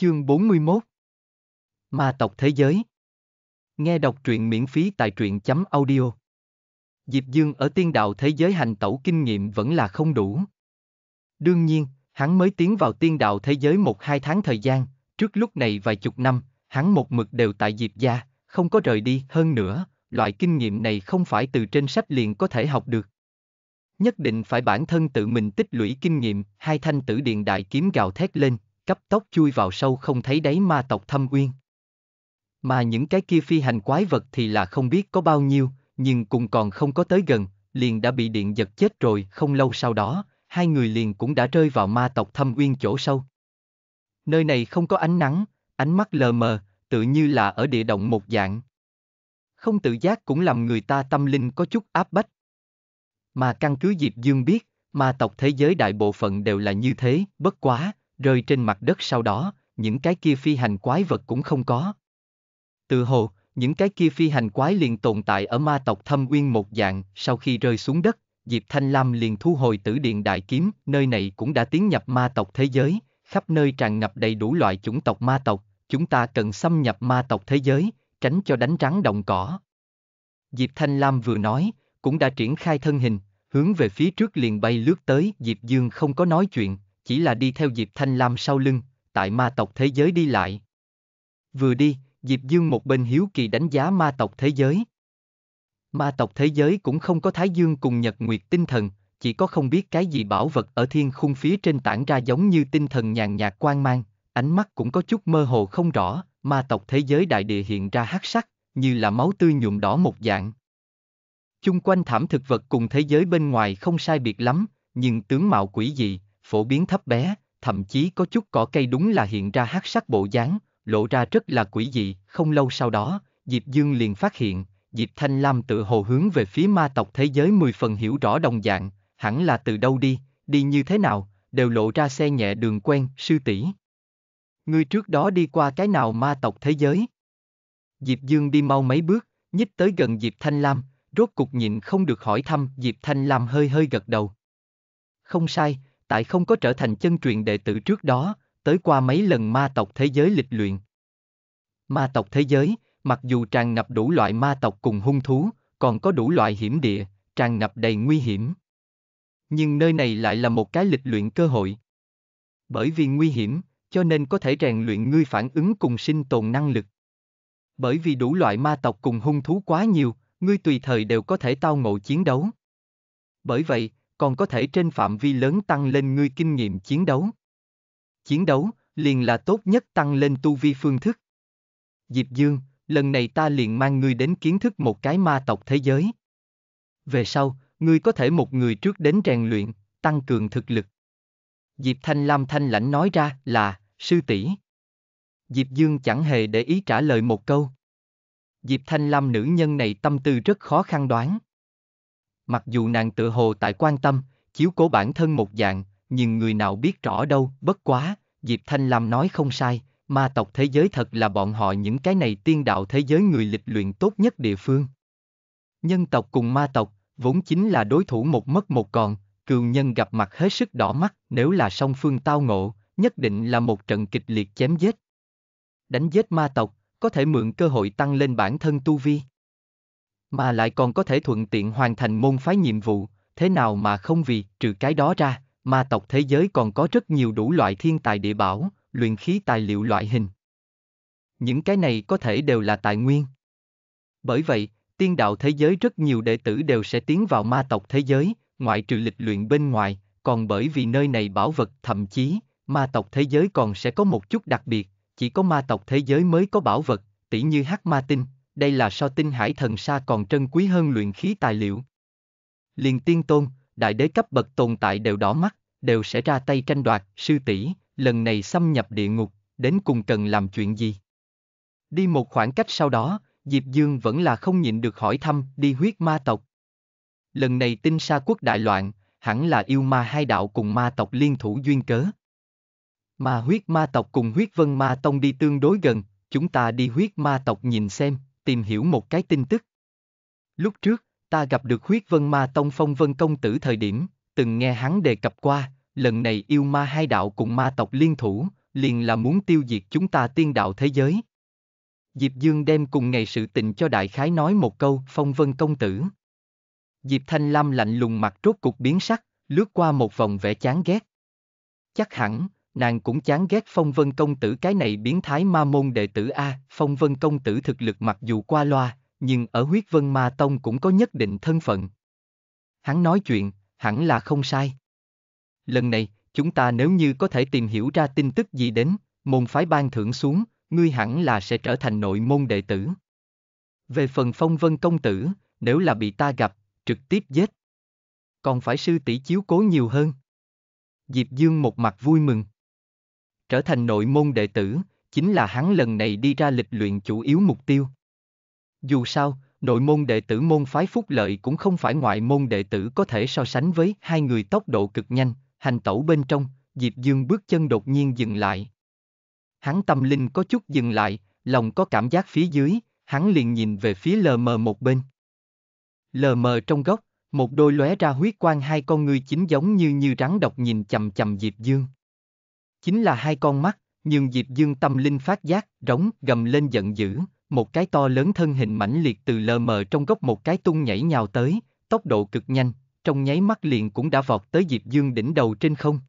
Chương 41 Ma tộc thế giới Nghe đọc truyện miễn phí tại truyện chấm audio Diệp Dương ở tiên đạo thế giới hành tẩu kinh nghiệm vẫn là không đủ. Đương nhiên, hắn mới tiến vào tiên đạo thế giới một hai tháng thời gian, trước lúc này vài chục năm, hắn một mực đều tại Diệp gia, không có rời đi hơn nữa, loại kinh nghiệm này không phải từ trên sách liền có thể học được. Nhất định phải bản thân tự mình tích lũy kinh nghiệm, hai thanh tử điện đại kiếm gào thét lên, cấp tốc chui vào sâu không thấy đáy ma tộc thâm uyên. Mà những cái kia phi hành quái vật thì là không biết có bao nhiêu, nhưng cùng còn không có tới gần, liền đã bị điện giật chết rồi không lâu sau đó, hai người liền cũng đã rơi vào ma tộc thâm uyên chỗ sâu. Nơi này không có ánh nắng, ánh mắt lờ mờ, tự như là ở địa động một dạng. Không tự giác cũng làm người ta tâm linh có chút áp bách. Mà căn cứ Diệp Dương biết, ma tộc thế giới đại bộ phận đều là như thế, bất quá, rơi trên mặt đất sau đó, những cái kia phi hành quái vật cũng không có. Từ hồ, những cái kia phi hành quái liền tồn tại ở ma tộc thâm uyên một dạng, sau khi rơi xuống đất, Diệp Thanh Lam liền thu hồi tử điện đại kiếm, nơi này cũng đã tiến nhập ma tộc thế giới, khắp nơi tràn ngập đầy đủ loại chủng tộc ma tộc, chúng ta cần xâm nhập ma tộc thế giới, tránh cho đánh rắn động cỏ. Diệp Thanh Lam vừa nói, cũng đã triển khai thân hình, hướng về phía trước liền bay lướt tới, Diệp Dương không có nói chuyện, chỉ là đi theo Diệp Thanh Lam sau lưng, tại ma tộc thế giới đi lại. Vừa đi, Diệp Dương một bên hiếu kỳ đánh giá ma tộc thế giới. Ma tộc thế giới cũng không có Thái Dương cùng Nhật Nguyệt tinh thần, chỉ có không biết cái gì bảo vật ở thiên khung phía trên tản ra giống như tinh thần nhàn nhạt quan mang, ánh mắt cũng có chút mơ hồ không rõ, ma tộc thế giới đại địa hiện ra hắc sắc, như là máu tươi nhuộm đỏ một dạng. Chung quanh thảm thực vật cùng thế giới bên ngoài không sai biệt lắm, nhưng tướng mạo quỷ dị, phổ biến thấp bé, thậm chí có chút cỏ cây đúng là hiện ra hát sắc bộ dáng, lộ ra rất là quỷ dị. Không lâu sau đó, Diệp Dương liền phát hiện, Diệp Thanh Lam tự hồ hướng về phía ma tộc thế giới mười phần hiểu rõ đồng dạng, hẳn là từ đâu đi, đi như thế nào, đều lộ ra xe nhẹ đường quen, sư tỷ. Ngươi trước đó đi qua cái nào ma tộc thế giới? Diệp Dương đi mau mấy bước, nhích tới gần Diệp Thanh Lam, rốt cục nhịn không được hỏi thăm, Diệp Thanh Lam hơi hơi gật đầu. Không sai, tại không có trở thành chân truyền đệ tử trước đó, tới qua mấy lần ma tộc thế giới lịch luyện. Ma tộc thế giới, mặc dù tràn ngập đủ loại ma tộc cùng hung thú, còn có đủ loại hiểm địa, tràn ngập đầy nguy hiểm. Nhưng nơi này lại là một cái lịch luyện cơ hội. Bởi vì nguy hiểm, cho nên có thể rèn luyện ngươi phản ứng cùng sinh tồn năng lực. Bởi vì đủ loại ma tộc cùng hung thú quá nhiều, ngươi tùy thời đều có thể tao ngộ chiến đấu. Bởi vậy, còn có thể trên phạm vi lớn tăng lên ngươi kinh nghiệm chiến đấu. Chiến đấu, liền là tốt nhất tăng lên tu vi phương thức. Diệp Dương, lần này ta liền mang ngươi đến kiến thức một cái ma tộc thế giới. Về sau, ngươi có thể một người trước đến rèn luyện, tăng cường thực lực. Diệp Thanh Lam Thanh lãnh nói ra là, sư tỷ. Diệp Dương chẳng hề để ý trả lời một câu. Diệp Thanh Lam nữ nhân này tâm tư rất khó khăn đoán. Mặc dù nàng tự hồ tại quan tâm, chiếu cố bản thân một dạng, nhưng người nào biết rõ đâu, bất quá, Diệp Thanh Lam nói không sai, ma tộc thế giới thật là bọn họ những cái này tiên đạo thế giới người lịch luyện tốt nhất địa phương. Nhân tộc cùng ma tộc, vốn chính là đối thủ một mất một còn, cường nhân gặp mặt hết sức đỏ mắt, nếu là song phương tao ngộ, nhất định là một trận kịch liệt chém giết. Đánh giết ma tộc, có thể mượn cơ hội tăng lên bản thân tu vi mà lại còn có thể thuận tiện hoàn thành môn phái nhiệm vụ, thế nào mà không vì, trừ cái đó ra, ma tộc thế giới còn có rất nhiều đủ loại thiên tài địa bảo, luyện khí tài liệu loại hình. Những cái này có thể đều là tài nguyên. Bởi vậy, tiên đạo thế giới rất nhiều đệ tử đều sẽ tiến vào ma tộc thế giới, ngoại trừ lịch luyện bên ngoài, còn bởi vì nơi này bảo vật thậm chí, ma tộc thế giới còn sẽ có một chút đặc biệt, chỉ có ma tộc thế giới mới có bảo vật, tỷ như hắc ma tinh, đây là so tinh hải thần sa còn trân quý hơn luyện khí tài liệu. Liền tiên tôn, đại đế cấp bậc tồn tại đều đỏ mắt, đều sẽ ra tay tranh đoạt, sư tỷ, lần này xâm nhập địa ngục, đến cùng cần làm chuyện gì? Đi một khoảng cách sau đó, Diệp Dương vẫn là không nhịn được hỏi thăm, đi huyết ma tộc. Lần này tinh sa quốc đại loạn, hẳn là yêu ma hai đạo cùng ma tộc liên thủ duyên cớ. Mà huyết ma tộc cùng huyết vân ma tông đi tương đối gần, chúng ta đi huyết ma tộc nhìn xem, tìm hiểu một cái tin tức. Lúc trước, ta gặp được huyết vân ma tông phong vân công tử thời điểm, từng nghe hắn đề cập qua, lần này yêu ma hai đạo cùng ma tộc liên thủ, liền là muốn tiêu diệt chúng ta tiên đạo thế giới. Diệp Dương đem cùng ngày sự tình cho đại khái nói một câu, phong vân công tử. Diệp Thanh Lam lạnh lùng mặt rốt cục biến sắc, lướt qua một vòng vẻ chán ghét. Chắc hẳn, nàng cũng chán ghét phong vân công tử cái này biến thái ma môn đệ tử A, phong vân công tử thực lực mặc dù qua loa, nhưng ở huyết vân ma tông cũng có nhất định thân phận. Hắn nói chuyện, hẳn là không sai. Lần này, chúng ta nếu như có thể tìm hiểu ra tin tức gì đến, môn phái ban thưởng xuống, ngươi hẳn là sẽ trở thành nội môn đệ tử. Về phần phong vân công tử, nếu là bị ta gặp, trực tiếp giết. Còn phải sư tỷ chiếu cố nhiều hơn. Diệp Dương một mặt vui mừng trở thành nội môn đệ tử, chính là hắn lần này đi ra lịch luyện chủ yếu mục tiêu. Dù sao, nội môn đệ tử môn phái phúc lợi cũng không phải ngoại môn đệ tử có thể so sánh với hai người tốc độ cực nhanh, hành tẩu bên trong, Diệp Dương bước chân đột nhiên dừng lại. Hắn tâm linh có chút dừng lại, lòng có cảm giác phía dưới, hắn liền nhìn về phía lờ mờ một bên. Lờ mờ trong góc, một đôi lóe ra huyết quang hai con ngươi chính giống như như rắn độc nhìn chầm chầm Diệp Dương chính là hai con mắt, nhưng Diệp Dương tâm linh phát giác, rống, gầm lên giận dữ, một cái to lớn thân hình mãnh liệt từ lờ mờ trong góc một cái tung nhảy nhào tới, tốc độ cực nhanh, trong nháy mắt liền cũng đã vọt tới Diệp Dương đỉnh đầu trên không.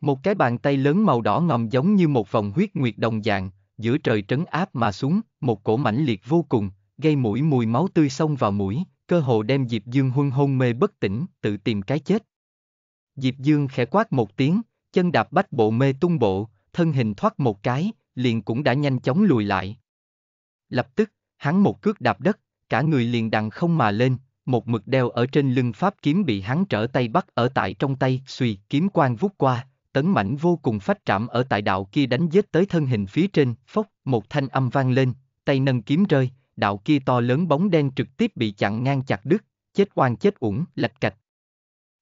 Một cái bàn tay lớn màu đỏ ngòm giống như một vòng huyết nguyệt đồng dạng, giữa trời trấn áp mà xuống, một cổ mãnh liệt vô cùng, gây mũi mùi máu tươi xông vào mũi, cơ hồ đem Diệp Dương huân hôn mê bất tỉnh, tự tìm cái chết. Diệp Dương khẽ quát một tiếng, chân đạp bách bộ mê tung bộ, thân hình thoát một cái, liền cũng đã nhanh chóng lùi lại. Lập tức, hắn một cước đạp đất, cả người liền đằng không mà lên, một mực đeo ở trên lưng pháp kiếm bị hắn trở tay bắt ở tại trong tay, suy kiếm quang vút qua, tấn mảnh vô cùng phách trảm ở tại đạo kia đánh giết tới thân hình phía trên, phốc, một thanh âm vang lên, tay nâng kiếm rơi, đạo kia to lớn bóng đen trực tiếp bị chặn ngang chặt đứt, chết oan chết uổng, lạch cạch.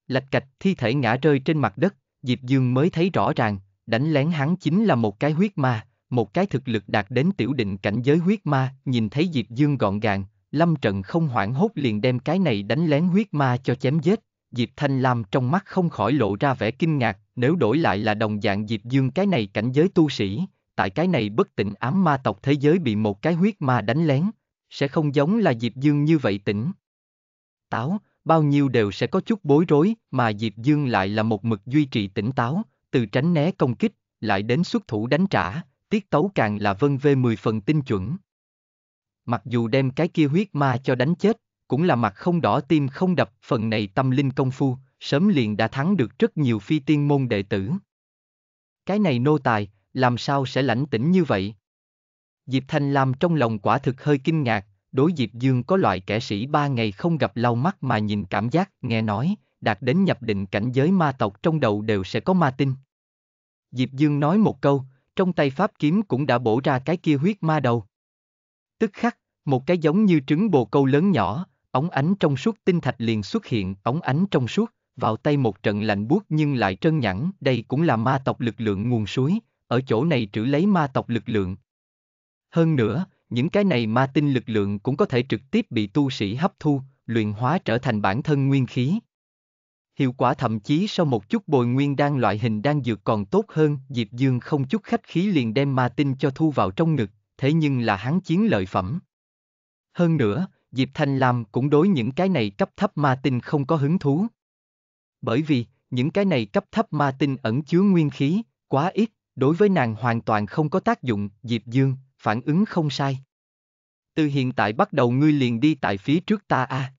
Lạch cạch thi thể ngã rơi trên mặt đất, Diệp Dương mới thấy rõ ràng, đánh lén hắn chính là một cái huyết ma, một cái thực lực đạt đến tiểu định cảnh giới huyết ma, nhìn thấy Diệp Dương gọn gàng, Lâm Trận không hoảng hốt liền đem cái này đánh lén huyết ma cho chém giết. Diệp Thanh Lam trong mắt không khỏi lộ ra vẻ kinh ngạc, nếu đổi lại là đồng dạng Diệp Dương cái này cảnh giới tu sĩ, tại cái này bất tỉnh ám ma tộc thế giới bị một cái huyết ma đánh lén, sẽ không giống là Diệp Dương như vậy tỉnh. Táo, bao nhiêu đều sẽ có chút bối rối, mà Diệp Dương lại là một mực duy trì tỉnh táo, từ tránh né công kích, lại đến xuất thủ đánh trả, tiết tấu càng là vân vê 10 phần tinh chuẩn. Mặc dù đem cái kia huyết ma cho đánh chết, cũng là mặt không đỏ tim không đập, phần này tâm linh công phu, sớm liền đã thắng được rất nhiều phi tiên môn đệ tử. Cái này nô tài, làm sao sẽ lãnh tĩnh như vậy? Diệp Thanh Lam trong lòng quả thực hơi kinh ngạc, đối Diệp Dương có loại kẻ sĩ ba ngày không gặp lau mắt mà nhìn cảm giác, nghe nói, đạt đến nhập định cảnh giới ma tộc trong đầu đều sẽ có ma tinh. Diệp Dương nói một câu, trong tay pháp kiếm cũng đã bổ ra cái kia huyết ma đầu. Tức khắc, một cái giống như trứng bồ câu lớn nhỏ, ống ánh trong suốt tinh thạch liền xuất hiện, ống ánh trong suốt, vào tay một trận lạnh buốt nhưng lại trơn nhẵn, đây cũng là ma tộc lực lượng nguồn suối, ở chỗ này trữ lấy ma tộc lực lượng. Hơn nữa, những cái này ma tinh lực lượng cũng có thể trực tiếp bị tu sĩ hấp thu, luyện hóa trở thành bản thân nguyên khí. Hiệu quả thậm chí sau một chút bồi nguyên đan loại hình đang dược còn tốt hơn, Diệp Dương không chút khách khí liền đem ma tinh cho thu vào trong ngực, thế nhưng là hắn chiến lợi phẩm. Hơn nữa, Diệp Thanh Lam cũng đối những cái này cấp thấp ma tinh không có hứng thú. Bởi vì, những cái này cấp thấp ma tinh ẩn chứa nguyên khí, quá ít, đối với nàng hoàn toàn không có tác dụng, Diệp Dương, phản ứng không sai. Từ hiện tại bắt đầu ngươi liền đi tại phía trước ta a. À.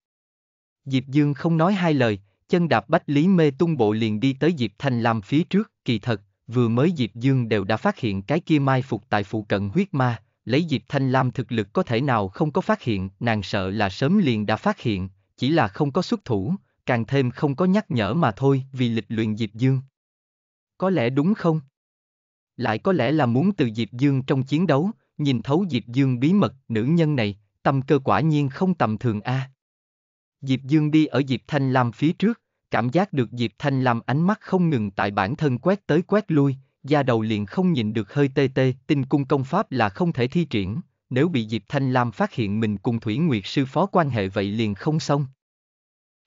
Diệp Dương không nói hai lời, chân đạp bách lý mê tung bộ liền đi tới Diệp Thanh Lam phía trước, kỳ thật, vừa mới Diệp Dương đều đã phát hiện cái kia mai phục tại phụ cận huyết ma, lấy Diệp Thanh Lam thực lực có thể nào không có phát hiện, nàng sợ là sớm liền đã phát hiện, chỉ là không có xuất thủ, càng thêm không có nhắc nhở mà thôi vì lịch luyện Diệp Dương. Có lẽ đúng không? Lại có lẽ là muốn từ Diệp Dương trong chiến đấu, nhìn thấu Diệp Dương bí mật, nữ nhân này, tâm cơ quả nhiên không tầm thường a. À. Diệp Dương đi ở Diệp Thanh Lam phía trước, cảm giác được Diệp Thanh Lam ánh mắt không ngừng tại bản thân quét tới quét lui, da đầu liền không nhìn được hơi tê tê, tinh cung công pháp là không thể thi triển, nếu bị Diệp Thanh Lam phát hiện mình cùng Thủy Nguyệt sư phó quan hệ vậy liền không xong.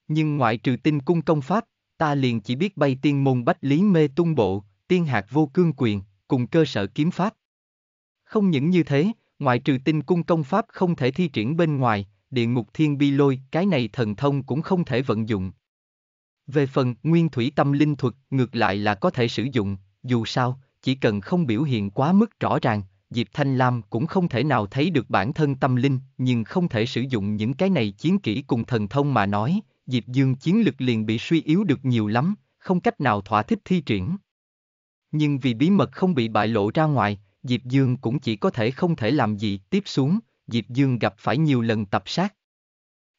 Nhưng ngoại trừ tinh cung công pháp, ta liền chỉ biết bay tiên môn bách lý mê tung bộ, tiên hạt vô cương quyền, cùng cơ sở kiếm pháp. Không những như thế, ngoại trừ tinh cung công pháp không thể thi triển bên ngoài, địa ngục thiên bi lôi, cái này thần thông cũng không thể vận dụng. Về phần nguyên thủy tâm linh thuật, ngược lại là có thể sử dụng, dù sao, chỉ cần không biểu hiện quá mức rõ ràng, Diệp Thanh Lam cũng không thể nào thấy được bản thân tâm linh, nhưng không thể sử dụng những cái này chiến kỹ cùng thần thông mà nói, Diệp Dương chiến lực liền bị suy yếu được nhiều lắm, không cách nào thỏa thích thi triển. Nhưng vì bí mật không bị bại lộ ra ngoài, Diệp Dương cũng chỉ có thể không thể làm gì tiếp xuống, Diệp Dương gặp phải nhiều lần tập sát.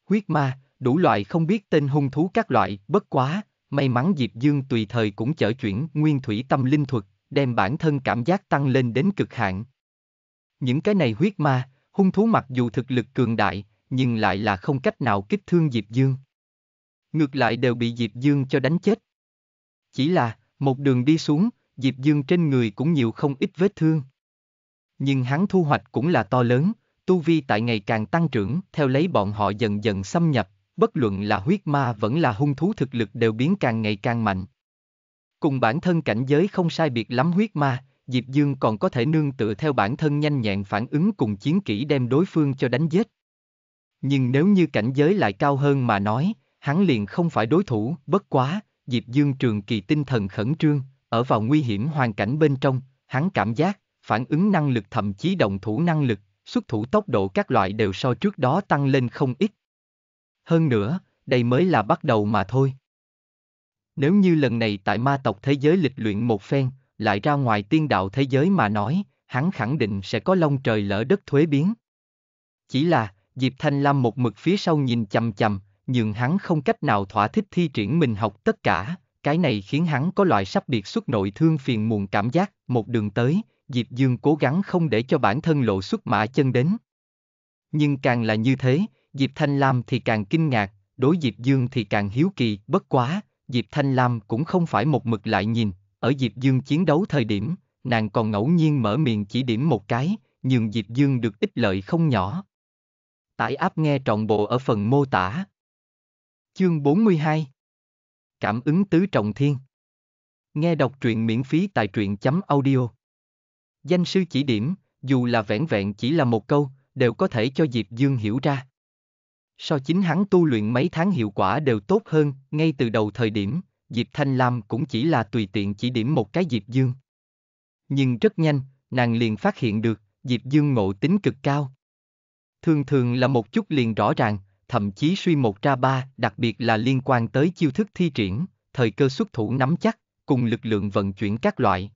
Huyết ma, đủ loại không biết tên hung thú các loại, bất quá, may mắn Diệp Dương tùy thời cũng chở chuyển nguyên thủy tâm linh thuật, đem bản thân cảm giác tăng lên đến cực hạn. Những cái này huyết ma, hung thú mặc dù thực lực cường đại, nhưng lại là không cách nào kích thương Diệp Dương. Ngược lại đều bị Diệp Dương cho đánh chết. Chỉ là, một đường đi xuống, Diệp Dương trên người cũng nhiều không ít vết thương nhưng hắn thu hoạch cũng là to lớn, tu vi tại ngày càng tăng trưởng, theo lấy bọn họ dần dần xâm nhập, bất luận là huyết ma vẫn là hung thú thực lực đều biến càng ngày càng mạnh. Cùng bản thân cảnh giới không sai biệt lắm huyết ma, Diệp Dương còn có thể nương tựa theo bản thân nhanh nhẹn phản ứng cùng chiến kỹ đem đối phương cho đánh giết. Nhưng nếu như cảnh giới lại cao hơn mà nói, hắn liền không phải đối thủ, bất quá, Diệp Dương trường kỳ tinh thần khẩn trương, ở vào nguy hiểm hoàn cảnh bên trong, hắn cảm giác, phản ứng năng lực thậm chí động thủ năng lực, xuất thủ tốc độ các loại đều so trước đó tăng lên không ít. Hơn nữa, đây mới là bắt đầu mà thôi. Nếu như lần này tại ma tộc thế giới lịch luyện một phen, lại ra ngoài tiên đạo thế giới mà nói, hắn khẳng định sẽ có Long trời lỡ đất thuế biến. Chỉ là, Diệp Thanh Lam một mực phía sau nhìn chầm chầm, nhưng hắn không cách nào thỏa thích thi triển mình học tất cả, cái này khiến hắn có loại sắp biệt xuất nội thương phiền muộn cảm giác, một đường tới, Diệp Dương cố gắng không để cho bản thân lộ xuất mã chân đến. Nhưng càng là như thế, Diệp Thanh Lam thì càng kinh ngạc, đối Diệp Dương thì càng hiếu kỳ, bất quá, Diệp Thanh Lam cũng không phải một mực lại nhìn, ở Diệp Dương chiến đấu thời điểm, nàng còn ngẫu nhiên mở miệng chỉ điểm một cái, nhưng Diệp Dương được ích lợi không nhỏ. Tải áp nghe trọn bộ ở phần mô tả. Chương 42 Cảm ứng tứ trọng thiên Nghe đọc truyện miễn phí tại truyện chấm audio Danh sư chỉ điểm, dù là vẻn vẹn chỉ là một câu, đều có thể cho Diệp Dương hiểu ra. So chính hắn tu luyện mấy tháng hiệu quả đều tốt hơn, ngay từ đầu thời điểm, Diệp Thanh Lam cũng chỉ là tùy tiện chỉ điểm một cái Diệp Dương. Nhưng rất nhanh, nàng liền phát hiện được, Diệp Dương ngộ tính cực cao. Thường thường là một chút liền rõ ràng, thậm chí suy một ra ba, đặc biệt là liên quan tới chiêu thức thi triển, thời cơ xuất thủ nắm chắc, cùng lực lượng vận chuyển các loại.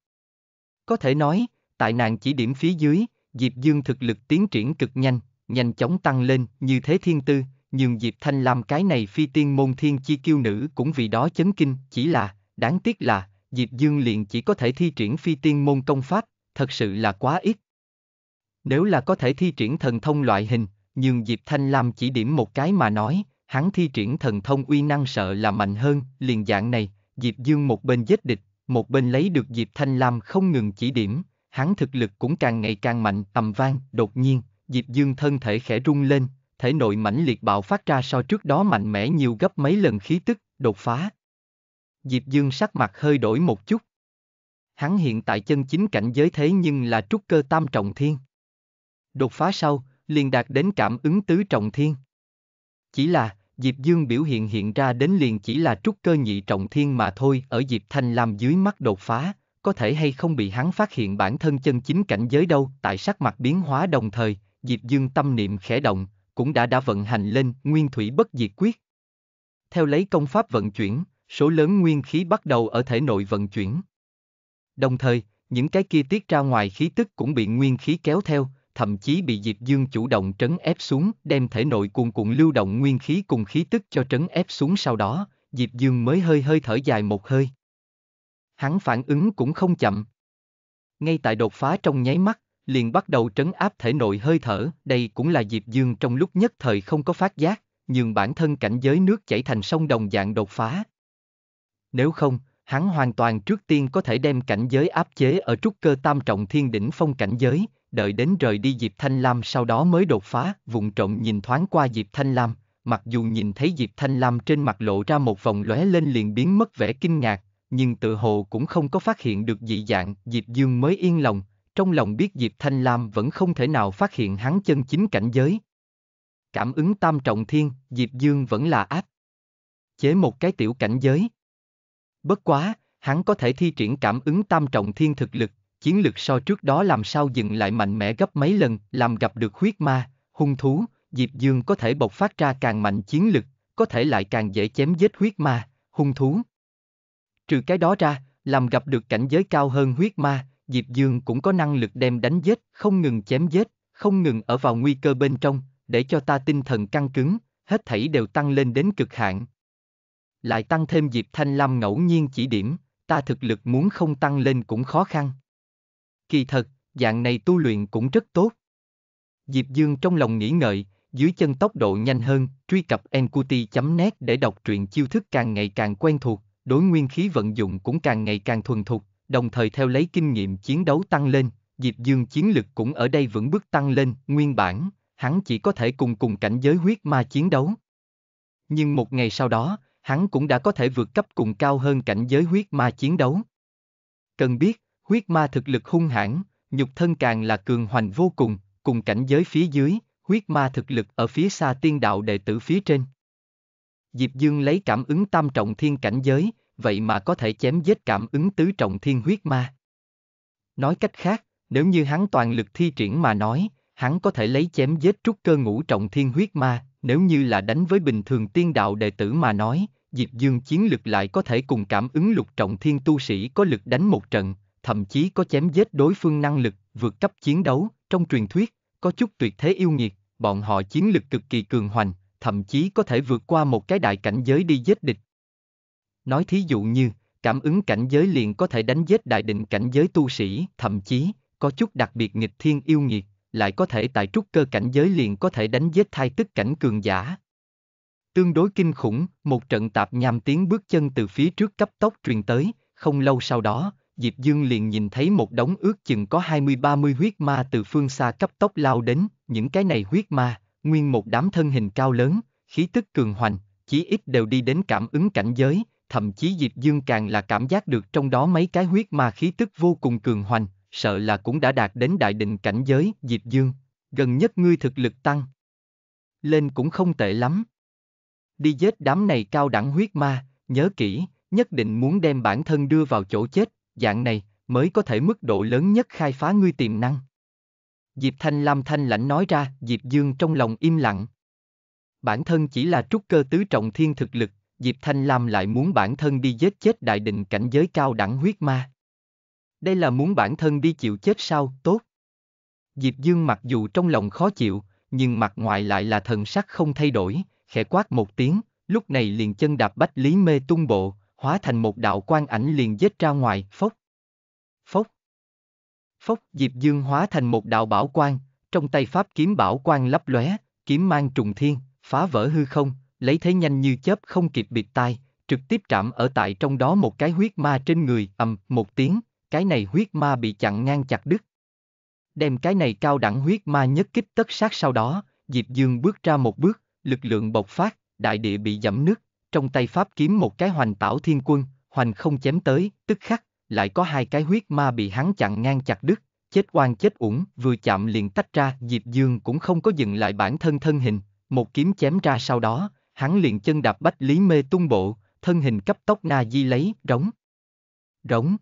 Có thể nói, tại nàng chỉ điểm phía dưới, Diệp Dương thực lực tiến triển cực nhanh, nhanh chóng tăng lên như thế thiên tư, nhưng Diệp Thanh Lam cái này phi tiên môn thiên chi kiêu nữ cũng vì đó chấn kinh, chỉ là, đáng tiếc là, Diệp Dương liền chỉ có thể thi triển phi tiên môn công pháp, thật sự là quá ít. Nếu là có thể thi triển thần thông loại hình, nhưng Diệp Thanh Lam chỉ điểm một cái mà nói, hắn thi triển thần thông uy năng sợ là mạnh hơn, liền dạng này, Diệp Dương một bên giết địch, một bên lấy được Diệp Thanh Lam không ngừng chỉ điểm, hắn thực lực cũng càng ngày càng mạnh, tầm vang, đột nhiên, Diệp Dương thân thể khẽ rung lên, thể nội mãnh liệt bạo phát ra so trước đó mạnh mẽ nhiều gấp mấy lần khí tức, đột phá. Diệp Dương sắc mặt hơi đổi một chút. Hắn hiện tại chân chính cảnh giới thế nhưng là trúc cơ tam trọng thiên. Đột phá sau, liền đạt đến cảm ứng tứ trọng thiên. Chỉ là, Diệp Dương biểu hiện hiện ra đến liền chỉ là trúc cơ nhị trọng thiên mà thôi ở Diệp Thanh Lam dưới mắt đột phá, có thể hay không bị hắn phát hiện bản thân chân chính cảnh giới đâu, tại sắc mặt biến hóa đồng thời, Diệp Dương tâm niệm khẽ động, cũng đã đã vận hành lên nguyên thủy bất diệt quyết. Theo lấy công pháp vận chuyển, số lớn nguyên khí bắt đầu ở thể nội vận chuyển. Đồng thời, những cái kia tiết ra ngoài khí tức cũng bị nguyên khí kéo theo, thậm chí bị Diệp Dương chủ động trấn ép xuống, đem thể nội cuồn cuộn lưu động nguyên khí cùng khí tức cho trấn ép xuống sau đó, Diệp Dương mới hơi hơi thở dài một hơi hắn phản ứng cũng không chậm. Ngay tại đột phá trong nháy mắt, liền bắt đầu trấn áp thể nội hơi thở, đây cũng là dịp Dương trong lúc nhất thời không có phát giác, nhưng bản thân cảnh giới nước chảy thành sông đồng dạng đột phá. Nếu không, hắn hoàn toàn trước tiên có thể đem cảnh giới áp chế ở trúc cơ tam trọng thiên đỉnh phong cảnh giới, đợi đến rời đi Diệp Thanh Lam sau đó mới đột phá, vùng trộm nhìn thoáng qua Diệp Thanh Lam, mặc dù nhìn thấy Diệp Thanh Lam trên mặt lộ ra một vòng lóe lên liền biến mất vẻ kinh ngạc, nhưng tự hồ cũng không có phát hiện được dị dạng, Diệp Dương mới yên lòng, trong lòng biết Diệp Thanh Lam vẫn không thể nào phát hiện hắn chân chính cảnh giới. Cảm ứng tam trọng thiên, Diệp Dương vẫn là áp. Chế một cái tiểu cảnh giới. Bất quá, hắn có thể thi triển cảm ứng tam trọng thiên thực lực, chiến lực so trước đó làm sao dừng lại mạnh mẽ gấp mấy lần, làm gặp được huyết ma, hung thú, Diệp Dương có thể bộc phát ra càng mạnh chiến lực, có thể lại càng dễ chém giết huyết ma, hung thú. Trừ cái đó ra, làm gặp được cảnh giới cao hơn huyết ma, Diệp Dương cũng có năng lực đem đánh giết, không ngừng chém giết, không ngừng ở vào nguy cơ bên trong, để cho ta tinh thần căng cứng, hết thảy đều tăng lên đến cực hạn. Lại tăng thêm Diệp Thanh Lam ngẫu nhiên chỉ điểm, ta thực lực muốn không tăng lên cũng khó khăn. Kỳ thật, dạng này tu luyện cũng rất tốt. Diệp Dương trong lòng nghĩ ngợi, dưới chân tốc độ nhanh hơn, truy cập nqt.net để đọc truyện chiêu thức càng ngày càng quen thuộc đối nguyên khí vận dụng cũng càng ngày càng thuần thục, đồng thời theo lấy kinh nghiệm chiến đấu tăng lên, Diệp Dương chiến lực cũng ở đây vững bước tăng lên, nguyên bản, hắn chỉ có thể cùng cùng cảnh giới huyết ma chiến đấu. Nhưng một ngày sau đó, hắn cũng đã có thể vượt cấp cùng cao hơn cảnh giới huyết ma chiến đấu. Cần biết, huyết ma thực lực hung hãn, nhục thân càng là cường hoành vô cùng, cùng cảnh giới phía dưới, huyết ma thực lực ở phía xa tiên đạo đệ tử phía trên. Diệp Dương lấy cảm ứng tam trọng thiên cảnh giới, vậy mà có thể chém giết cảm ứng tứ trọng thiên huyết ma. Nói cách khác, nếu như hắn toàn lực thi triển mà nói, hắn có thể lấy chém giết trúc cơ ngũ trọng thiên huyết ma, nếu như là đánh với bình thường tiên đạo đệ tử mà nói, Diệp Dương chiến lực lại có thể cùng cảm ứng lục trọng thiên tu sĩ có lực đánh một trận, thậm chí có chém giết đối phương năng lực, vượt cấp chiến đấu, trong truyền thuyết, có chút tuyệt thế yêu nghiệt, bọn họ chiến lực cực kỳ cường hoành, thậm chí có thể vượt qua một cái đại cảnh giới đi giết địch. Nói thí dụ như, cảm ứng cảnh giới liền có thể đánh giết đại định cảnh giới tu sĩ, thậm chí, có chút đặc biệt nghịch thiên yêu nghiệt, lại có thể tại trúc cơ cảnh giới liền có thể đánh giết thai tức cảnh cường giả. Tương đối kinh khủng, một trận tạp nham tiếng bước chân từ phía trước cấp tốc truyền tới, không lâu sau đó, Diệp Dương liền nhìn thấy một đống ước chừng có 20-30 huyết ma từ phương xa cấp tốc lao đến, những cái này huyết ma, nguyên một đám thân hình cao lớn, khí tức cường hoành, chí ít đều đi đến cảm ứng cảnh giới, thậm chí Diệp Dương càng là cảm giác được trong đó mấy cái huyết ma khí tức vô cùng cường hoành, sợ là cũng đã đạt đến đại định cảnh giới, Diệp Dương, gần nhất ngươi thực lực tăng. Lên cũng không tệ lắm. Đi giết đám này cao đẳng huyết ma, nhớ kỹ, nhất định muốn đem bản thân đưa vào chỗ chết, dạng này mới có thể mức độ lớn nhất khai phá ngươi tiềm năng. Diệp Thanh Lam thanh lãnh nói ra, Diệp Dương trong lòng im lặng. Bản thân chỉ là trúc cơ tứ trọng thiên thực lực, Diệp Thanh Lam lại muốn bản thân đi giết chết đại định cảnh giới cao đẳng huyết ma. Đây là muốn bản thân đi chịu chết sao, tốt. Diệp Dương mặc dù trong lòng khó chịu, nhưng mặt ngoài lại là thần sắc không thay đổi, khẽ quát một tiếng, lúc này liền chân đạp bách lý mê tung bộ, hóa thành một đạo quan ảnh liền giết ra ngoài, phốc. Phốc, Diệp Dương hóa thành một đạo bảo quang, trong tay pháp kiếm bảo quang lấp lóe, kiếm mang trùng thiên, phá vỡ hư không, lấy thế nhanh như chớp không kịp biệt tai, trực tiếp trảm ở tại trong đó một cái huyết ma trên người, ầm, một tiếng, cái này huyết ma bị chặn ngang chặt đứt. Đem cái này cao đẳng huyết ma nhất kích tất sát sau đó, Diệp Dương bước ra một bước, lực lượng bộc phát, đại địa bị giẫm nứt, trong tay pháp kiếm một cái hoành tảo thiên quân, hoành không chém tới, tức khắc, lại có hai cái huyết ma bị hắn chặn ngang chặt đứt, chết oan chết uổng, vừa chạm liền tách ra, Diệp Dương cũng không có dừng lại bản thân thân hình, một kiếm chém ra sau đó, hắn liền chân đạp bách lý mê tung bộ, thân hình cấp tốc na di lấy, rống. Rống.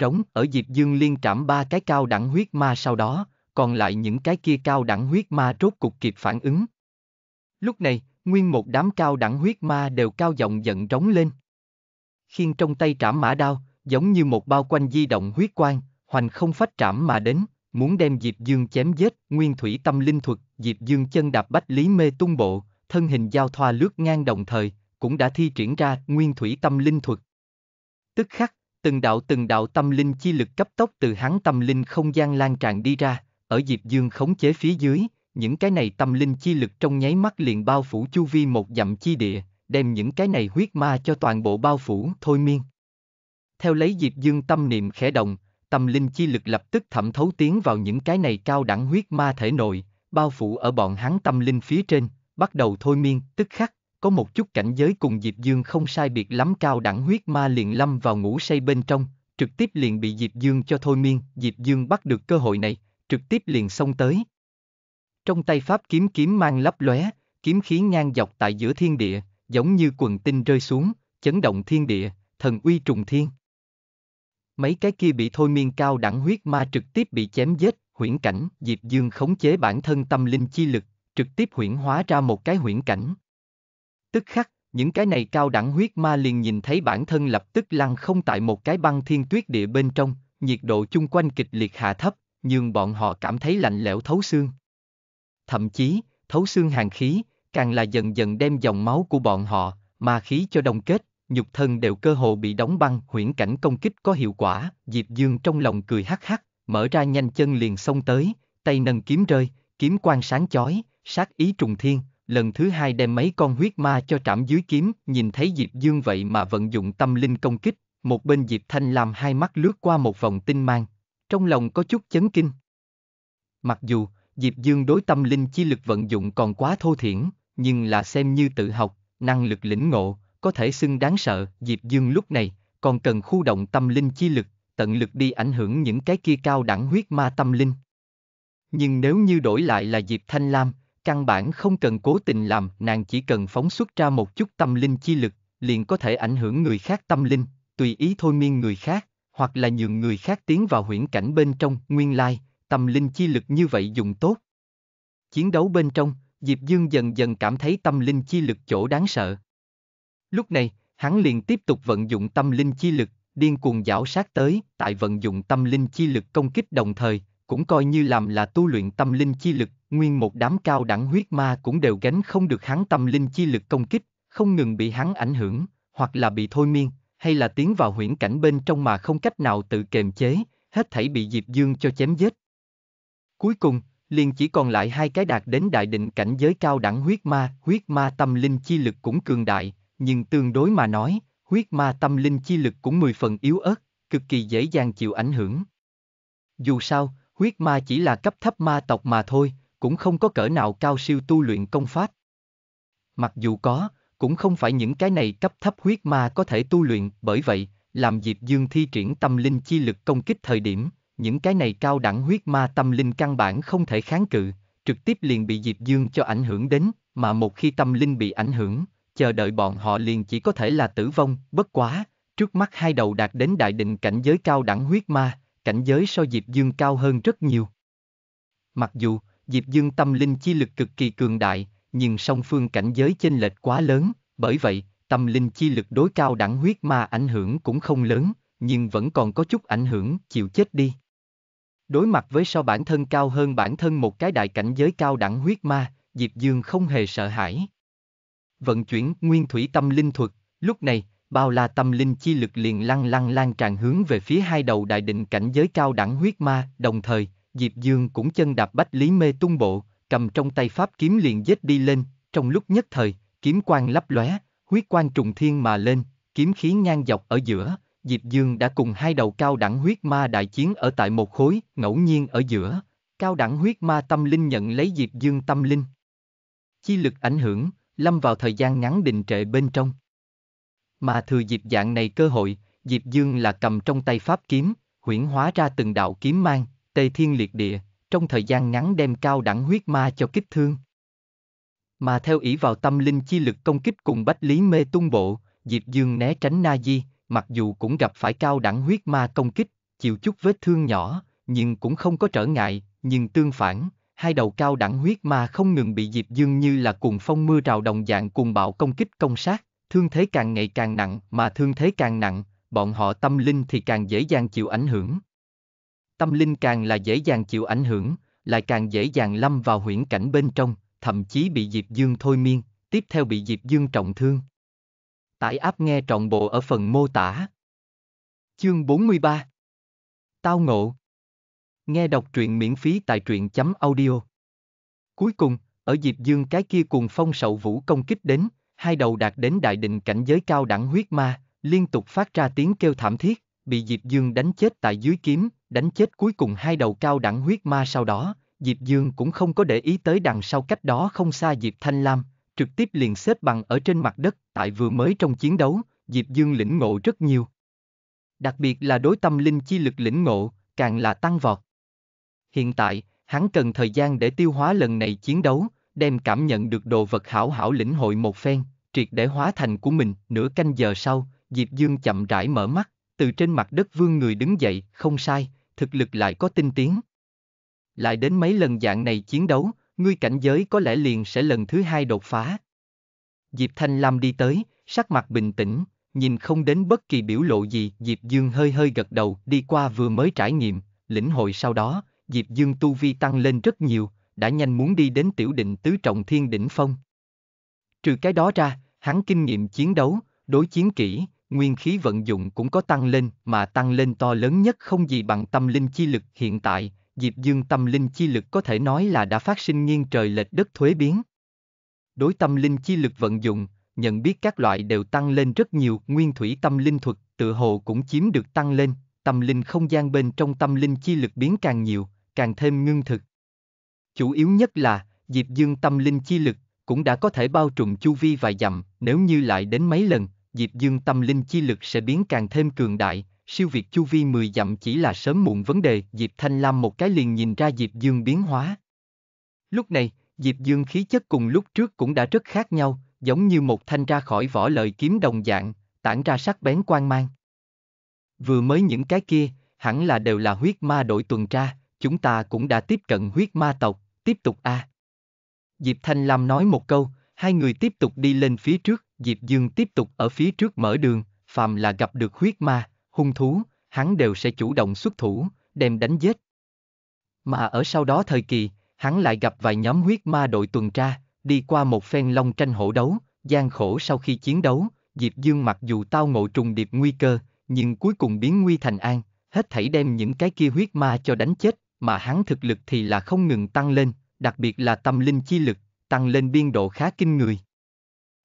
Rống, ở Diệp Dương liên trảm ba cái cao đẳng huyết ma sau đó, còn lại những cái kia cao đẳng huyết ma rốt cục kịp phản ứng. Lúc này, nguyên một đám cao đẳng huyết ma đều cao giọng giận rống lên. Khiên trong tay trảm mã đao, giống như một bao quanh di động huyết quang, hoành không phách trảm mà đến, muốn đem Diệp Dương chém giết, nguyên thủy tâm linh thuật, Diệp Dương chân đạp bách lý mê tung bộ, thân hình giao thoa lướt ngang đồng thời, cũng đã thi triển ra nguyên thủy tâm linh thuật. Tức khắc, từng đạo từng đạo tâm linh chi lực cấp tốc từ hắn tâm linh không gian lan tràn đi ra, ở Diệp Dương khống chế phía dưới, những cái này tâm linh chi lực trong nháy mắt liền bao phủ chu vi một dặm chi địa, đem những cái này huyết ma cho toàn bộ bao phủ thôi miên theo lấy Diệp Dương tâm niệm khẽ động, tâm linh chi lực lập tức thẩm thấu tiến vào những cái này cao đẳng huyết ma thể nội, bao phủ ở bọn hắn tâm linh phía trên, bắt đầu thôi miên, tức khắc, có một chút cảnh giới cùng Diệp Dương không sai biệt lắm cao đẳng huyết ma liền lâm vào ngủ say bên trong, trực tiếp liền bị Diệp Dương cho thôi miên, Diệp Dương bắt được cơ hội này, trực tiếp liền xông tới. Trong tay pháp kiếm kiếm mang lấp lóe, kiếm khí ngang dọc tại giữa thiên địa, giống như quần tinh rơi xuống, chấn động thiên địa, thần uy trùng thiên mấy cái kia bị thôi miên cao đẳng huyết ma trực tiếp bị chém giết, huyễn cảnh, Diệp Dương khống chế bản thân tâm linh chi lực, trực tiếp huyễn hóa ra một cái huyễn cảnh. Tức khắc, những cái này cao đẳng huyết ma liền nhìn thấy bản thân lập tức lăn không tại một cái băng thiên tuyết địa bên trong, nhiệt độ chung quanh kịch liệt hạ thấp, nhưng bọn họ cảm thấy lạnh lẽo thấu xương. Thậm chí, thấu xương hàng khí, càng là dần dần đem dòng máu của bọn họ, ma khí cho đồng kết, nhục thân đều cơ hồ bị đóng băng, huyễn cảnh công kích có hiệu quả, Diệp Dương trong lòng cười hắc hắc, mở ra nhanh chân liền xông tới, tay nâng kiếm rơi, kiếm quang sáng chói, sát ý trùng thiên, lần thứ hai đem mấy con huyết ma cho trảm dưới kiếm, nhìn thấy Diệp Dương vậy mà vận dụng tâm linh công kích, một bên Diệp Thanh làm hai mắt lướt qua một vòng tinh mang, trong lòng có chút chấn kinh. Mặc dù, Diệp Dương đối tâm linh chi lực vận dụng còn quá thô thiển, nhưng là xem như tự học, năng lực lĩnh ngộ, có thể xưng đáng sợ, Diệp Dương lúc này, còn cần khu động tâm linh chi lực, tận lực đi ảnh hưởng những cái kia cao đẳng huyết ma tâm linh. Nhưng nếu như đổi lại là Diệp Thanh Lam, căn bản không cần cố tình làm, nàng chỉ cần phóng xuất ra một chút tâm linh chi lực, liền có thể ảnh hưởng người khác tâm linh, tùy ý thôi miên người khác, hoặc là nhường người khác tiến vào huyễn cảnh bên trong, nguyên lai, tâm linh chi lực như vậy dùng tốt. Chiến đấu bên trong, Diệp Dương dần dần cảm thấy tâm linh chi lực chỗ đáng sợ. Lúc này, hắn liền tiếp tục vận dụng tâm linh chi lực, điên cuồng giảo sát tới, tại vận dụng tâm linh chi lực công kích đồng thời, cũng coi như làm là tu luyện tâm linh chi lực, nguyên một đám cao đẳng huyết ma cũng đều gánh không được hắn tâm linh chi lực công kích, không ngừng bị hắn ảnh hưởng, hoặc là bị thôi miên, hay là tiến vào huyễn cảnh bên trong mà không cách nào tự kềm chế, hết thảy bị Diệp Dương cho chém giết. Cuối cùng, liền chỉ còn lại hai cái đạt đến đại định cảnh giới cao đẳng huyết ma, huyết ma tâm linh chi lực cũng cường đại, nhưng tương đối mà nói, huyết ma tâm linh chi lực cũng mười phần yếu ớt, cực kỳ dễ dàng chịu ảnh hưởng. Dù sao, huyết ma chỉ là cấp thấp ma tộc mà thôi, cũng không có cỡ nào cao siêu tu luyện công pháp. Mặc dù có, cũng không phải những cái này cấp thấp huyết ma có thể tu luyện, bởi vậy, làm Diệp Dương thi triển tâm linh chi lực công kích thời điểm, những cái này cao đẳng huyết ma tâm linh căn bản không thể kháng cự, trực tiếp liền bị Diệp Dương cho ảnh hưởng đến, mà một khi tâm linh bị ảnh hưởng, chờ đợi bọn họ liền chỉ có thể là tử vong, bất quá, trước mắt hai đầu đạt đến đại định cảnh giới cao đẳng huyết ma, cảnh giới so Diệp Dương cao hơn rất nhiều. Mặc dù, Diệp Dương tâm linh chi lực cực kỳ cường đại, nhưng song phương cảnh giới chênh lệch quá lớn, bởi vậy, tâm linh chi lực đối cao đẳng huyết ma ảnh hưởng cũng không lớn, nhưng vẫn còn có chút ảnh hưởng, chịu chết đi. Đối mặt với so bản thân cao hơn bản thân một cái đại cảnh giới cao đẳng huyết ma, Diệp Dương không hề sợ hãi vận chuyển nguyên thủy tâm linh thuật, lúc này, bao la tâm linh chi lực liền lăng lăng lan tràn hướng về phía hai đầu đại định cảnh giới cao đẳng huyết ma, đồng thời, Diệp Dương cũng chân đạp bách lý mê tung bộ, cầm trong tay pháp kiếm liền giết đi lên, trong lúc nhất thời, kiếm quang lấp lóe, huyết quang trùng thiên mà lên, kiếm khí ngang dọc ở giữa, Diệp Dương đã cùng hai đầu cao đẳng huyết ma đại chiến ở tại một khối, ngẫu nhiên ở giữa, cao đẳng huyết ma tâm linh nhận lấy Diệp Dương tâm linh. Chi lực ảnh hưởng, lâm vào thời gian ngắn đình trệ bên trong. Mà thừa dịp dạng này cơ hội, Diệp Dương là cầm trong tay pháp kiếm, huyển hóa ra từng đạo kiếm mang, tây thiên liệt địa, trong thời gian ngắn đem cao đẳng huyết ma cho kích thương. Mà theo ý vào tâm linh chi lực công kích cùng bách lý mê tung bộ, Diệp Dương né tránh na di, mặc dù cũng gặp phải cao đẳng huyết ma công kích, chịu chút vết thương nhỏ, nhưng cũng không có trở ngại, nhưng tương phản, hai đầu cao đẳng huyết ma không ngừng bị Diệp Dương như là cuồng phong mưa rào đồng dạng cùng bạo công kích công sát, thương thế càng ngày càng nặng mà thương thế càng nặng, bọn họ tâm linh thì càng dễ dàng chịu ảnh hưởng. Tâm linh càng là dễ dàng chịu ảnh hưởng, lại càng dễ dàng lâm vào huyễn cảnh bên trong, thậm chí bị Diệp Dương thôi miên, tiếp theo bị Diệp Dương trọng thương. Tải áp nghe trọn bộ ở phần mô tả. Chương 43 Tao ngộ Nghe đọc truyện miễn phí tại truyện chấm audio. Cuối cùng, ở Diệp Dương cái kia cùng phong sậu vũ công kích đến, hai đầu đạt đến đại định cảnh giới cao đẳng huyết ma, liên tục phát ra tiếng kêu thảm thiết, bị Diệp Dương đánh chết tại dưới kiếm, đánh chết cuối cùng hai đầu cao đẳng huyết ma sau đó, Diệp Dương cũng không có để ý tới đằng sau cách đó không xa Diệp Thanh Lam, trực tiếp liền xếp bằng ở trên mặt đất tại vừa mới trong chiến đấu, Diệp Dương lĩnh ngộ rất nhiều. Đặc biệt là đối tâm linh chi lực lĩnh ngộ, càng là tăng vọt. Hiện tại, hắn cần thời gian để tiêu hóa lần này chiến đấu, đem cảm nhận được đồ vật hảo hảo lĩnh hội một phen, triệt để hóa thành của mình. Nửa canh giờ sau, Diệp Dương chậm rãi mở mắt, từ trên mặt đất vương người đứng dậy, không sai, thực lực lại có tinh tiến. Lại đến mấy lần dạng này chiến đấu, ngươi cảnh giới có lẽ liền sẽ lần thứ hai đột phá. Diệp Thanh Lam đi tới, sắc mặt bình tĩnh, nhìn không đến bất kỳ biểu lộ gì, Diệp Dương hơi hơi gật đầu, đi qua vừa mới trải nghiệm, lĩnh hội sau đó, Diệp Dương tu vi tăng lên rất nhiều, đã nhanh muốn đi đến tiểu định tứ trọng thiên đỉnh phong. Trừ cái đó ra, hắn kinh nghiệm chiến đấu, đối chiến kỹ, nguyên khí vận dụng cũng có tăng lên, mà tăng lên to lớn nhất không gì bằng tâm linh chi lực hiện tại, Diệp Dương tâm linh chi lực có thể nói là đã phát sinh nghiêng trời lệch đất thuế biến. Đối tâm linh chi lực vận dụng, nhận biết các loại đều tăng lên rất nhiều, nguyên thủy tâm linh thuật, tự hồ cũng chiếm được tăng lên, tâm linh không gian bên trong tâm linh chi lực biến càng nhiều, càng thêm ngưng thực. Chủ yếu nhất là, Diệp Dương tâm linh chi lực, cũng đã có thể bao trùm chu vi vài dặm, nếu như lại đến mấy lần, Diệp Dương tâm linh chi lực sẽ biến càng thêm cường đại, siêu việt chu vi 10 dặm chỉ là sớm muộn vấn đề, Diệp Thanh Lam một cái liền nhìn ra Diệp Dương biến hóa. Lúc này, Diệp Dương khí chất cùng lúc trước cũng đã rất khác nhau, giống như một thanh ra khỏi vỏ lợi kiếm đồng dạng, tản ra sắc bén quan mang. Vừa mới những cái kia, hẳn là đều là huyết ma đội tuần tra, chúng ta cũng đã tiếp cận huyết ma tộc, tiếp tục a. À. Diệp Thanh Lam nói một câu, hai người tiếp tục đi lên phía trước, Diệp Dương tiếp tục ở phía trước mở đường, phàm là gặp được huyết ma, hung thú, hắn đều sẽ chủ động xuất thủ, đem đánh giết. Mà ở sau đó thời kỳ, hắn lại gặp vài nhóm huyết ma đội tuần tra, đi qua một phen long tranh hổ đấu, gian khổ sau khi chiến đấu, Diệp Dương mặc dù tao ngộ trùng điệp nguy cơ, nhưng cuối cùng biến nguy thành an, hết thảy đem những cái kia huyết ma cho đánh chết, mà hắn thực lực thì là không ngừng tăng lên, đặc biệt là tâm linh chi lực, tăng lên biên độ khá kinh người.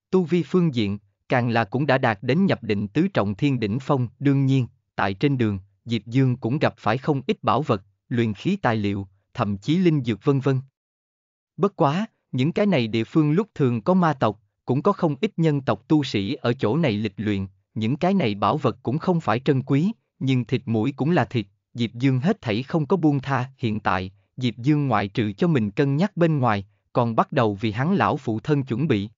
Tu vi phương diện, càng là cũng đã đạt đến nhập định tứ trọng thiên đỉnh phong, đương nhiên, tại trên đường, Diệp Dương cũng gặp phải không ít bảo vật, luyện khí tài liệu, thậm chí linh dược vân vân. Bất quá, những cái này địa phương lúc thường có ma tộc, cũng có không ít nhân tộc tu sĩ ở chỗ này lịch luyện, những cái này bảo vật cũng không phải trân quý, nhưng thịt mũi cũng là thịt, Diệp Dương hết thảy không có buông tha, hiện tại, Diệp Dương ngoại trừ cho mình cân nhắc bên ngoài, còn bắt đầu vì hắn lão phụ thân chuẩn bị.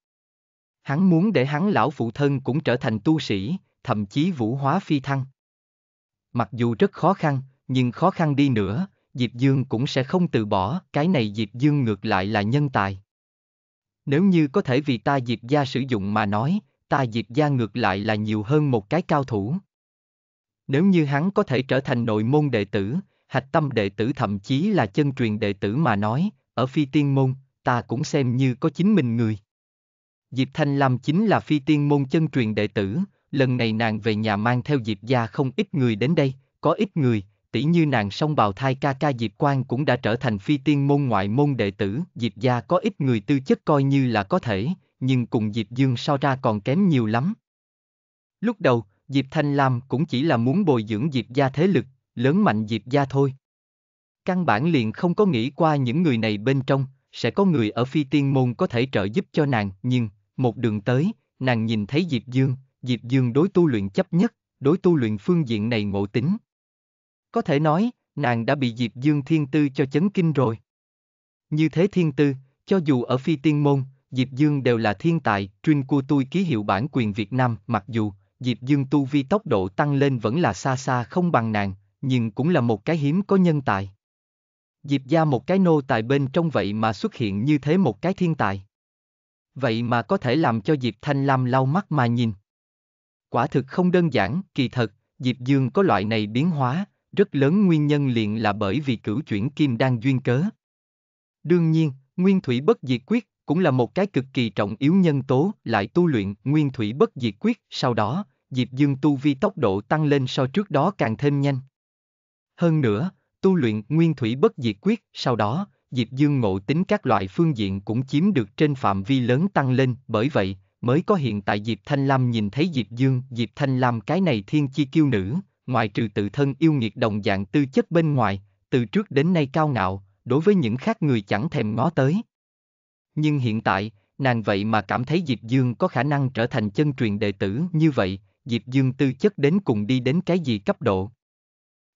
Hắn muốn để hắn lão phụ thân cũng trở thành tu sĩ, thậm chí vũ hóa phi thăng. Mặc dù rất khó khăn, nhưng khó khăn đi nữa, Diệp Dương cũng sẽ không từ bỏ, cái này Diệp Dương ngược lại là nhân tài. Nếu như có thể vì ta Diệp gia sử dụng mà nói, ta Diệp gia ngược lại là nhiều hơn một cái cao thủ. Nếu như hắn có thể trở thành nội môn đệ tử, hạch tâm đệ tử thậm chí là chân truyền đệ tử mà nói, ở phi tiên môn, ta cũng xem như có chính mình người. Diệp Thanh Lam chính là phi tiên môn chân truyền đệ tử, lần này nàng về nhà mang theo Diệp gia không ít người đến đây, có ít người, tỷ như nàng song bào thai ca ca Diệp Quang cũng đã trở thành phi tiên môn ngoại môn đệ tử, Diệp gia có ít người tư chất coi như là có thể, nhưng cùng Diệp Dương so ra còn kém nhiều lắm. Lúc đầu, Diệp Thanh làm cũng chỉ là muốn bồi dưỡng Diệp gia thế lực, lớn mạnh Diệp gia thôi. Căn bản liền không có nghĩ qua những người này bên trong, sẽ có người ở phi tiên môn có thể trợ giúp cho nàng, nhưng, một đường tới, nàng nhìn thấy Diệp Dương, Diệp Dương đối tu luyện chấp nhất, đối tu luyện phương diện này ngộ tính. Có thể nói, nàng đã bị Diệp Dương thiên tư cho chấn kinh rồi. Như thế thiên tư, cho dù ở phi tiên môn, Diệp Dương đều là thiên tài, chuyên của tôi ký hiệu bản quyền Việt Nam, mặc dù, Diệp Dương tu vi tốc độ tăng lên vẫn là xa xa không bằng nàng, nhưng cũng là một cái hiếm có nhân tài. Diệp gia một cái nô tài bên trong vậy mà xuất hiện như thế một cái thiên tài. Vậy mà có thể làm cho Diệp Thanh Lam lau mắt mà nhìn. Quả thực không đơn giản, kỳ thật, Diệp Dương có loại này biến hóa, rất lớn nguyên nhân liền là bởi vì cửu chuyển kim đang duyên cớ. Đương nhiên, nguyên thủy bất diệt quyết cũng là một cái cực kỳ trọng yếu nhân tố, lại tu luyện nguyên thủy bất diệt quyết, sau đó, Diệp Dương tu vi tốc độ tăng lên so trước đó càng thêm nhanh. Hơn nữa, tu luyện nguyên thủy bất diệt quyết, sau đó, Diệp Dương ngộ tính các loại phương diện cũng chiếm được trên phạm vi lớn tăng lên, bởi vậy, mới có hiện tại Diệp Thanh Lam nhìn thấy Diệp Dương, Diệp Thanh Lam cái này thiên chi kiêu nữ, ngoài trừ tự thân yêu nghiệt đồng dạng tư chất bên ngoài, từ trước đến nay cao ngạo, đối với những khác người chẳng thèm ngó tới. Nhưng hiện tại, nàng vậy mà cảm thấy Diệp Dương có khả năng trở thành chân truyền đệ tử như vậy, Diệp Dương tư chất đến cùng đi đến cái gì cấp độ.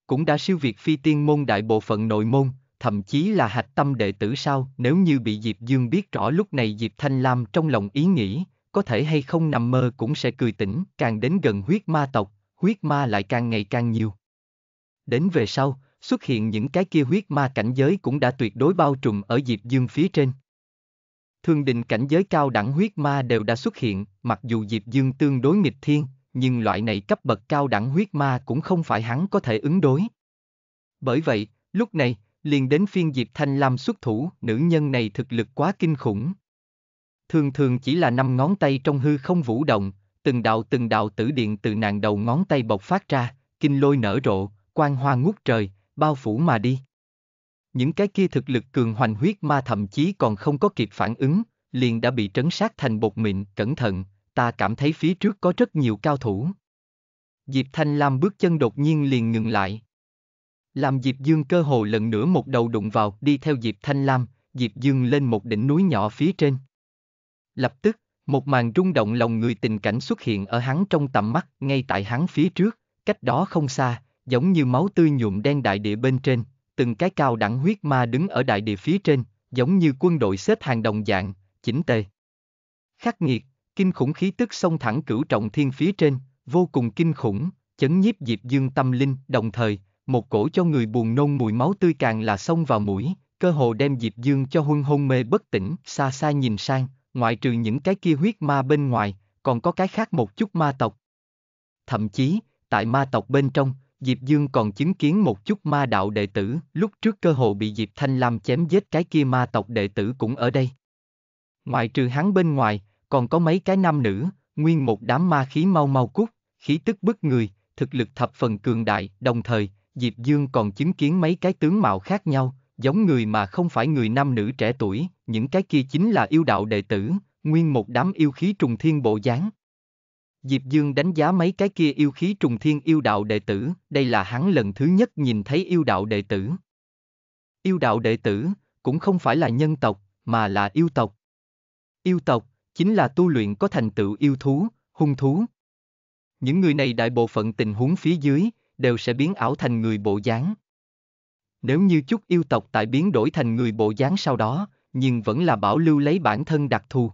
Cũng đã siêu việt phi tiên môn đại bộ phận nội môn, thậm chí là hạch tâm đệ tử sao, nếu như bị Diệp Dương biết rõ lúc này Diệp Thanh Lam trong lòng ý nghĩ, có thể hay không nằm mơ cũng sẽ cười tỉnh, càng đến gần huyết ma tộc, huyết ma lại càng ngày càng nhiều. Đến về sau, xuất hiện những cái kia huyết ma cảnh giới cũng đã tuyệt đối bao trùm ở Diệp Dương phía trên. Thương định cảnh giới cao đẳng huyết ma đều đã xuất hiện, mặc dù Diệp Dương tương đối nghịch thiên, nhưng loại này cấp bậc cao đẳng huyết ma cũng không phải hắn có thể ứng đối. Bởi vậy, lúc này, liền đến phiên Diệp Thanh Lam xuất thủ, nữ nhân này thực lực quá kinh khủng. Thường thường chỉ là năm ngón tay trong hư không vũ động, từng đạo từng đạo tử điện từ nàng đầu ngón tay bộc phát ra, kinh lôi nở rộ, quang hoa ngút trời, bao phủ mà đi. Những cái kia thực lực cường hoành huyết ma thậm chí còn không có kịp phản ứng, liền đã bị trấn sát thành bột mịn, cẩn thận, ta cảm thấy phía trước có rất nhiều cao thủ. Diệp Thanh Lam bước chân đột nhiên liền ngừng lại. Làm Diệp Dương cơ hồ lần nữa một đầu đụng vào, đi theo Diệp Thanh Lam, Diệp Dương lên một đỉnh núi nhỏ phía trên. Lập tức, một màn rung động lòng người tình cảnh xuất hiện ở hắn trong tầm mắt, ngay tại hắn phía trước, cách đó không xa, giống như máu tươi nhuộm đen đại địa bên trên, từng cái cao đẳng huyết ma đứng ở đại địa phía trên, giống như quân đội xếp hàng đồng dạng, chỉnh tề. Khắc nghiệt, Kinh khủng khí tức xông thẳng cửu trọng thiên phía trên, vô cùng kinh khủng, chấn nhiếp Diệp Dương tâm linh, đồng thời, một cổ cho người buồn nôn mùi máu tươi càng là xông vào mũi, cơ hồ đem Diệp Dương cho huân hôn mê bất tỉnh, xa xa nhìn sang, ngoại trừ những cái kia huyết ma bên ngoài, còn có cái khác một chút ma tộc. Thậm chí, tại ma tộc bên trong, Diệp Dương còn chứng kiến một chút ma đạo đệ tử, lúc trước cơ hồ bị Diệp Thanh Lam chém giết cái kia ma tộc đệ tử cũng ở đây. Ngoại trừ hắn bên ngoài, còn có mấy cái nam nữ, nguyên một đám ma khí mau mau cút, khí tức bức người, thực lực thập phần cường đại, đồng thời, Diệp Dương còn chứng kiến mấy cái tướng mạo khác nhau, giống người mà không phải người nam nữ trẻ tuổi, những cái kia chính là yêu đạo đệ tử, nguyên một đám yêu khí trùng thiên bộ dáng. Diệp Dương đánh giá mấy cái kia yêu khí trùng thiên yêu đạo đệ tử, đây là hắn lần thứ nhất nhìn thấy yêu đạo đệ tử. Yêu đạo đệ tử, cũng không phải là nhân tộc, mà là yêu tộc. Yêu tộc, chính là tu luyện có thành tựu yêu thú, hung thú. Những người này đại bộ phận tình huống phía dưới, đều sẽ biến ảo thành người bộ dáng. Nếu như chút yêu tộc tại biến đổi thành người bộ dáng sau đó, nhưng vẫn là bảo lưu lấy bản thân đặc thù.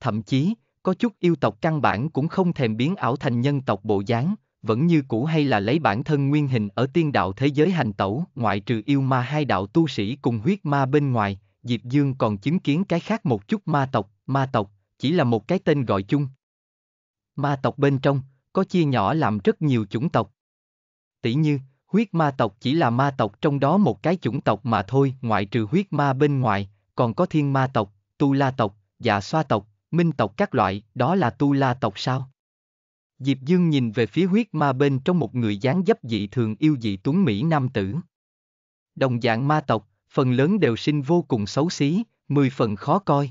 Thậm chí, có chút yêu tộc căn bản cũng không thèm biến ảo thành nhân tộc bộ dáng, vẫn như cũ hay là lấy bản thân nguyên hình ở tiên đạo thế giới hành tẩu, ngoại trừ yêu ma hai đạo tu sĩ cùng huyết ma bên ngoài, Diệp Dương còn chứng kiến cái khác một chút ma tộc, Ma tộc, chỉ là một cái tên gọi chung. Ma tộc bên trong, có chia nhỏ làm rất nhiều chủng tộc. Tỷ như, huyết ma tộc chỉ là ma tộc trong đó một cái chủng tộc mà thôi, ngoại trừ huyết ma bên ngoài, còn có thiên ma tộc, tu la tộc, dạ xoa tộc, minh tộc các loại, đó là tu la tộc sao? Diệp Dương nhìn về phía huyết ma bên trong một người dáng dấp dị thường yêu dị tuấn Mỹ nam tử. Đồng dạng ma tộc, phần lớn đều sinh vô cùng xấu xí, mười phần khó coi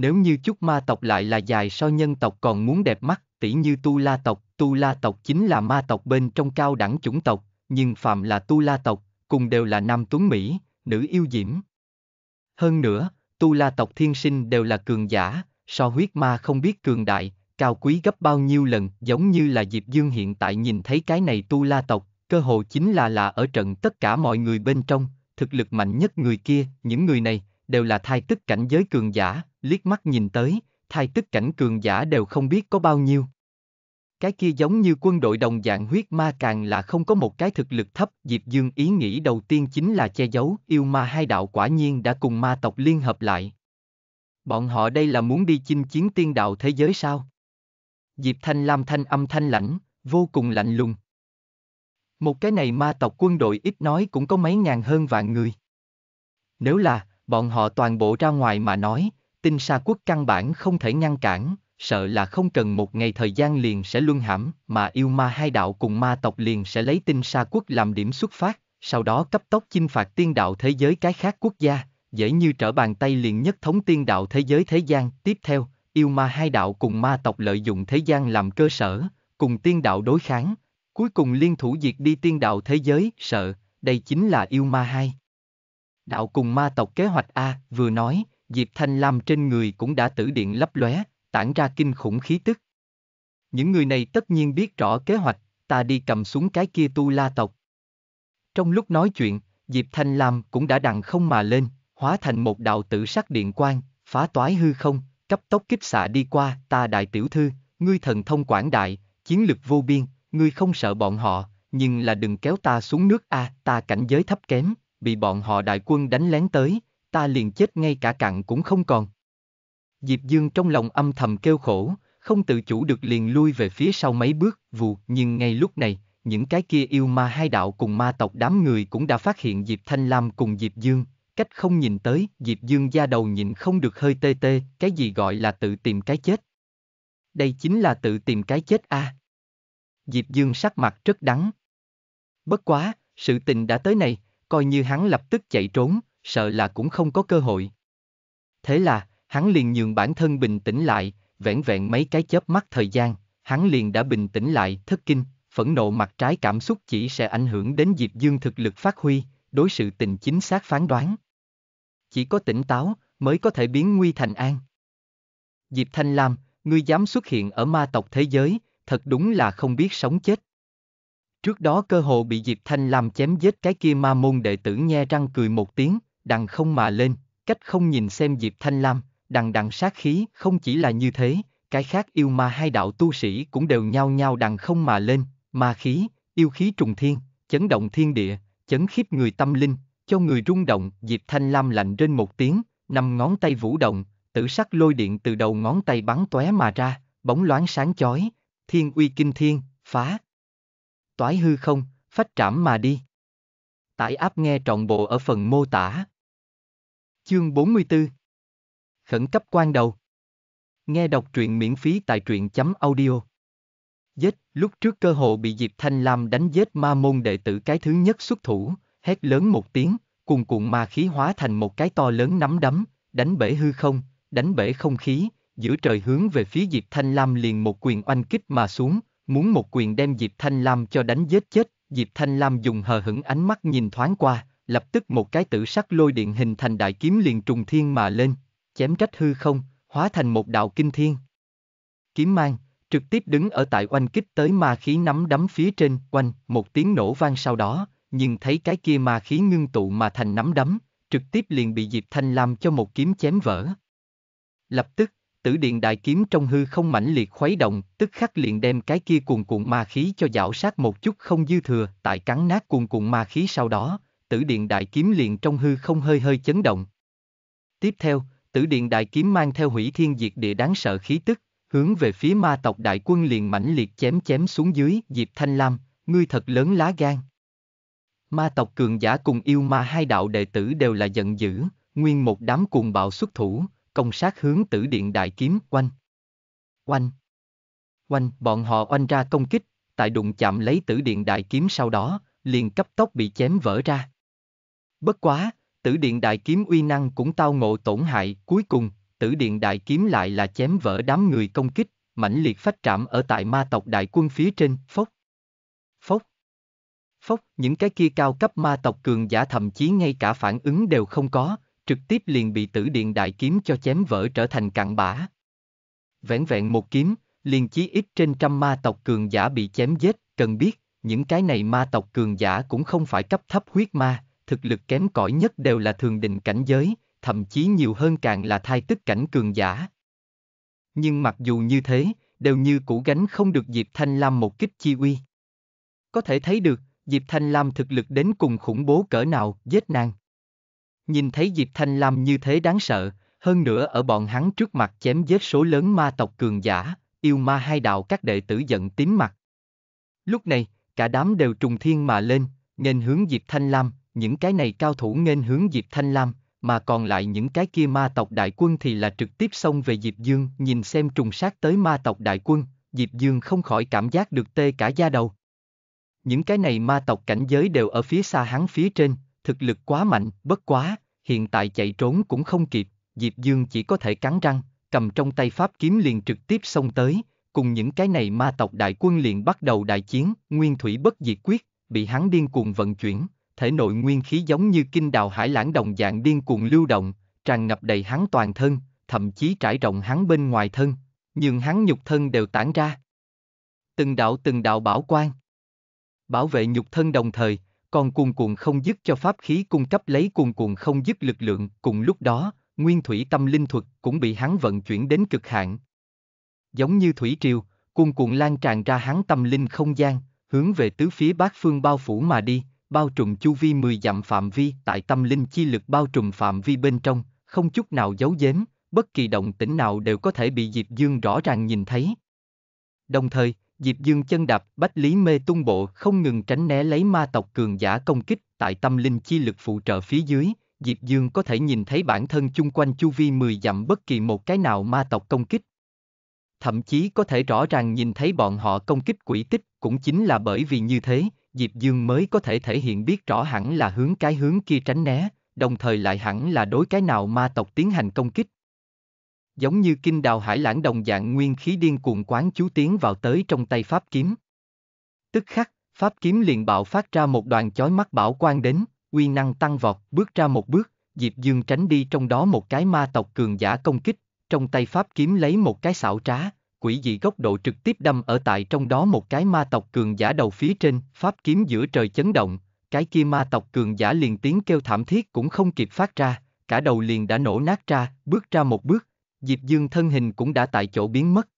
nếu như chút ma tộc lại là dài so nhân tộc còn muốn đẹp mắt, tỷ như tu la tộc, tu la tộc chính là ma tộc bên trong cao đẳng chủng tộc, nhưng phạm là tu la tộc, cùng đều là nam tuấn Mỹ, nữ yêu diễm. Hơn nữa, tu la tộc thiên sinh đều là cường giả, so huyết ma không biết cường đại, cao quý gấp bao nhiêu lần, giống như là Diệp Dương hiện tại nhìn thấy cái này tu la tộc, cơ hồ chính là là ở trận tất cả mọi người bên trong, thực lực mạnh nhất người kia, những người này, đều là thai tức cảnh giới cường giả, liếc mắt nhìn tới, thai tức cảnh cường giả đều không biết có bao nhiêu. Cái kia giống như quân đội đồng dạng huyết ma càng là không có một cái thực lực thấp, Diệp Dương ý nghĩ đầu tiên chính là che giấu, yêu ma hai đạo quả nhiên đã cùng ma tộc liên hợp lại. Bọn họ đây là muốn đi chinh chiến tiên đạo thế giới sao? Diệp Thanh Lam Thanh âm thanh lãnh, vô cùng lạnh lùng. Một cái này ma tộc quân đội ít nói cũng có mấy ngàn hơn vạn người. Nếu là, bọn họ toàn bộ ra ngoài mà nói, tinh sa quốc căn bản không thể ngăn cản, sợ là không cần một ngày thời gian liền sẽ luân hãm, mà yêu ma hai đạo cùng ma tộc liền sẽ lấy tinh sa quốc làm điểm xuất phát, sau đó cấp tốc chinh phạt tiên đạo thế giới cái khác quốc gia, dễ như trở bàn tay liền nhất thống tiên đạo thế giới thế gian. Tiếp theo, yêu ma hai đạo cùng ma tộc lợi dụng thế gian làm cơ sở, cùng tiên đạo đối kháng, cuối cùng liên thủ diệt đi tiên đạo thế giới, sợ, đây chính là yêu ma hai. Đạo cùng ma tộc kế hoạch A vừa nói, Diệp Thanh Lam trên người cũng đã tử điện lấp lóe, tản ra kinh khủng khí tức. Những người này tất nhiên biết rõ kế hoạch, ta đi cầm xuống cái kia tu la tộc. Trong lúc nói chuyện, Diệp Thanh Lam cũng đã đằng không mà lên, hóa thành một đạo tử sắc điện quang, phá toái hư không, cấp tốc kích xạ đi qua, ta đại tiểu thư, ngươi thần thông quảng đại, chiến lực vô biên, ngươi không sợ bọn họ, nhưng là đừng kéo ta xuống nước a, à, ta cảnh giới thấp kém, bị bọn họ đại quân đánh lén tới, ta liền chết ngay cả cặn cũng không còn. Diệp Dương trong lòng âm thầm kêu khổ, không tự chủ được liền lui về phía sau mấy bước, vù, nhưng ngay lúc này, những cái kia yêu ma hai đạo cùng ma tộc đám người cũng đã phát hiện Diệp Thanh Lam cùng Diệp Dương, cách không nhìn tới, Diệp Dương da đầu nhìn không được hơi tê tê, cái gì gọi là tự tìm cái chết. Đây chính là tự tìm cái chết a. À. Diệp Dương sắc mặt rất đắng. Bất quá, sự tình đã tới này, coi như hắn lập tức chạy trốn, sợ là cũng không có cơ hội. Thế là, hắn liền nhường bản thân bình tĩnh lại, vẻn vẹn mấy cái chớp mắt thời gian, hắn liền đã bình tĩnh lại, thất kinh, phẫn nộ mặt trái cảm xúc chỉ sẽ ảnh hưởng đến Diệp Dương thực lực phát huy, đối sự tình chính xác phán đoán. Chỉ có tỉnh táo, mới có thể biến nguy thành an. Diệp Thanh Lam, ngươi dám xuất hiện ở ma tộc thế giới, thật đúng là không biết sống chết. Trước đó cơ hồ bị Diệp Thanh Lam chém giết cái kia ma môn đệ tử nhe răng cười một tiếng, đằng không mà lên, cách không nhìn xem Diệp Thanh Lam, đằng đằng sát khí không chỉ là như thế, cái khác yêu ma hai đạo tu sĩ cũng đều nhao nhao đằng không mà lên, ma khí, yêu khí trùng thiên, chấn động thiên địa, chấn khiếp người tâm linh, cho người rung động, Diệp Thanh Lam lạnh trên một tiếng, năm ngón tay vũ động, tử sắc lôi điện từ đầu ngón tay bắn tóe mà ra, bóng loáng sáng chói, thiên uy kinh thiên, phá. Toái hư không, phách trảm mà đi. Tải áp nghe trọn bộ ở phần mô tả. Chương 44 Khẩn cấp quan đầu Nghe đọc truyện miễn phí tại truyện chấm audio Dết, lúc trước cơ hội bị Diệp Thanh Lam đánh dết ma môn đệ tử cái thứ nhất xuất thủ, hét lớn một tiếng, cùng cuộn ma khí hóa thành một cái to lớn nắm đấm, đánh bể hư không, đánh bể không khí, giữa trời hướng về phía Diệp Thanh Lam liền một quyền oanh kích mà xuống, muốn một quyền đem Diệp Thanh Lam cho đánh giết chết, Diệp Thanh Lam dùng hờ hững ánh mắt nhìn thoáng qua, lập tức một cái tử sắc lôi điện hình thành đại kiếm liền trùng thiên mà lên, chém rách hư không, hóa thành một đạo kinh thiên. Kiếm mang, trực tiếp đứng ở tại oanh kích tới ma khí nắm đấm phía trên, oanh, một tiếng nổ vang sau đó, nhưng thấy cái kia ma khí ngưng tụ mà thành nắm đấm, trực tiếp liền bị Diệp Thanh làm cho một kiếm chém vỡ. Lập tức, tử điện đại kiếm trong hư không mãnh liệt khuấy động, tức khắc liền đem cái kia cuồn cuộn ma khí cho dạo sát một chút không dư thừa, tại cắn nát cuồn cuộn ma khí sau đó, tử điện đại kiếm liền trong hư không hơi hơi chấn động. Tiếp theo, tử điện đại kiếm mang theo hủy thiên diệt địa đáng sợ khí tức, hướng về phía ma tộc đại quân liền mãnh liệt chém chém xuống dưới, Diệp Thanh Lam, ngươi thật lớn lá gan. Ma tộc cường giả cùng yêu ma hai đạo đệ tử đều là giận dữ, nguyên một đám cuồng bạo xuất thủ, công sát hướng tử điện đại kiếm, quanh quanh quanh bọn họ oanh ra công kích, tại đụng chạm lấy tử điện đại kiếm sau đó, liền cấp tốc bị chém vỡ ra. Bất quá, tử điện đại kiếm uy năng cũng tao ngộ tổn hại, cuối cùng, tử điện đại kiếm lại là chém vỡ đám người công kích, mãnh liệt phách trạm ở tại ma tộc đại quân phía trên, phốc. Phốc. Phốc, những cái kia cao cấp ma tộc cường giả thậm chí ngay cả phản ứng đều không có, trực tiếp liền bị tử điện đại kiếm cho chém vỡ trở thành cặn bã. Vẹn vẹn một kiếm, liền chí ít trên trăm ma tộc cường giả bị chém giết, cần biết, những cái này ma tộc cường giả cũng không phải cấp thấp huyết ma, thực lực kém cỏi nhất đều là thường định cảnh giới, thậm chí nhiều hơn càng là thai tức cảnh cường giả. Nhưng mặc dù như thế, đều như cũ gánh không được Diệp Thanh Lam một kích chi uy. Có thể thấy được, Diệp Thanh Lam thực lực đến cùng khủng bố cỡ nào, giết nàng. Nhìn thấy Diệp Thanh Lam như thế đáng sợ, hơn nữa ở bọn hắn trước mặt chém giết số lớn ma tộc cường giả, yêu ma hai đạo các đệ tử giận tím mặt. Lúc này, cả đám đều trùng thiên mà lên, nghênh hướng Diệp Thanh Lam, những cái này cao thủ nên hướng Diệp Thanh Lam, mà còn lại những cái kia ma tộc đại quân thì là trực tiếp xông về Diệp Dương, nhìn xem trùng sát tới ma tộc đại quân, Diệp Dương không khỏi cảm giác được tê cả da đầu. Những cái này ma tộc cảnh giới đều ở phía xa hắn phía trên, thực lực quá mạnh, bất quá, hiện tại chạy trốn cũng không kịp, Diệp Dương chỉ có thể cắn răng, cầm trong tay pháp kiếm liền trực tiếp xông tới, cùng những cái này ma tộc đại quân liền bắt đầu đại chiến, nguyên thủy bất diệt quyết, bị hắn điên cuồng vận chuyển, thể nội nguyên khí giống như kinh đào hải lãng đồng dạng điên cuồng lưu động, tràn ngập đầy hắn toàn thân, thậm chí trải rộng hắn bên ngoài thân, nhưng hắn nhục thân đều tản ra. Từng đạo từng đạo bảo quan. Bảo vệ nhục thân đồng thời, còn cuồn cuộn không dứt cho pháp khí cung cấp lấy cuồn cuộn không dứt lực lượng, cùng lúc đó, nguyên thủy tâm linh thuật cũng bị hắn vận chuyển đến cực hạn. Giống như thủy triều, cuồn cuộn lan tràn ra hắn tâm linh không gian, hướng về tứ phía bát phương bao phủ mà đi, bao trùm chu vi 10 dặm phạm vi tại tâm linh chi lực bao trùm phạm vi bên trong, không chút nào giấu giếm, bất kỳ động tĩnh nào đều có thể bị Diệp Dương rõ ràng nhìn thấy. Đồng thời, Diệp Dương chân đạp bách lý mê tung bộ không ngừng tránh né lấy ma tộc cường giả công kích tại tâm linh chi lực phụ trợ phía dưới, Diệp Dương có thể nhìn thấy bản thân chung quanh chu vi 10 dặm bất kỳ một cái nào ma tộc công kích. Thậm chí có thể rõ ràng nhìn thấy bọn họ công kích quỷ tích cũng chính là bởi vì như thế, Diệp Dương mới có thể thể hiện biết rõ hẳn là hướng cái hướng kia tránh né, đồng thời lại hẳn là đối cái nào ma tộc tiến hành công kích. Giống như kinh đào hải lãng đồng dạng nguyên khí điên cuồng quán chú tiến vào tới trong tay pháp kiếm. Tức khắc, pháp kiếm liền bạo phát ra một đoàn chói mắt bảo quang đến, uy năng tăng vọt, bước ra một bước, Diệp Dương tránh đi trong đó một cái ma tộc cường giả công kích, trong tay pháp kiếm lấy một cái xảo trá, quỷ dị góc độ trực tiếp đâm ở tại trong đó một cái ma tộc cường giả đầu phía trên, pháp kiếm giữa trời chấn động, cái kia ma tộc cường giả liền tiếng kêu thảm thiết cũng không kịp phát ra, cả đầu liền đã nổ nát ra, bước ra một bước, Diệp Dương thân hình cũng đã tại chỗ biến mất.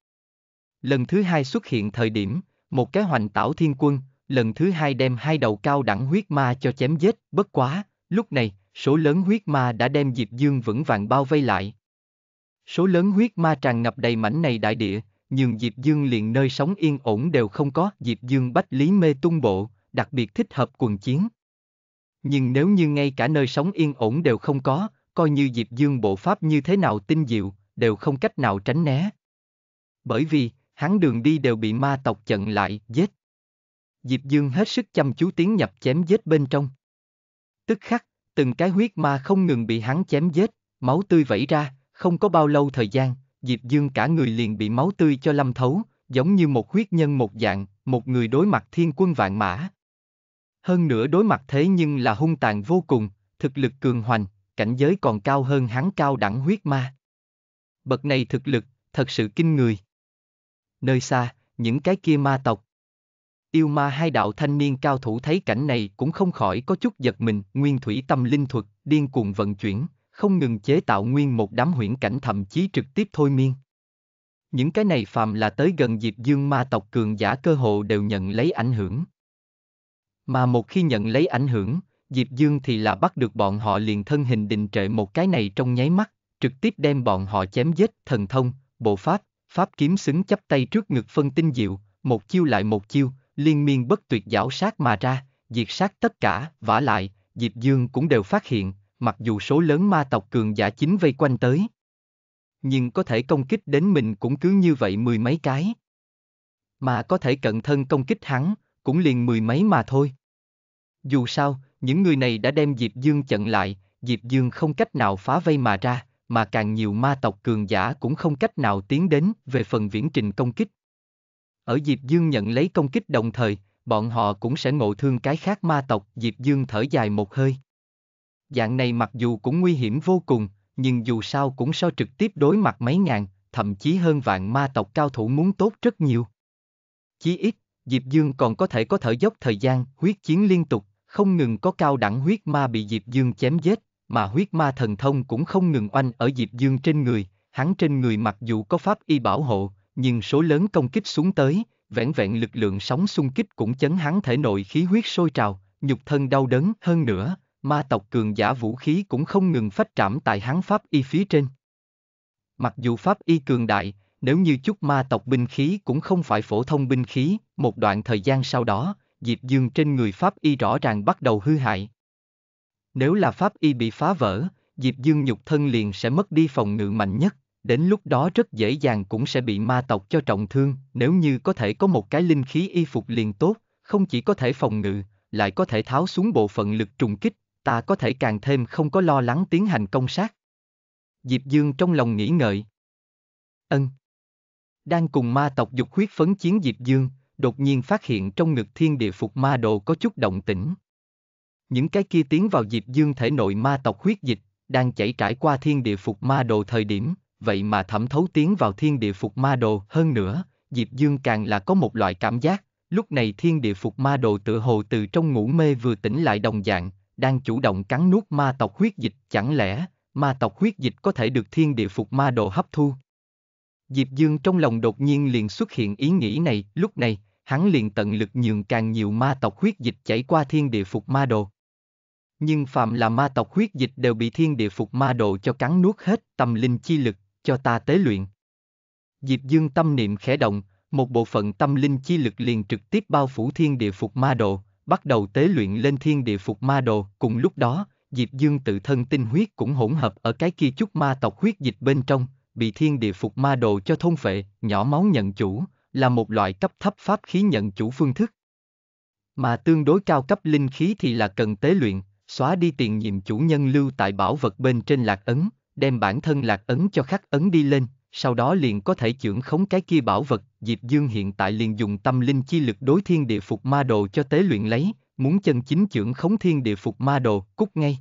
Lần thứ hai xuất hiện thời điểm, một cái hoành tảo thiên quân, lần thứ hai đem hai đầu cao đẳng huyết ma cho chém giết, bất quá, lúc này, số lớn huyết ma đã đem Diệp Dương vững vàng bao vây lại. Số lớn huyết ma tràn ngập đầy mảnh này đại địa, nhưng Diệp Dương liền nơi sống yên ổn đều không có. Diệp Dương bách lý mê tung bộ, đặc biệt thích hợp quần chiến. Nhưng nếu như ngay cả nơi sống yên ổn đều không có, coi như Diệp Dương bộ pháp như thế nào tinh diệu, đều không cách nào tránh né. Bởi vì, hắn đường đi đều bị ma tộc chặn lại, giết. Diệp Dương hết sức chăm chú tiến nhập chém giết bên trong. Tức khắc, từng cái huyết ma không ngừng bị hắn chém giết, máu tươi vẩy ra, không có bao lâu thời gian, Diệp Dương cả người liền bị máu tươi cho lâm thấu, giống như một huyết nhân một dạng, một người đối mặt thiên quân vạn mã. Hơn nữa đối mặt thế nhưng là hung tàn vô cùng, thực lực cường hoành, cảnh giới còn cao hơn hắn cao đẳng huyết ma. Bậc này thực lực, thật sự kinh người. Nơi xa, những cái kia ma tộc. Yêu ma hai đạo thanh niên cao thủ thấy cảnh này cũng không khỏi có chút giật mình, nguyên thủy tâm linh thuật, điên cuồng vận chuyển, không ngừng chế tạo nguyên một đám huyễn cảnh thậm chí trực tiếp thôi miên. Những cái này phàm là tới gần diệp dương ma tộc cường giả cơ hồ đều nhận lấy ảnh hưởng. Mà một khi nhận lấy ảnh hưởng, Diệp Dương thì là bắt được bọn họ liền thân hình đình trệ một cái này trong nháy mắt, trực tiếp đem bọn họ chém giết, thần thông, bộ pháp, pháp kiếm xứng chấp tay trước ngực phân tinh diệu, một chiêu lại một chiêu, liên miên bất tuyệt giảo sát mà ra, diệt sát tất cả, vả lại, Diệp Dương cũng đều phát hiện, mặc dù số lớn ma tộc cường giả chính vây quanh tới. Nhưng có thể công kích đến mình cũng cứ như vậy mười mấy cái. Mà có thể cận thân công kích hắn, cũng liền mười mấy mà thôi. Dù sao, những người này đã đem Diệp Dương chặn lại, Diệp Dương không cách nào phá vây mà ra, mà càng nhiều ma tộc cường giả cũng không cách nào tiến đến về phần viễn trình công kích. Ở Diệp Dương nhận lấy công kích đồng thời, bọn họ cũng sẽ ngộ thương cái khác ma tộc, Diệp Dương thở dài một hơi. Dạng này mặc dù cũng nguy hiểm vô cùng, nhưng dù sao cũng so trực tiếp đối mặt mấy ngàn, thậm chí hơn vạn ma tộc cao thủ muốn tốt rất nhiều. Chí ít, Diệp Dương còn có thể có thở dốc thời gian, huyết chiến liên tục, không ngừng có cao đẳng huyết ma bị Diệp Dương chém giết, mà huyết ma thần thông cũng không ngừng oanh ở Diệp Dương trên người, hắn trên người mặc dù có pháp y bảo hộ, nhưng số lớn công kích xuống tới, vẹn vẹn lực lượng sóng xung kích cũng chấn hắn thể nội khí huyết sôi trào, nhục thân đau đớn hơn nữa, ma tộc cường giả vũ khí cũng không ngừng phách trảm tại hắn pháp y phía trên. Mặc dù pháp y cường đại, nếu như chút ma tộc binh khí cũng không phải phổ thông binh khí, một đoạn thời gian sau đó, Diệp Dương trên người pháp y rõ ràng bắt đầu hư hại. Nếu là pháp y bị phá vỡ, Diệp Dương nhục thân liền sẽ mất đi phòng ngự mạnh nhất, đến lúc đó rất dễ dàng cũng sẽ bị ma tộc cho trọng thương, nếu như có thể có một cái linh khí y phục liền tốt, không chỉ có thể phòng ngự, lại có thể tháo xuống bộ phận lực trùng kích, ta có thể càng thêm không có lo lắng tiến hành công sát. Diệp Dương trong lòng nghĩ ngợi. Ân. Đang cùng ma tộc dục huyết phấn chiến Diệp Dương, đột nhiên phát hiện trong ngực thiên địa phục ma đồ có chút động tĩnh. Những cái kia tiến vào Diệp Dương thể nội ma tộc huyết dịch, đang chảy trải qua thiên địa phục ma đồ thời điểm, vậy mà thẩm thấu tiến vào thiên địa phục ma đồ hơn nữa, Diệp Dương càng là có một loại cảm giác, lúc này thiên địa phục ma đồ tự hồ từ trong ngủ mê vừa tỉnh lại đồng dạng, đang chủ động cắn nuốt ma tộc huyết dịch, chẳng lẽ ma tộc huyết dịch có thể được thiên địa phục ma đồ hấp thu? Diệp Dương trong lòng đột nhiên liền xuất hiện ý nghĩ này, lúc này, hắn liền tận lực nhường càng nhiều ma tộc huyết dịch chảy qua thiên địa phục ma đồ. Nhưng phạm là ma tộc huyết dịch đều bị thiên địa phục ma đồ cho cắn nuốt hết tâm linh chi lực, cho ta tế luyện. Diệp Dương tâm niệm khẽ động, một bộ phận tâm linh chi lực liền trực tiếp bao phủ thiên địa phục ma đồ, bắt đầu tế luyện lên thiên địa phục ma đồ, cùng lúc đó, Diệp Dương tự thân tinh huyết cũng hỗn hợp ở cái kia chút ma tộc huyết dịch bên trong, bị thiên địa phục ma đồ cho thông phệ, nhỏ máu nhận chủ, là một loại cấp thấp pháp khí nhận chủ phương thức. Mà tương đối cao cấp linh khí thì là cần tế luyện, xóa đi tiền nhiệm chủ nhân lưu tại bảo vật bên trên lạc ấn, đem bản thân lạc ấn cho khắc ấn đi lên, sau đó liền có thể trưởng khống cái kia bảo vật, Diệp Dương hiện tại liền dùng tâm linh chi lực đối thiên địa phục ma đồ cho tế luyện lấy, muốn chân chính trưởng khống thiên địa phục ma đồ, cút ngay.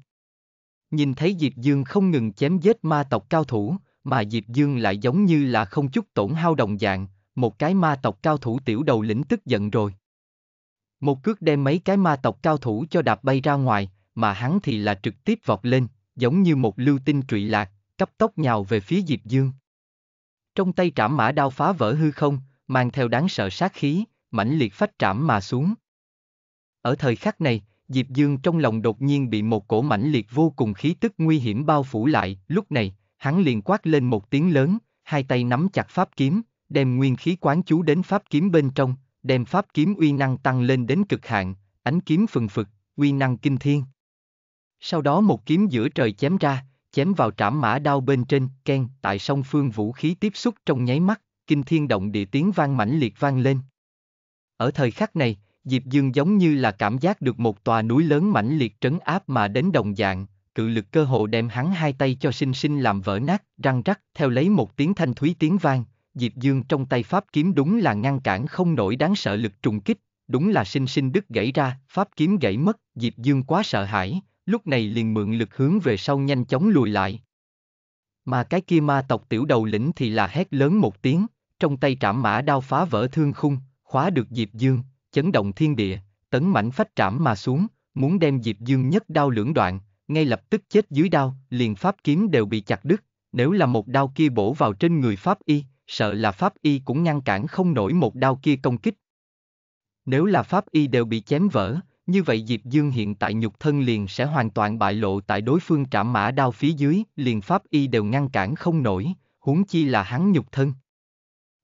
Nhìn thấy Diệp Dương không ngừng chém giết ma tộc cao thủ, mà Diệp Dương lại giống như là không chút tổn hao đồng dạng, một cái ma tộc cao thủ tiểu đầu lĩnh tức giận rồi. Một cước đem mấy cái ma tộc cao thủ cho đạp bay ra ngoài, mà hắn thì là trực tiếp vọt lên, giống như một lưu tinh trụy lạc, cấp tốc nhào về phía Diệp Dương. Trong tay trảm mã đao phá vỡ hư không, mang theo đáng sợ sát khí, mãnh liệt phách trảm mà xuống. Ở thời khắc này, Diệp Dương trong lòng đột nhiên bị một cổ mãnh liệt vô cùng khí tức nguy hiểm bao phủ lại, lúc này, hắn liền quát lên một tiếng lớn, hai tay nắm chặt pháp kiếm, đem nguyên khí quán chú đến pháp kiếm bên trong, đem pháp kiếm uy năng tăng lên đến cực hạn, ánh kiếm phừng phực, uy năng kinh thiên. Sau đó một kiếm giữa trời chém ra, chém vào trảm mã đao bên trên, ken, tại song phương vũ khí tiếp xúc trong nháy mắt, kinh thiên động địa tiếng vang mãnh liệt vang lên. Ở thời khắc này, Diệp Dương giống như là cảm giác được một tòa núi lớn mãnh liệt trấn áp mà đến đồng dạng, cự lực cơ hộ đem hắn hai tay cho sinh sinh làm vỡ nát, răng rắc, theo lấy một tiếng thanh thúy tiếng vang, Diệp Dương trong tay pháp kiếm đúng là ngăn cản không nổi đáng sợ lực trùng kích, đúng là sinh sinh đứt gãy ra, pháp kiếm gãy mất, Diệp Dương quá sợ hãi, lúc này liền mượn lực hướng về sau nhanh chóng lùi lại. Mà cái kia ma tộc tiểu đầu lĩnh thì là hét lớn một tiếng, trong tay trảm mã đao phá vỡ thương khung, khóa được Diệp Dương, chấn động thiên địa, tấn mảnh phách trảm mà xuống, muốn đem Diệp Dương nhất đao lưỡng đoạn, ngay lập tức chết dưới đao, liền pháp kiếm đều bị chặt đứt, nếu là một đao kia bổ vào trên người pháp y, sợ là pháp y cũng ngăn cản không nổi một đao kia công kích. Nếu là pháp y đều bị chém vỡ, như vậy Diệp Dương hiện tại nhục thân liền sẽ hoàn toàn bại lộ tại đối phương trảm mã đao phía dưới, liền pháp y đều ngăn cản không nổi, huống chi là hắn nhục thân.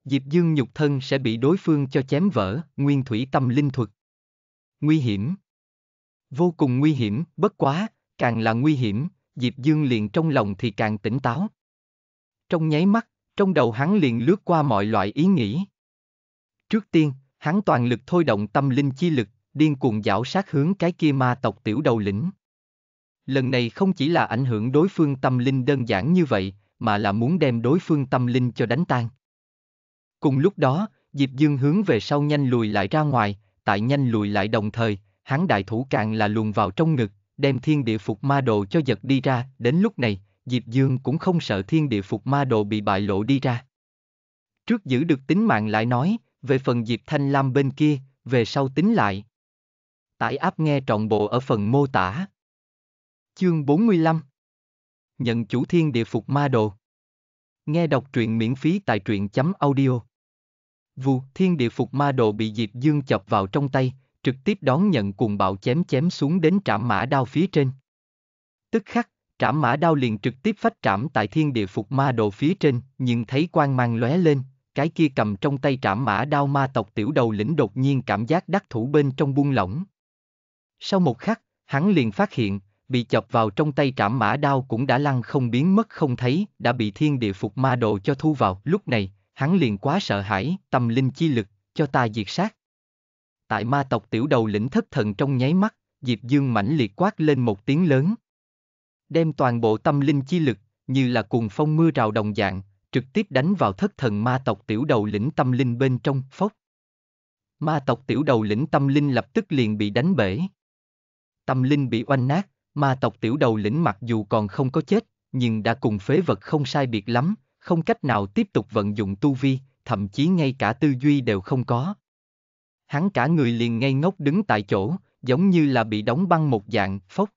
Diệp Dương nhục thân sẽ bị đối phương cho chém vỡ, nguyên thủy tâm linh thuật. Nguy hiểm. Vô cùng nguy hiểm, bất quá, càng là nguy hiểm, Diệp Dương liền trong lòng thì càng tỉnh táo. Trong nháy mắt, trong đầu hắn liền lướt qua mọi loại ý nghĩ. Trước tiên, hắn toàn lực thôi động tâm linh chi lực, điên cuồng dảo sát hướng cái kia ma tộc tiểu đầu lĩnh. Lần này không chỉ là ảnh hưởng đối phương tâm linh đơn giản như vậy, mà là muốn đem đối phương tâm linh cho đánh tan. Cùng lúc đó, Diệp Dương hướng về sau nhanh lùi lại ra ngoài, tại nhanh lùi lại đồng thời, hắn đại thủ càng là luồn vào trong ngực, đem thiên địa phục ma đồ cho giật đi ra, đến lúc này, Diệp Dương cũng không sợ thiên địa phục ma đồ bị bại lộ đi ra. Trước giữ được tính mạng lại nói, về phần Diệp Thanh Lam bên kia, về sau tính lại. Tải app nghe trọn bộ ở phần mô tả. Chương 45 Nhận chủ thiên địa phục ma đồ Nghe đọc truyện miễn phí tại truyện.audio chấm Vù, thiên địa phục ma đồ bị Diệp Dương chọc vào trong tay, trực tiếp đón nhận cuồng bạo chém chém xuống đến trảm mã đao phía trên. Tức khắc, trảm mã đao liền trực tiếp phách trảm tại thiên địa phục ma đồ phía trên, nhưng thấy quang mang lóe lên, cái kia cầm trong tay trảm mã đao ma tộc tiểu đầu lĩnh đột nhiên cảm giác đắc thủ bên trong buông lỏng. Sau một khắc, hắn liền phát hiện, bị chọc vào trong tay trảm mã đao cũng đã lăn không biến mất không thấy, đã bị thiên địa phục ma đồ cho thu vào. Lúc này, hắn liền quá sợ hãi, tâm linh chi lực, cho ta diệt sát. Tại ma tộc tiểu đầu lĩnh thất thần trong nháy mắt, Diệp Dương mãnh liệt quát lên một tiếng lớn. Đem toàn bộ tâm linh chi lực, như là cuồng phong mưa rào đồng dạng, trực tiếp đánh vào thất thần ma tộc tiểu đầu lĩnh tâm linh bên trong, phốc. Ma tộc tiểu đầu lĩnh tâm linh lập tức liền bị đánh bể tâm linh bị oanh nát, ma tộc tiểu đầu lĩnh mặc dù còn không có chết, nhưng đã cùng phế vật không sai biệt lắm, không cách nào tiếp tục vận dụng tu vi, thậm chí ngay cả tư duy đều không có. Hắn cả người liền ngây ngốc đứng tại chỗ, giống như là bị đóng băng một dạng, phốc.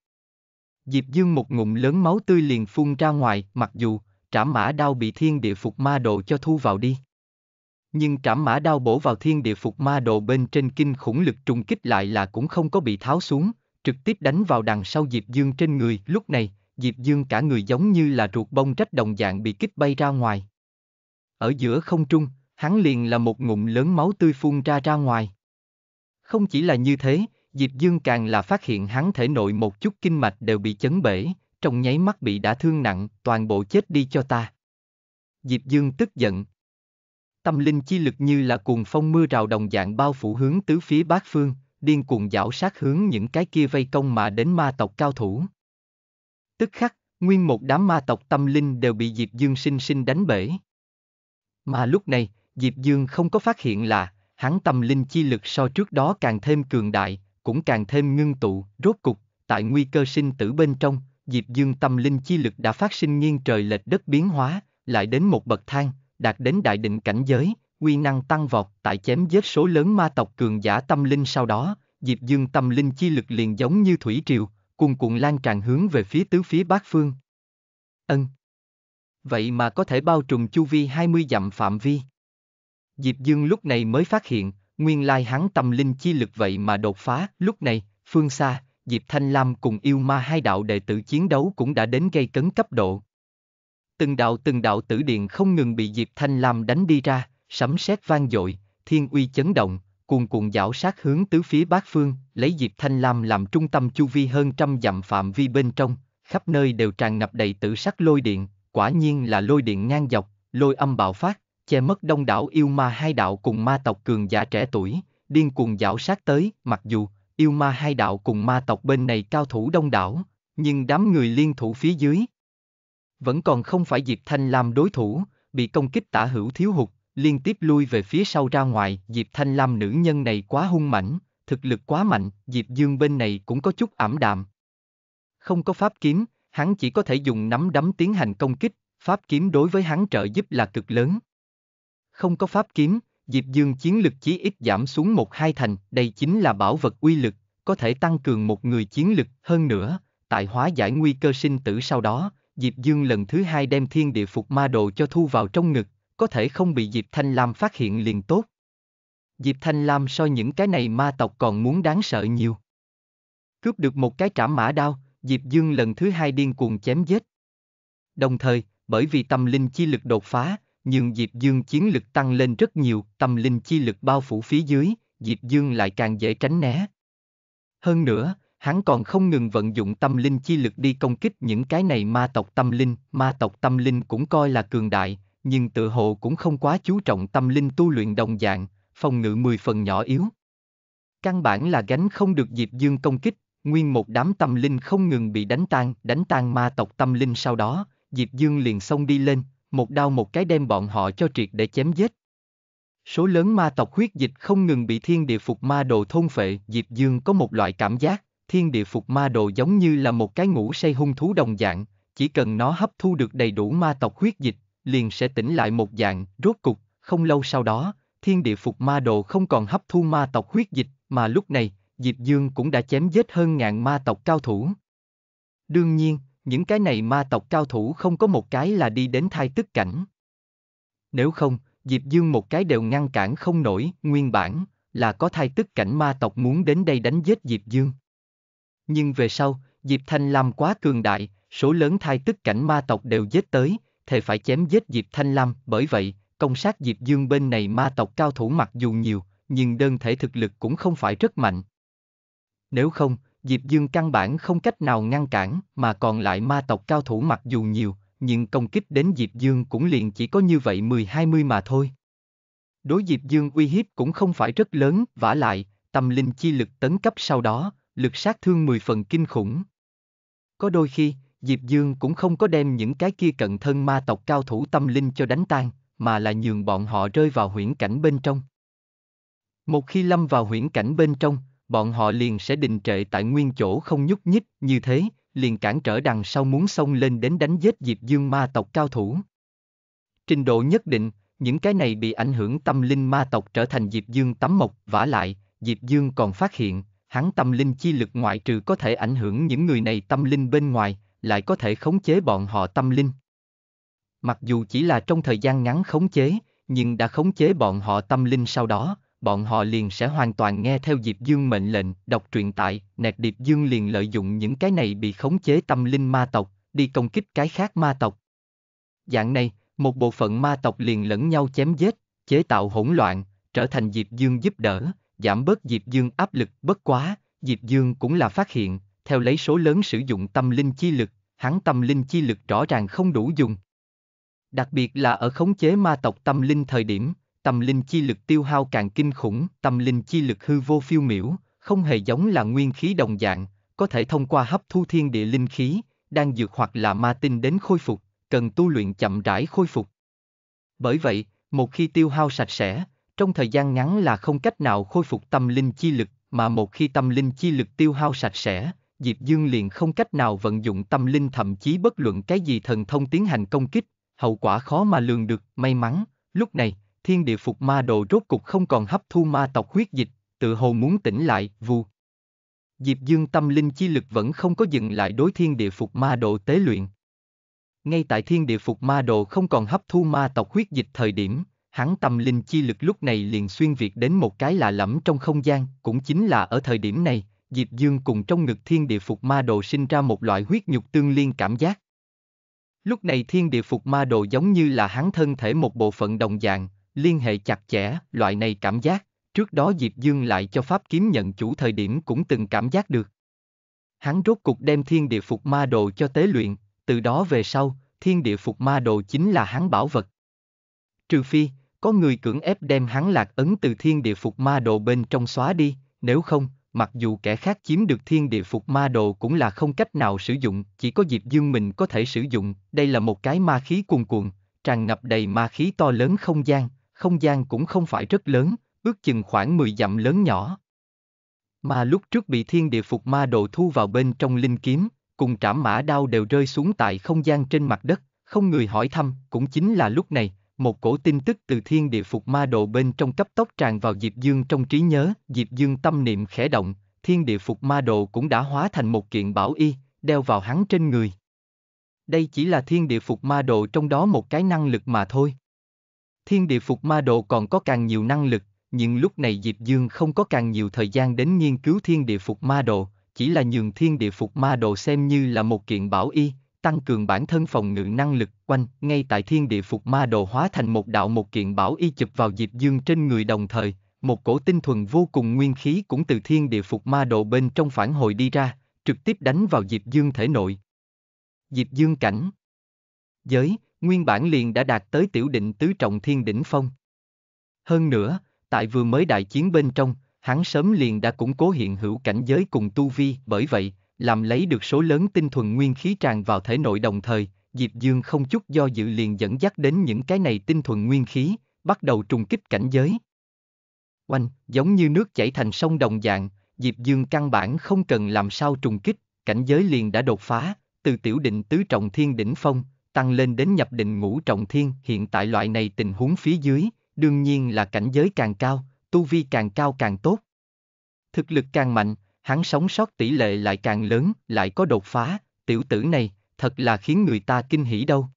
Diệp Dương một ngụm lớn máu tươi liền phun ra ngoài, mặc dù, trảm mã đao bị thiên địa phục ma độ cho thu vào đi. Nhưng trảm mã đao bổ vào thiên địa phục ma độ bên trên kinh khủng lực trùng kích lại là cũng không có bị tháo xuống, trực tiếp đánh vào đằng sau Diệp Dương trên người. Lúc này, Diệp Dương cả người giống như là ruột bông rách đồng dạng bị kích bay ra ngoài. Ở giữa không trung, hắn liền là một ngụm lớn máu tươi phun ra ra ngoài. Không chỉ là như thế, Diệp Dương càng là phát hiện hắn thể nội một chút kinh mạch đều bị chấn bể, trong nháy mắt bị đã thương nặng, toàn bộ chết đi cho ta. Diệp Dương tức giận. Tâm linh chi lực như là cuồng phong mưa rào đồng dạng bao phủ hướng tứ phía bát phương, điên cuồng dảo sát hướng những cái kia vây công mà đến ma tộc cao thủ. Tức khắc, nguyên một đám ma tộc tâm linh đều bị Diệp Dương sinh sinh đánh bể. Mà lúc này, Diệp Dương không có phát hiện là, hắn tâm linh chi lực so trước đó càng thêm cường đại, cũng càng thêm ngưng tụ, rốt cục, tại nguy cơ sinh tử bên trong, Diệp Dương tâm linh chi lực đã phát sinh nghiêng trời lệch đất biến hóa, lại đến một bậc thang, đạt đến đại định cảnh giới, Quy năng tăng vọt tại chém giết số lớn ma tộc cường giả tâm linh sau đó, Diệp Dương tâm linh chi lực liền giống như thủy triều, cuồn cuộn lan tràn hướng về phía tứ phía bát phương. Ân. Vậy mà có thể bao trùm chu vi 20 dặm phạm vi. Diệp Dương lúc này mới phát hiện, nguyên lai hắn tâm linh chi lực vậy mà đột phá, lúc này, phương xa, Diệp Thanh Lam cùng yêu ma hai đạo đệ tử chiến đấu cũng đã đến gây cấn cấp độ. Từng đạo từng đạo tử điện không ngừng bị Diệp Thanh Lam đánh đi ra, sấm sét vang dội, thiên uy chấn động, cuồn cuộn dảo sát hướng tứ phía bát phương, lấy Diệp Thanh Lam làm trung tâm chu vi hơn trăm dặm phạm vi bên trong, khắp nơi đều tràn ngập đầy tử sắc lôi điện, quả nhiên là lôi điện ngang dọc, lôi âm bạo phát, che mất đông đảo yêu ma hai đạo cùng ma tộc cường giả trẻ tuổi, điên cuồng dảo sát tới, mặc dù yêu ma hai đạo cùng ma tộc bên này cao thủ đông đảo, nhưng đám người liên thủ phía dưới vẫn còn không phải Diệp Thanh Lam đối thủ, bị công kích tả hữu thiếu hụt, liên tiếp lui về phía sau ra ngoài, Diệp Thanh Lam nữ nhân này quá hung mãnh, thực lực quá mạnh, Diệp Dương bên này cũng có chút ảm đạm. Không có pháp kiếm, hắn chỉ có thể dùng nắm đấm tiến hành công kích, pháp kiếm đối với hắn trợ giúp là cực lớn. Không có pháp kiếm, Diệp Dương chiến lực chí ít giảm xuống một hai thành, đây chính là bảo vật uy lực, có thể tăng cường một người chiến lực hơn nữa, tại hóa giải nguy cơ sinh tử sau đó, Diệp Dương lần thứ hai đem thiên địa phục ma đồ cho thu vào trong ngực, có thể không bị Diệp Thanh Lam phát hiện liền tốt. Diệp Thanh Lam so những cái này ma tộc còn muốn đáng sợ nhiều. Cướp được một cái trảm mã đao, Diệp Dương lần thứ hai điên cuồng chém giết. Đồng thời, bởi vì tâm linh chi lực đột phá, nhưng Diệp Dương chiến lực tăng lên rất nhiều, tâm linh chi lực bao phủ phía dưới, Diệp Dương lại càng dễ tránh né. Hơn nữa, hắn còn không ngừng vận dụng tâm linh chi lực đi công kích những cái này ma tộc tâm linh, ma tộc tâm linh cũng coi là cường đại, nhưng tự hồ cũng không quá chú trọng tâm linh tu luyện đồng dạng, phòng ngự mười phần nhỏ yếu. Căn bản là gánh không được Diệp Dương công kích, nguyên một đám tâm linh không ngừng bị đánh tan, đánh tan ma tộc tâm linh sau đó, Diệp Dương liền xông đi lên, một đao một cái đem bọn họ cho triệt để chém giết. Số lớn ma tộc huyết dịch không ngừng bị thiên địa phục ma đồ thôn phệ, Diệp Dương có một loại cảm giác, thiên địa phục ma đồ giống như là một cái ngủ say hung thú đồng dạng, chỉ cần nó hấp thu được đầy đủ ma tộc huyết dịch, liền sẽ tỉnh lại một dạng, rốt cục, không lâu sau đó, thiên địa phục ma đồ không còn hấp thu ma tộc huyết dịch, mà lúc này, Diệp Dương cũng đã chém giết hơn ngàn ma tộc cao thủ. Đương nhiên, những cái này ma tộc cao thủ không có một cái là đi đến thai tức cảnh. Nếu không, Diệp Dương một cái đều ngăn cản không nổi, nguyên bản, là có thai tức cảnh ma tộc muốn đến đây đánh giết Diệp Dương. Nhưng về sau, Diệp Thanh Lam quá cường đại, số lớn thai tức cảnh ma tộc đều giết tới, thề phải chém giết Diệp Thanh Lam, bởi vậy, công sát Diệp Dương bên này ma tộc cao thủ mặc dù nhiều, nhưng đơn thể thực lực cũng không phải rất mạnh. Nếu không, Diệp Dương căn bản không cách nào ngăn cản, mà còn lại ma tộc cao thủ mặc dù nhiều, nhưng công kích đến Diệp Dương cũng liền chỉ có như vậy 10-20 mà thôi. Đối Diệp Dương uy hiếp cũng không phải rất lớn, vả lại, tâm linh chi lực tấn cấp sau đó, lực sát thương 10 phần kinh khủng. Có đôi khi, Diệp Dương cũng không có đem những cái kia cận thân ma tộc cao thủ tâm linh cho đánh tan, mà là nhường bọn họ rơi vào huyễn cảnh bên trong. Một khi lâm vào huyễn cảnh bên trong, bọn họ liền sẽ đình trệ tại nguyên chỗ không nhúc nhích như thế, liền cản trở đằng sau muốn xông lên đến đánh giết Diệp Dương ma tộc cao thủ. Trình độ nhất định, những cái này bị ảnh hưởng tâm linh ma tộc trở thành Diệp Dương tắm mộc, vả lại, Diệp Dương còn phát hiện, hắn tâm linh chi lực ngoại trừ có thể ảnh hưởng những người này tâm linh bên ngoài, lại có thể khống chế bọn họ tâm linh. Mặc dù chỉ là trong thời gian ngắn khống chế, nhưng đã khống chế bọn họ tâm linh sau đó, bọn họ liền sẽ hoàn toàn nghe theo Diệp Dương mệnh lệnh, đọc truyện tại, nẹt Diệp Dương liền lợi dụng những cái này bị khống chế tâm linh ma tộc, đi công kích cái khác ma tộc. Dạng này, một bộ phận ma tộc liền lẫn nhau chém giết, chế tạo hỗn loạn, trở thành Diệp Dương giúp đỡ, giảm bớt Diệp Dương áp lực bất quá, Diệp Dương cũng là phát hiện, theo lấy số lớn sử dụng tâm linh chi lực, hắn tâm linh chi lực rõ ràng không đủ dùng. Đặc biệt là ở khống chế ma tộc tâm linh thời điểm, tâm linh chi lực tiêu hao càng kinh khủng, tâm linh chi lực hư vô phiêu miểu, không hề giống là nguyên khí đồng dạng, có thể thông qua hấp thu thiên địa linh khí, đang dược hoặc là ma tinh đến khôi phục, cần tu luyện chậm rãi khôi phục. Bởi vậy, một khi tiêu hao sạch sẽ, trong thời gian ngắn là không cách nào khôi phục tâm linh chi lực, mà một khi tâm linh chi lực tiêu hao sạch sẽ, Diệp Dương liền không cách nào vận dụng tâm linh thậm chí bất luận cái gì thần thông tiến hành công kích, hậu quả khó mà lường được, may mắn, lúc này, thiên địa phục ma đồ rốt cục không còn hấp thu ma tộc huyết dịch, tự hồ muốn tỉnh lại, vù. Diệp Dương tâm linh chi lực vẫn không có dừng lại đối thiên địa phục ma đồ tế luyện. Ngay tại thiên địa phục ma đồ không còn hấp thu ma tộc huyết dịch thời điểm, hắn tâm linh chi lực lúc này liền xuyên việt đến một cái lạ lẫm trong không gian, cũng chính là ở thời điểm này, Diệp Dương cùng trong ngực thiên địa phục ma đồ sinh ra một loại huyết nhục tương liên cảm giác. Lúc này thiên địa phục ma đồ giống như là hắn thân thể một bộ phận đồng dạng, liên hệ chặt chẽ, loại này cảm giác, trước đó Diệp Dương lại cho pháp kiếm nhận chủ thời điểm cũng từng cảm giác được. Hắn rốt cục đem thiên địa phục ma đồ cho tế luyện, từ đó về sau, thiên địa phục ma đồ chính là hắn bảo vật. Trừ phi, có người cưỡng ép đem hắn lạc ấn từ thiên địa phục ma đồ bên trong xóa đi, nếu không, mặc dù kẻ khác chiếm được thiên địa phục ma đồ cũng là không cách nào sử dụng, chỉ có Diệp Dương mình có thể sử dụng, đây là một cái ma khí cuồn cuộn, tràn ngập đầy ma khí to lớn không gian, không gian cũng không phải rất lớn, ước chừng khoảng 10 dặm lớn nhỏ. Mà lúc trước bị thiên địa phục ma đồ thu vào bên trong linh kiếm, cùng trảm mã đao đều rơi xuống tại không gian trên mặt đất, không người hỏi thăm, cũng chính là lúc này, một cổ tin tức từ thiên địa phục ma đồ bên trong cấp tốc tràn vào Diệp Dương trong trí nhớ, Diệp Dương tâm niệm khẽ động, thiên địa phục ma đồ cũng đã hóa thành một kiện bảo y, đeo vào hắn trên người. Đây chỉ là thiên địa phục ma đồ trong đó một cái năng lực mà thôi. Thiên địa phục ma đồ còn có càng nhiều năng lực, nhưng lúc này Diệp Dương không có càng nhiều thời gian đến nghiên cứu thiên địa phục ma đồ, chỉ là nhường thiên địa phục ma đồ xem như là một kiện bảo y, tăng cường bản thân phòng ngự năng lực quanh, ngay tại thiên địa phục ma đồ hóa thành một đạo một kiện bảo y chụp vào Diệp Dương trên người đồng thời, một cổ tinh thuần vô cùng nguyên khí cũng từ thiên địa phục ma đồ bên trong phản hồi đi ra, trực tiếp đánh vào Diệp Dương thể nội. Diệp Dương cảnh Giới, nguyên bản liền đã đạt tới tiểu định tứ trọng thiên đỉnh phong. Hơn nữa, tại vừa mới đại chiến bên trong, hắn sớm liền đã củng cố hiện hữu cảnh giới cùng tu vi, bởi vậy, làm lấy được số lớn tinh thuần nguyên khí tràn vào thể nội đồng thời, Diệp Dương không chút do dự liền dẫn dắt đến những cái này tinh thuần nguyên khí, bắt đầu trùng kích cảnh giới. Oanh, giống như nước chảy thành sông đồng dạng, Diệp Dương căn bản không cần làm sao trùng kích, cảnh giới liền đã đột phá, từ tiểu định tứ trọng thiên đỉnh phong, tăng lên đến nhập định ngũ trọng thiên, hiện tại loại này tình huống phía dưới, đương nhiên là cảnh giới càng cao, tu vi càng cao càng tốt. Thực lực càng mạnh, hắn sống sót tỷ lệ lại càng lớn, lại có đột phá, tiểu tử này, thật là khiến người ta kinh hỉ đâu.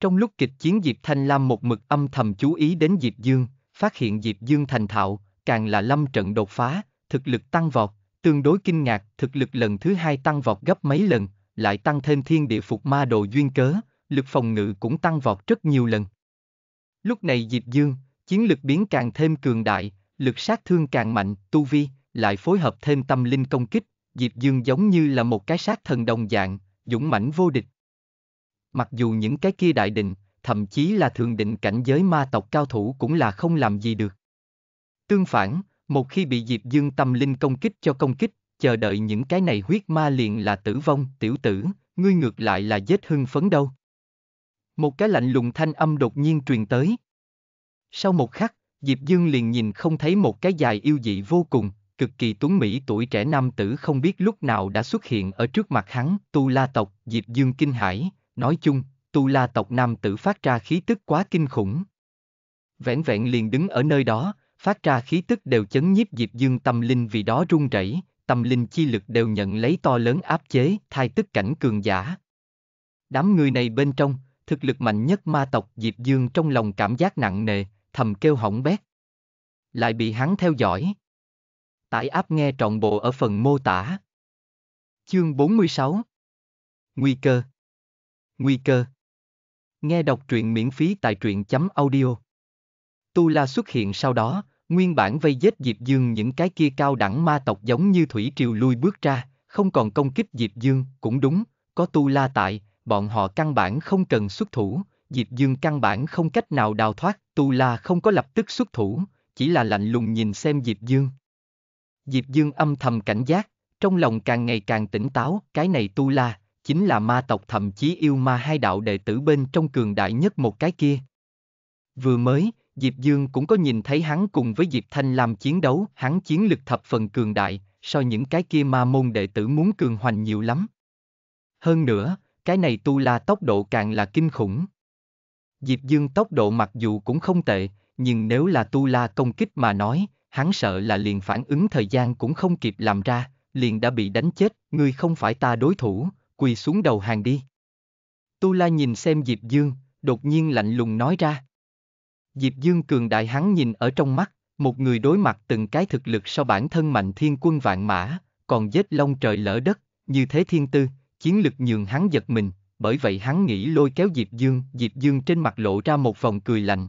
Trong lúc kịch chiến Diệp Thanh Lam một mực âm thầm chú ý đến Diệp Dương, phát hiện Diệp Dương thành thạo, càng là lâm trận đột phá, thực lực tăng vọt, tương đối kinh ngạc, thực lực lần thứ hai tăng vọt gấp mấy lần, lại tăng thêm thiên địa phục ma đồ duyên cớ, lực phòng ngự cũng tăng vọt rất nhiều lần. Lúc này Diệp Dương, chiến lực biến càng thêm cường đại, lực sát thương càng mạnh, tu vi, lại phối hợp thêm tâm linh công kích, Diệp Dương giống như là một cái sát thần đồng dạng, dũng mãnh vô địch. Mặc dù những cái kia đại định, thậm chí là thường định cảnh giới ma tộc cao thủ cũng là không làm gì được. Tương phản, một khi bị Diệp Dương tâm linh công kích cho công kích, chờ đợi những cái này huyết ma liền là tử vong, tiểu tử, ngươi ngược lại là dết hưng phấn đâu. Một cái lạnh lùng thanh âm đột nhiên truyền tới. Sau một khắc, Diệp Dương liền nhìn không thấy một cái dài yêu dị vô cùng, cực kỳ tuấn mỹ tuổi trẻ nam tử không biết lúc nào đã xuất hiện ở trước mặt hắn, tu la tộc, Diệp Dương kinh hãi, nói chung, tu la tộc nam tử phát ra khí tức quá kinh khủng. Vẹn vẹn liền đứng ở nơi đó, phát ra khí tức đều chấn nhiếp Diệp Dương tâm linh vì đó run rẩy, tâm linh chi lực đều nhận lấy to lớn áp chế, thai tức cảnh cường giả. Đám người này bên trong, thực lực mạnh nhất ma tộc Diệp Dương trong lòng cảm giác nặng nề, thầm kêu hỏng bét. Lại bị hắn theo dõi. Tải app nghe trọn bộ ở phần mô tả. Chương 46 Nguy cơ Nguy cơ Nghe đọc truyện miễn phí tại truyện.audio Tu La xuất hiện sau đó, nguyên bản vây giết Diệp Dương những cái kia cao đẳng ma tộc giống như thủy triều lui bước ra, không còn công kích Diệp Dương, cũng đúng, có Tu La tại, bọn họ căn bản không cần xuất thủ, Diệp Dương căn bản không cách nào đào thoát, Tu La không có lập tức xuất thủ, chỉ là lạnh lùng nhìn xem Diệp Dương. Diệp Dương âm thầm cảnh giác, trong lòng càng ngày càng tỉnh táo, cái này tu la, chính là ma tộc thậm chí yêu ma hai đạo đệ tử bên trong cường đại nhất một cái kia. Vừa mới, Diệp Dương cũng có nhìn thấy hắn cùng với Diệp Thanh làm chiến đấu, hắn chiến lực thập phần cường đại, so những cái kia ma môn đệ tử muốn cường hoành nhiều lắm. Hơn nữa, cái này tu la tốc độ càng là kinh khủng. Diệp Dương tốc độ mặc dù cũng không tệ, nhưng nếu là tu la công kích mà nói, hắn sợ là liền phản ứng thời gian cũng không kịp làm ra, liền đã bị đánh chết, ngươi không phải ta đối thủ, quỳ xuống đầu hàng đi. Tu La nhìn xem Diệp Dương, đột nhiên lạnh lùng nói ra. Diệp Dương cường đại hắn nhìn ở trong mắt, một người đối mặt từng cái thực lực so bản thân mạnh thiên quân vạn mã, còn giết long trời lỡ đất, như thế thiên tư, chiến lực nhường hắn giật mình, bởi vậy hắn nghĩ lôi kéo Diệp Dương, Diệp Dương trên mặt lộ ra một vòng cười lạnh.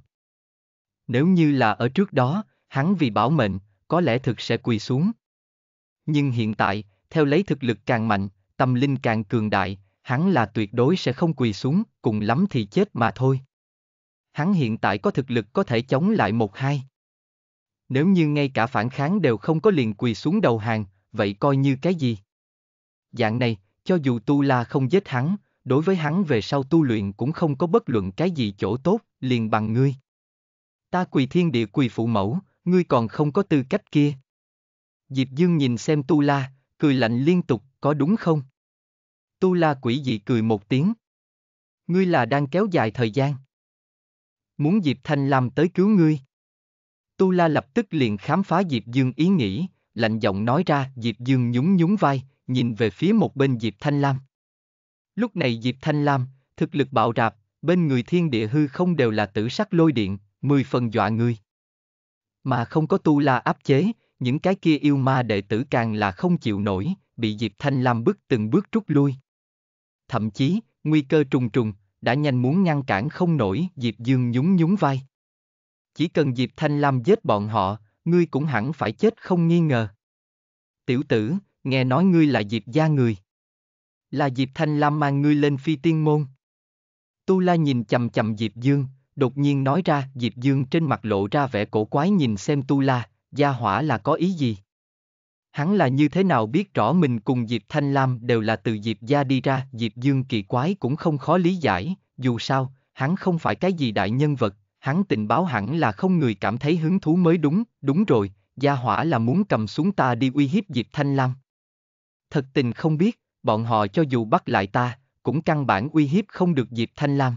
Nếu như là ở trước đó, hắn vì bảo mệnh, có lẽ thực sẽ quỳ xuống. Nhưng hiện tại, theo lấy thực lực càng mạnh, tâm linh càng cường đại, hắn là tuyệt đối sẽ không quỳ xuống, cùng lắm thì chết mà thôi. Hắn hiện tại có thực lực có thể chống lại một hai. Nếu như ngay cả phản kháng đều không có liền quỳ xuống đầu hàng, vậy coi như cái gì? Dạng này, cho dù tu la không giết hắn, đối với hắn về sau tu luyện cũng không có bất luận cái gì chỗ tốt, liền bằng ngươi. Ta quỳ thiên địa quỳ phụ mẫu, ngươi còn không có tư cách kia. Diệp Dương nhìn xem Tu La, cười lạnh liên tục, có đúng không? Tu La quỷ dị cười một tiếng. Ngươi là đang kéo dài thời gian. Muốn Diệp Thanh Lam tới cứu ngươi. Tu La lập tức liền khám phá Diệp Dương ý nghĩ, lạnh giọng nói ra Diệp Dương nhún nhún vai, nhìn về phía một bên Diệp Thanh Lam. Lúc này Diệp Thanh Lam, thực lực bạo rạp, bên người thiên địa hư không đều là tử sắc lôi điện, mười phần dọa người. Mà không có tu la áp chế, những cái kia yêu ma đệ tử càng là không chịu nổi, bị Diệp Thanh Lam bước từng bước rút lui. Thậm chí, nguy cơ trùng trùng, đã nhanh muốn ngăn cản không nổi, Diệp Dương nhún nhún vai. Chỉ cần Diệp Thanh Lam giết bọn họ, ngươi cũng hẳn phải chết không nghi ngờ. Tiểu tử, nghe nói ngươi là Diệp gia người. Là Diệp Thanh Lam mang ngươi lên phi tiên môn. Tu La nhìn chầm chầm Diệp Dương, đột nhiên nói ra, Diệp Dương trên mặt lộ ra vẻ cổ quái nhìn xem Tu La, gia hỏa là có ý gì? Hắn là như thế nào biết rõ mình cùng Diệp Thanh Lam đều là từ Diệp gia đi ra, Diệp Dương kỳ quái cũng không khó lý giải, dù sao, hắn không phải cái gì đại nhân vật, hắn tình báo hẳn là không người cảm thấy hứng thú mới đúng, đúng rồi, gia hỏa là muốn cầm xuống ta đi uy hiếp Diệp Thanh Lam. Thật tình không biết, bọn họ cho dù bắt lại ta, cũng căn bản uy hiếp không được Diệp Thanh Lam.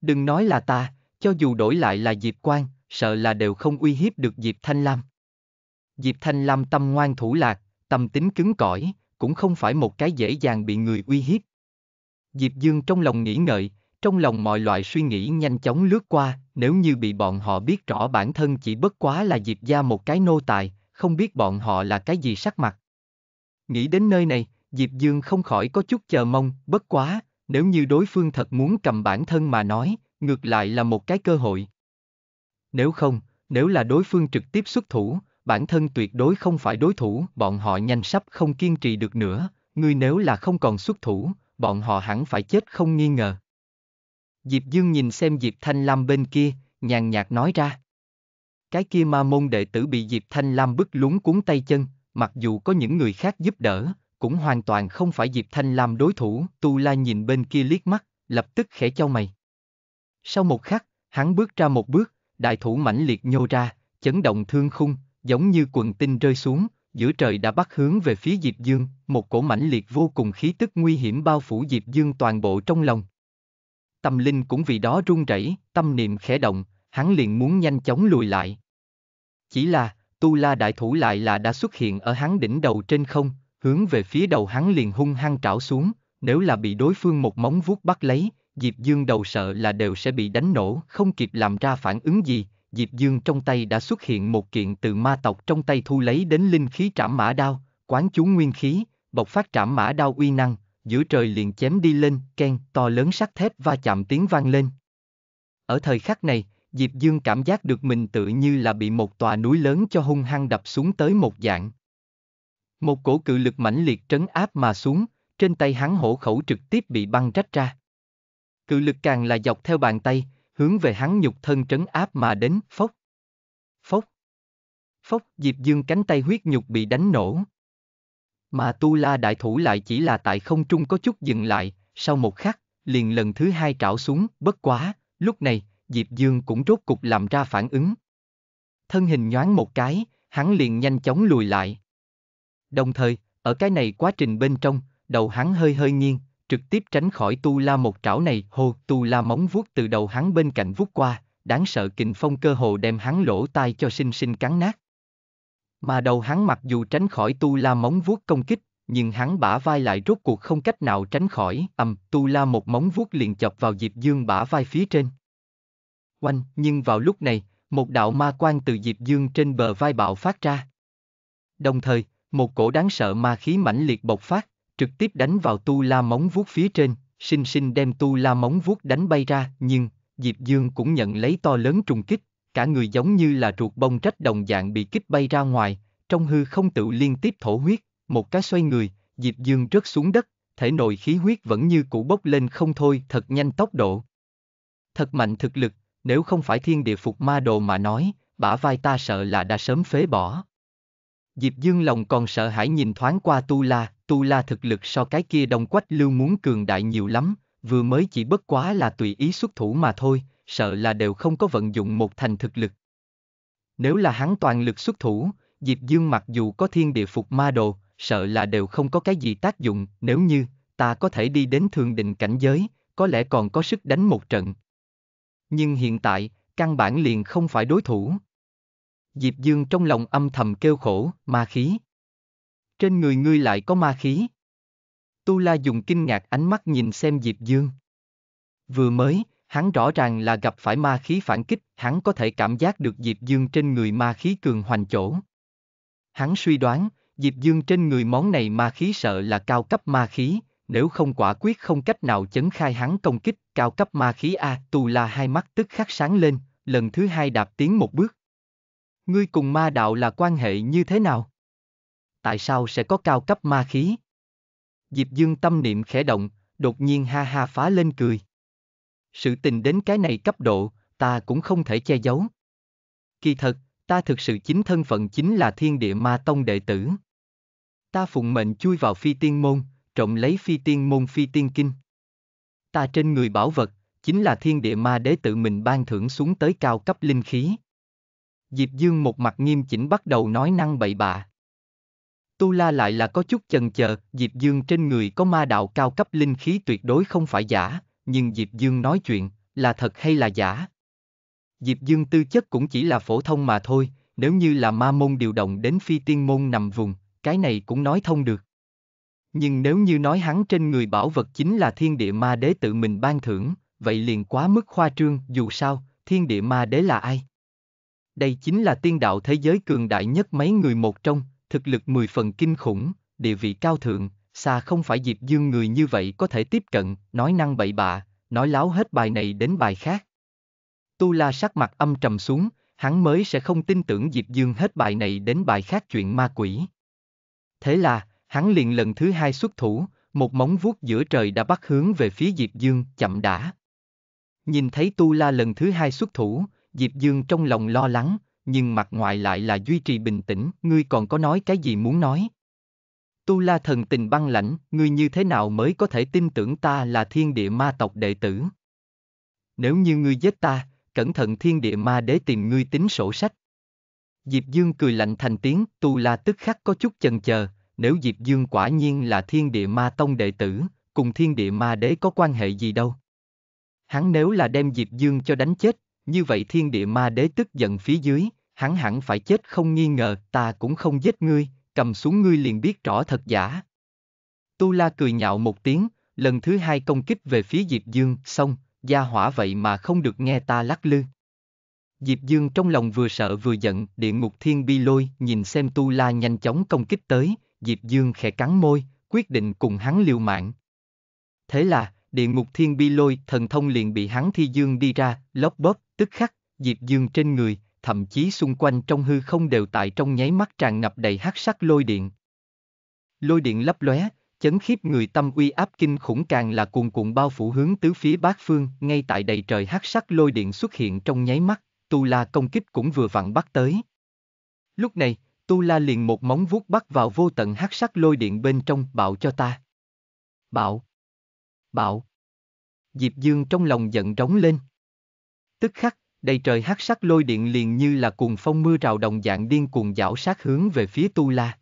Đừng nói là ta, cho dù đổi lại là Diệp Quang, sợ là đều không uy hiếp được Diệp Thanh Lam. Diệp Thanh Lam tâm ngoan thủ lạc, tâm tính cứng cỏi, cũng không phải một cái dễ dàng bị người uy hiếp. Diệp Dương trong lòng nghĩ ngợi, trong lòng mọi loại suy nghĩ nhanh chóng lướt qua, nếu như bị bọn họ biết rõ bản thân chỉ bất quá là Diệp gia một cái nô tài, không biết bọn họ là cái gì sắc mặt. Nghĩ đến nơi này, Diệp Dương không khỏi có chút chờ mong, bất quá, nếu như đối phương thật muốn cầm bản thân mà nói, ngược lại là một cái cơ hội. Nếu không, nếu là đối phương trực tiếp xuất thủ, bản thân tuyệt đối không phải đối thủ, bọn họ nhanh sắp không kiên trì được nữa, ngươi nếu là không còn xuất thủ, bọn họ hẳn phải chết không nghi ngờ. Diệp Dương nhìn xem Diệp Thanh Lam bên kia, nhàn nhạt nói ra. Cái kia ma môn đệ tử bị Diệp Thanh Lam bức lúng cuốn tay chân, mặc dù có những người khác giúp đỡ, cũng hoàn toàn không phải Diệp Thanh làm đối thủ, Tu La nhìn bên kia liếc mắt, lập tức khẽ cho mày. Sau một khắc, hắn bước ra một bước, đại thủ mãnh liệt nhô ra, chấn động thương khung, giống như quần tinh rơi xuống, giữa trời đã bắt hướng về phía Diệp Dương, một cổ mãnh liệt vô cùng khí tức nguy hiểm bao phủ Diệp Dương toàn bộ trong lòng. Tâm linh cũng vì đó run rẩy, tâm niệm khẽ động, hắn liền muốn nhanh chóng lùi lại. Chỉ là, Tu La đại thủ lại là đã xuất hiện ở hắn đỉnh đầu trên không, hướng về phía đầu hắn liền hung hăng trảo xuống, nếu là bị đối phương một móng vuốt bắt lấy, Diệp Dương đầu sợ là đều sẽ bị đánh nổ, không kịp làm ra phản ứng gì, Diệp Dương trong tay đã xuất hiện một kiện từ ma tộc trong tay thu lấy đến linh khí trảm mã đao, quán chú nguyên khí, bộc phát trảm mã đao uy năng, giữa trời liền chém đi lên, ken, to lớn sắc thép va chạm tiếng vang lên. Ở thời khắc này, Diệp Dương cảm giác được mình tự như là bị một tòa núi lớn cho hung hăng đập xuống tới một dạng. Một cổ cự lực mãnh liệt trấn áp mà xuống, trên tay hắn hổ khẩu trực tiếp bị băng rách ra. Cự lực càng là dọc theo bàn tay, hướng về hắn nhục thân trấn áp mà đến, phốc. Phốc. Phốc, Diệp Dương cánh tay huyết nhục bị đánh nổ. Mà Tu La đại thủ lại chỉ là tại không trung có chút dừng lại, sau một khắc, liền lần thứ hai trảo xuống, bất quá, lúc này, Diệp Dương cũng rốt cục làm ra phản ứng. Thân hình nhoáng một cái, hắn liền nhanh chóng lùi lại, Đồng thời, ở cái này quá trình bên trong, đầu hắn hơi hơi nghiêng, trực tiếp tránh khỏi tu la một trảo này, hồ tu la móng vuốt từ đầu hắn bên cạnh vuốt qua, đáng sợ kình phong cơ hồ đem hắn lỗ tai cho sinh sinh cắn nát. Mà đầu hắn mặc dù tránh khỏi tu la móng vuốt công kích, nhưng hắn bả vai lại rốt cuộc không cách nào tránh khỏi, ầm, tu la một móng vuốt liền chọc vào Diệp Dương bả vai phía trên. Oanh, nhưng vào lúc này, một đạo ma quan từ Diệp Dương trên bờ vai bạo phát ra. Đồng thời, một cổ đáng sợ ma khí mãnh liệt bộc phát, trực tiếp đánh vào tu la móng vuốt phía trên, sinh sinh đem tu la móng vuốt đánh bay ra, nhưng, Diệp Dương cũng nhận lấy to lớn trùng kích, cả người giống như là ruột bông trách đồng dạng bị kích bay ra ngoài, trong hư không tự liên tiếp thổ huyết, một cái xoay người, Diệp Dương rớt xuống đất, thể nội khí huyết vẫn như cũ bốc lên không thôi, thật nhanh tốc độ. Thật mạnh thực lực, nếu không phải thiên địa phục ma đồ mà nói, bả vai ta sợ là đã sớm phế bỏ. Diệp Dương lòng còn sợ hãi nhìn thoáng qua Tu La, Tu La thực lực so cái kia đồng quách lưu muốn cường đại nhiều lắm, vừa mới chỉ bất quá là tùy ý xuất thủ mà thôi, sợ là đều không có vận dụng một thành thực lực. Nếu là hắn toàn lực xuất thủ, Diệp Dương mặc dù có thiên địa phục ma đồ, sợ là đều không có cái gì tác dụng, nếu như, ta có thể đi đến thường định cảnh giới, có lẽ còn có sức đánh một trận. Nhưng hiện tại, căn bản liền không phải đối thủ. Diệp Dương trong lòng âm thầm kêu khổ, ma khí. Trên người ngươi lại có ma khí. Tu La dùng kinh ngạc ánh mắt nhìn xem Diệp Dương. Vừa mới, hắn rõ ràng là gặp phải ma khí phản kích, hắn có thể cảm giác được Diệp Dương trên người ma khí cường hoành chỗ. Hắn suy đoán, Diệp Dương trên người món này ma khí sợ là cao cấp ma khí, nếu không quả quyết không cách nào chấn khai hắn công kích, cao cấp ma khí A, Tu La hai mắt tức khắc sáng lên, lần thứ hai đạp tiến một bước. Ngươi cùng ma đạo là quan hệ như thế nào? Tại sao sẽ có cao cấp ma khí? Diệp Dương tâm niệm khẽ động, đột nhiên ha ha phá lên cười. Sự tình đến cái này cấp độ, ta cũng không thể che giấu. Kỳ thật, ta thực sự chính thân phận chính là thiên địa ma tông đệ tử. Ta phụng mệnh chui vào phi tiên môn, trộm lấy phi tiên môn phi tiên kinh. Ta trên người bảo vật, chính là thiên địa ma đế tự mình ban thưởng xuống tới cao cấp linh khí. Diệp Dương một mặt nghiêm chỉnh bắt đầu nói năng bậy bạ. Tu La lại là có chút chần chờ, Diệp Dương trên người có ma đạo cao cấp linh khí tuyệt đối không phải giả, nhưng Diệp Dương nói chuyện, là thật hay là giả? Diệp Dương tư chất cũng chỉ là phổ thông mà thôi, nếu như là ma môn điều động đến phi tiên môn nằm vùng, cái này cũng nói thông được. Nhưng nếu như nói hắn trên người bảo vật chính là thiên địa ma đế tự mình ban thưởng, vậy liền quá mức khoa trương, dù sao, thiên địa ma đế là ai? Đây chính là tiên đạo thế giới cường đại nhất mấy người một trong, thực lực mười phần kinh khủng, địa vị cao thượng, xa không phải Diệp Dương người như vậy có thể tiếp cận, nói năng bậy bạ, nói láo hết bài này đến bài khác. Tu La sắc mặt âm trầm xuống, hắn mới sẽ không tin tưởng Diệp Dương hết bài này đến bài khác chuyện ma quỷ. Thế là, hắn liền lần thứ hai xuất thủ, một móng vuốt giữa trời đã bắt hướng về phía Diệp Dương, chậm đã. Nhìn thấy Tu La lần thứ hai xuất thủ, Diệp Dương trong lòng lo lắng, nhưng mặt ngoài lại là duy trì bình tĩnh, ngươi còn có nói cái gì muốn nói. Tu La thần tình băng lãnh, ngươi như thế nào mới có thể tin tưởng ta là thiên địa ma tộc đệ tử? Nếu như ngươi giết ta, cẩn thận thiên địa ma đế tìm ngươi tính sổ sách. Diệp Dương cười lạnh thành tiếng, Tu La tức khắc có chút chần chờ, nếu Diệp Dương quả nhiên là thiên địa ma tông đệ tử, cùng thiên địa ma đế có quan hệ gì đâu. Hắn nếu là đem Diệp Dương cho đánh chết, như vậy thiên địa ma đế tức giận phía dưới, hắn hẳn phải chết không nghi ngờ, ta cũng không giết ngươi, cầm xuống ngươi liền biết rõ thật giả. Tu La cười nhạo một tiếng, lần thứ hai công kích về phía Diệp Dương, xong, gia hỏa vậy mà không được nghe ta lắc lư. Diệp Dương trong lòng vừa sợ vừa giận, địa ngục thiên bi lôi, nhìn xem Tu La nhanh chóng công kích tới, Diệp Dương khẽ cắn môi, quyết định cùng hắn liều mạng. Thế là, địa ngục thiên bi lôi thần thông liền bị hắn thi dương đi ra, lóp bóp, Tức khắc, Diệp Dương trên người, thậm chí xung quanh trong hư không đều tại trong nháy mắt tràn ngập đầy hắc sắc lôi điện. Lôi điện lấp lóe, chấn khiếp người tâm uy áp kinh khủng càng là cuồn cuộn bao phủ hướng tứ phía bát phương, ngay tại đầy trời hắc sắc lôi điện xuất hiện trong nháy mắt, Tu La công kích cũng vừa vặn bắt tới. Lúc này, Tu La liền một móng vuốt bắt vào vô tận hắc sắc lôi điện bên trong, bạo cho ta. Bạo. Bạo. Diệp Dương trong lòng giận rống lên. Tức khắc, đầy trời hắc sắc lôi điện liền như là cuồng phong mưa rào đồng dạng điên cuồng dảo sát hướng về phía Tu La.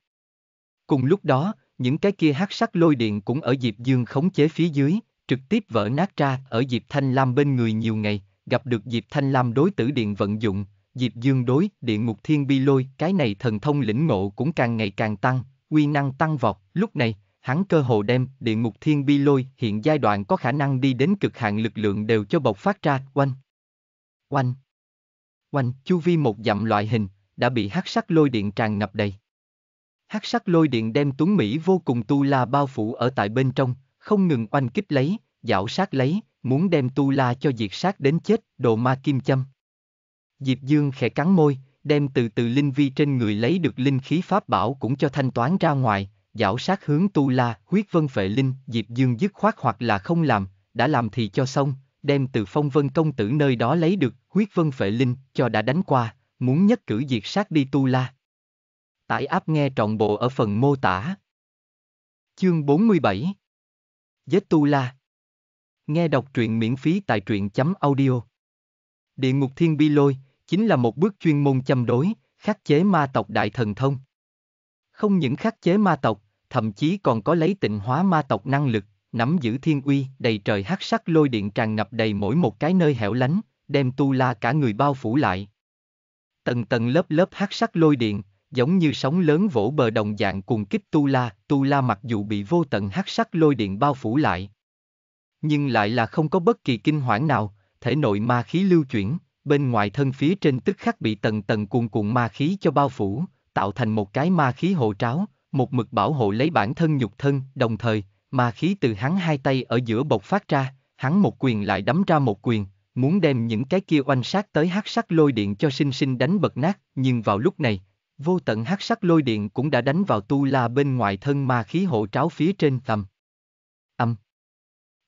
Cùng lúc đó, những cái kia hắc sắc lôi điện cũng ở Diệp Dương khống chế phía dưới, trực tiếp vỡ nát ra ở Diệp Thanh Lam bên người nhiều ngày, gặp được Diệp Thanh Lam đối tử điện vận dụng, Diệp Dương đối địa ngục thiên bi lôi, cái này thần thông lĩnh ngộ cũng càng ngày càng tăng, quy năng tăng vọt, lúc này, hắn cơ hồ đem địa ngục thiên bi lôi hiện giai đoạn có khả năng đi đến cực hạn lực lượng đều cho bộc phát ra, oanh. Oanh! Oanh! Chu vi một dặm loại hình, đã bị hắc sắc lôi điện tràn ngập đầy. Hắc sắc lôi điện đem Tuấn Mỹ vô cùng tu la bao phủ ở tại bên trong, không ngừng oanh kích lấy, dạo sát lấy, muốn đem tu la cho diệt sát đến chết, đồ ma kim châm. Diệp Dương khẽ cắn môi, đem từ từ linh vi trên người lấy được linh khí pháp bảo cũng cho thanh toán ra ngoài, dạo sát hướng tu la, huyết vân phệ linh, Diệp Dương dứt khoát hoặc là không làm, đã làm thì cho xong, đem từ phong vân công tử nơi đó lấy được huyết vân phệ linh cho đã đánh qua, muốn nhất cử diệt sát đi tu la. Tải áp nghe trọn bộ ở phần mô tả. Chương 47 Giết tu la Nghe đọc truyện miễn phí tại truyện chấm audio. Địa ngục thiên bi lôi, chính là một bước chuyên môn chăm đối, khắc chế ma tộc đại thần thông. Không những khắc chế ma tộc, thậm chí còn có lấy tịnh hóa ma tộc năng lực, nắm giữ thiên uy, đầy trời hắc sắc lôi điện tràn ngập đầy mỗi một cái nơi hẻo lánh, đem tu la cả người bao phủ lại. Tầng tầng lớp lớp hắc sắc lôi điện, giống như sóng lớn vỗ bờ đồng dạng cùng kích tu la, tu la mặc dù bị vô tận hắc sắc lôi điện bao phủ lại. Nhưng lại là không có bất kỳ kinh hoảng nào, thể nội ma khí lưu chuyển, bên ngoài thân phía trên tức khắc bị tầng tầng cuồn cuộn ma khí cho bao phủ, tạo thành một cái ma khí hộ tráo, một mực bảo hộ lấy bản thân nhục thân, đồng thời, mà khí từ hắn hai tay ở giữa bộc phát ra, hắn một quyền lại đấm ra một quyền, muốn đem những cái kia oanh sát tới hắc sắc lôi điện cho sinh sinh đánh bật nát, nhưng vào lúc này, vô tận hắc sắc lôi điện cũng đã đánh vào tu la bên ngoài thân ma khí hộ tráo phía trên tầm. Âm.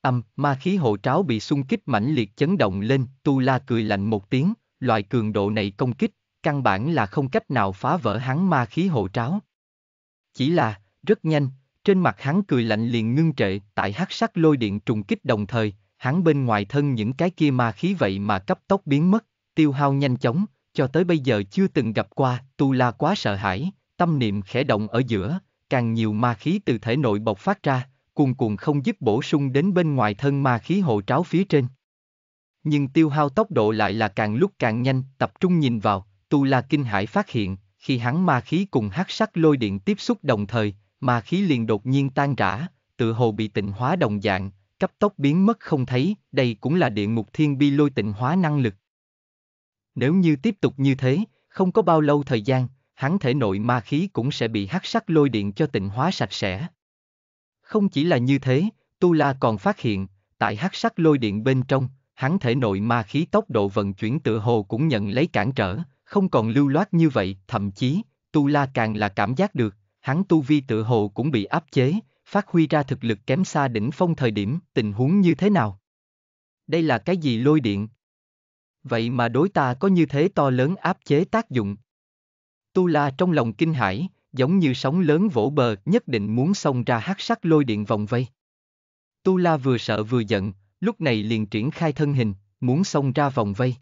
Âm, ma khí hộ tráo bị xung kích mãnh liệt chấn động lên, tu la cười lạnh một tiếng, loại cường độ này công kích, căn bản là không cách nào phá vỡ hắn ma khí hộ tráo. Chỉ là, rất nhanh, trên mặt hắn cười lạnh liền ngưng trệ, tại hắc sắc lôi điện trùng kích đồng thời, hắn bên ngoài thân những cái kia ma khí vậy mà cấp tốc biến mất, tiêu hao nhanh chóng, cho tới bây giờ chưa từng gặp qua, tu la quá sợ hãi, tâm niệm khẽ động ở giữa, càng nhiều ma khí từ thể nội bộc phát ra, cuồn cuộn không dứt bổ sung đến bên ngoài thân ma khí hộ tráo phía trên. Nhưng tiêu hao tốc độ lại là càng lúc càng nhanh, tập trung nhìn vào, tu la kinh hãi phát hiện, khi hắn ma khí cùng hắc sắc lôi điện tiếp xúc đồng thời, ma khí liền đột nhiên tan rã, tự hồ bị tịnh hóa đồng dạng, cấp tốc biến mất không thấy, đây cũng là địa ngục thiên bi lôi tịnh hóa năng lực. Nếu như tiếp tục như thế, không có bao lâu thời gian, hắn thể nội ma khí cũng sẽ bị hắc sắc lôi điện cho tịnh hóa sạch sẽ. Không chỉ là như thế, Tu La còn phát hiện, tại hắc sắc lôi điện bên trong, hắn thể nội ma khí tốc độ vận chuyển tự hồ cũng nhận lấy cản trở, không còn lưu loát như vậy, thậm chí, Tu La càng là cảm giác được, hắn tu vi tự hồ cũng bị áp chế, phát huy ra thực lực kém xa đỉnh phong thời điểm, tình huống như thế nào? Đây là cái gì lôi điện? Vậy mà đối ta có như thế to lớn áp chế tác dụng. Tu La trong lòng kinh hãi, giống như sóng lớn vỗ bờ nhất định muốn xông ra hắc sắc lôi điện vòng vây. Tu La vừa sợ vừa giận, lúc này liền triển khai thân hình, muốn xông ra vòng vây.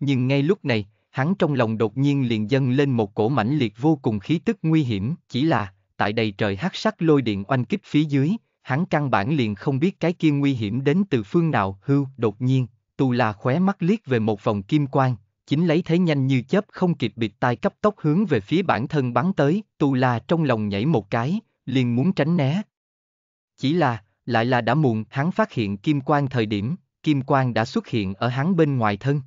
Nhưng ngay lúc này, hắn trong lòng đột nhiên liền dâng lên một cổ mãnh liệt vô cùng khí tức nguy hiểm, chỉ là, tại đầy trời hắc sắc lôi điện oanh kích phía dưới, hắn căn bản liền không biết cái kia nguy hiểm đến từ phương nào, hưu, đột nhiên, tu la khóe mắt liếc về một vòng kim quang, chính lấy thế nhanh như chớp không kịp biệt tai cấp tốc hướng về phía bản thân bắn tới, tu la trong lòng nhảy một cái, liền muốn tránh né. Chỉ là, lại là đã muộn, hắn phát hiện kim quang thời điểm, kim quang đã xuất hiện ở hắn bên ngoài thân.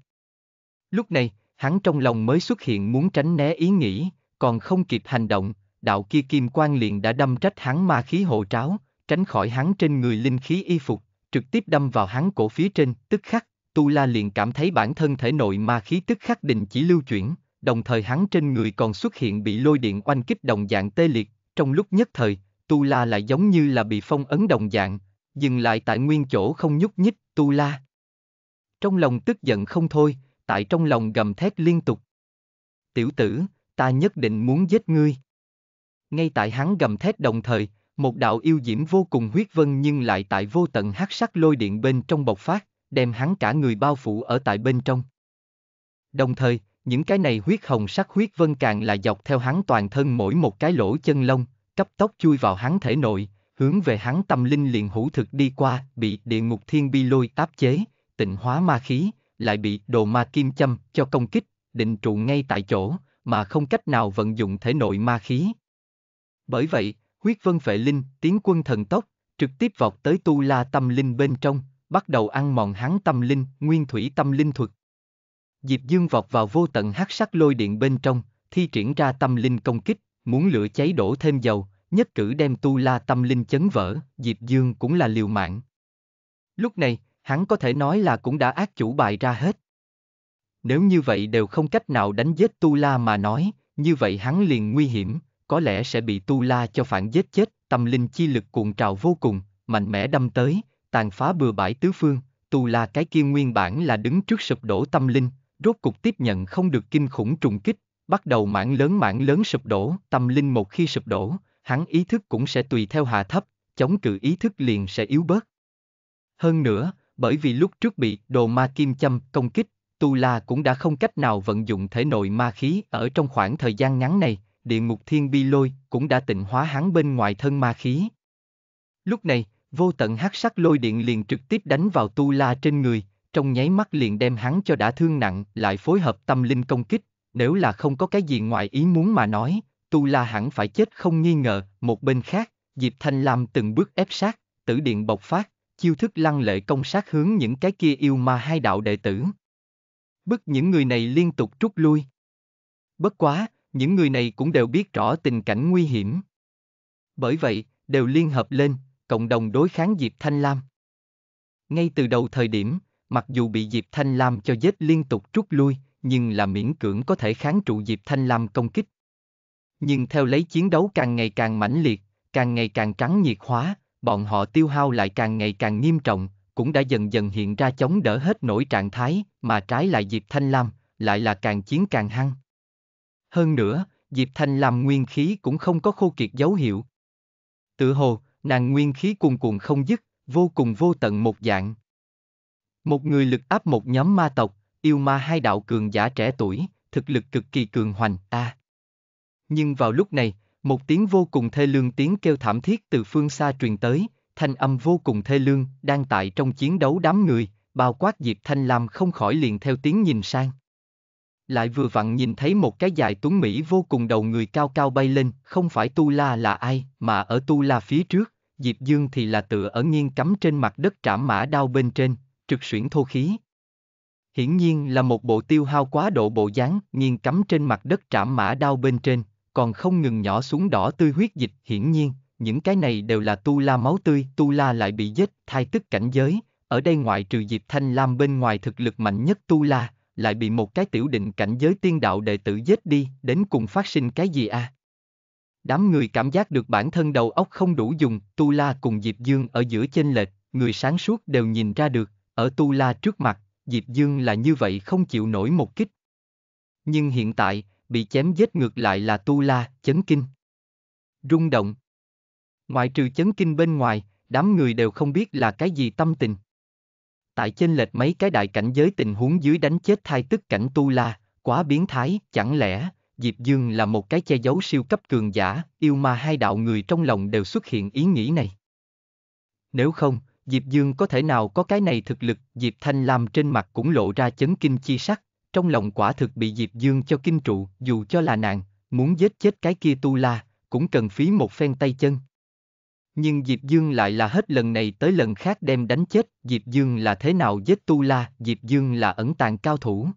Lúc này, hắn trong lòng mới xuất hiện muốn tránh né ý nghĩ, còn không kịp hành động, đạo kia kim quan liền đã đâm trách hắn ma khí hộ tráo, tránh khỏi hắn trên người linh khí y phục, trực tiếp đâm vào hắn cổ phía trên, tức khắc, Tu La liền cảm thấy bản thân thể nội ma khí tức khắc đình chỉ lưu chuyển, đồng thời hắn trên người còn xuất hiện bị lôi điện oanh kích đồng dạng tê liệt, trong lúc nhất thời, Tu La lại giống như là bị phong ấn đồng dạng, dừng lại tại nguyên chỗ không nhúc nhích Tu La. Trong lòng tức giận không thôi, tại trong lòng gầm thét liên tục. Tiểu tử, ta nhất định muốn giết ngươi. Ngay tại hắn gầm thét đồng thời, một đạo yêu diễm vô cùng huyết vân nhưng lại tại vô tận hắc sắc lôi điện bên trong bộc phát, đem hắn cả người bao phủ ở tại bên trong. Đồng thời, những cái này huyết hồng sắc huyết vân càng là dọc theo hắn toàn thân mỗi một cái lỗ chân lông, cấp tốc chui vào hắn thể nội, hướng về hắn tâm linh liền hữu thực đi qua, bị địa ngục thiên bi lôi áp chế, tịnh hóa ma khí, lại bị đồ ma kim châm cho công kích, định trụ ngay tại chỗ, mà không cách nào vận dụng thể nội ma khí. Bởi vậy, huyết vân vệ linh tiến quân thần tốc, trực tiếp vọt tới tu la tâm linh bên trong, bắt đầu ăn mòn hắn tâm linh, nguyên thủy tâm linh thuật. Diệp Dương vọt vào vô tận hắc sắc lôi điện bên trong, thi triển ra tâm linh công kích, muốn lửa cháy đổ thêm dầu, nhất cử đem tu la tâm linh chấn vỡ, Diệp Dương cũng là liều mạng. Lúc này, hắn có thể nói là cũng đã ác chủ bài ra hết. Nếu như vậy đều không cách nào đánh giết Tu La mà nói, như vậy hắn liền nguy hiểm, có lẽ sẽ bị Tu La cho phản giết chết, tâm linh chi lực cuộn trào vô cùng, mạnh mẽ đâm tới, tàn phá bừa bãi tứ phương, Tu La cái kia nguyên bản là đứng trước sụp đổ tâm linh, rốt cục tiếp nhận không được kinh khủng trùng kích, bắt đầu mảng lớn mảng lớn sụp đổ, tâm linh một khi sụp đổ, hắn ý thức cũng sẽ tùy theo hạ thấp, chống cự ý thức liền sẽ yếu bớt. Hơn nữa, bởi vì lúc trước bị đồ ma kim châm công kích, Tu La cũng đã không cách nào vận dụng thể nội ma khí ở trong khoảng thời gian ngắn này, địa ngục thiên bi lôi cũng đã tịnh hóa hắn bên ngoài thân ma khí. Lúc này, vô tận hắc sắc lôi điện liền trực tiếp đánh vào Tu La trên người, trong nháy mắt liền đem hắn cho đã thương nặng lại phối hợp tâm linh công kích, nếu là không có cái gì ngoài ý muốn mà nói, Tu La hẳn phải chết không nghi ngờ, một bên khác, Diệp Thanh Lam từng bước ép sát, tử điện bộc phát, chiêu thức lăng lệ công sát hướng những cái kia yêu mà hai đạo đệ tử. Bức những người này liên tục rút lui. Bất quá, những người này cũng đều biết rõ tình cảnh nguy hiểm. Bởi vậy, đều liên hợp lên, cộng đồng đối kháng Diệp Thanh Lam. Ngay từ đầu thời điểm, mặc dù bị Diệp Thanh Lam cho giết liên tục rút lui, nhưng là miễn cưỡng có thể kháng trụ Diệp Thanh Lam công kích. Nhưng theo lấy chiến đấu càng ngày càng mãnh liệt, càng ngày càng trắng nhiệt hóa, bọn họ tiêu hao lại càng ngày càng nghiêm trọng, cũng đã dần dần hiện ra chống đỡ hết nổi trạng thái, mà trái lại Diệp Thanh Lam, lại là càng chiến càng hăng. Hơn nữa, Diệp Thanh Lam nguyên khí cũng không có khô kiệt dấu hiệu. Tự hồ, nàng nguyên khí cuồn cuộn không dứt, vô cùng vô tận một dạng. Một người lực áp một nhóm ma tộc, yêu ma hai đạo cường giả trẻ tuổi, thực lực cực kỳ cường hoành ta. À. Nhưng vào lúc này, một tiếng vô cùng thê lương tiếng kêu thảm thiết từ phương xa truyền tới, thanh âm vô cùng thê lương, đang tại trong chiến đấu đám người, bao quát Diệp Thanh Lam không khỏi liền theo tiếng nhìn sang. Lại vừa vặn nhìn thấy một cái dài tuấn Mỹ vô cùng đầu người cao cao bay lên, không phải Tu La là ai, mà ở Tu La phía trước, Diệp Dương thì là tựa ở nghiêng cắm trên mặt đất trảm mã đao bên trên, trực xuyển thô khí. Hiển nhiên là một bộ tiêu hao quá độ bộ dáng, nghiêng cắm trên mặt đất trảm mã đao bên trên, còn không ngừng nhỏ xuống đỏ tươi huyết dịch, hiển nhiên, những cái này đều là tu la máu tươi, tu la lại bị giết, thai tức cảnh giới, ở đây ngoại trừ Diệp Thanh Lam bên ngoài thực lực mạnh nhất tu la, lại bị một cái tiểu định cảnh giới tiên đạo đệ tử giết đi, đến cùng phát sinh cái gì a? À? Đám người cảm giác được bản thân đầu óc không đủ dùng, tu la cùng Diệp Dương ở giữa chênh lệch, người sáng suốt đều nhìn ra được, ở tu la trước mặt, Diệp Dương là như vậy không chịu nổi một kích. Nhưng hiện tại, bị chém giết ngược lại là tu la, chấn kinh. Rung động. Ngoại trừ chấn kinh bên ngoài, đám người đều không biết là cái gì tâm tình. Tại trên lệch mấy cái đại cảnh giới tình huống dưới đánh chết thai tức cảnh tu la, quá biến thái, chẳng lẽ, Diệp Dương là một cái che giấu siêu cấp cường giả, yêu ma hai đạo người trong lòng đều xuất hiện ý nghĩ này. Nếu không, Diệp Dương có thể nào có cái này thực lực, Diệp Thanh Lam trên mặt cũng lộ ra chấn kinh chi sắc trong lòng quả thực bị Diệp Dương cho kinh trụ, dù cho là nàng, muốn giết chết cái kia tu la, cũng cần phí một phen tay chân. Nhưng Diệp Dương lại là hết lần này tới lần khác đem đánh chết, Diệp Dương là thế nào giết tu la, Diệp Dương là ẩn tàng cao thủ.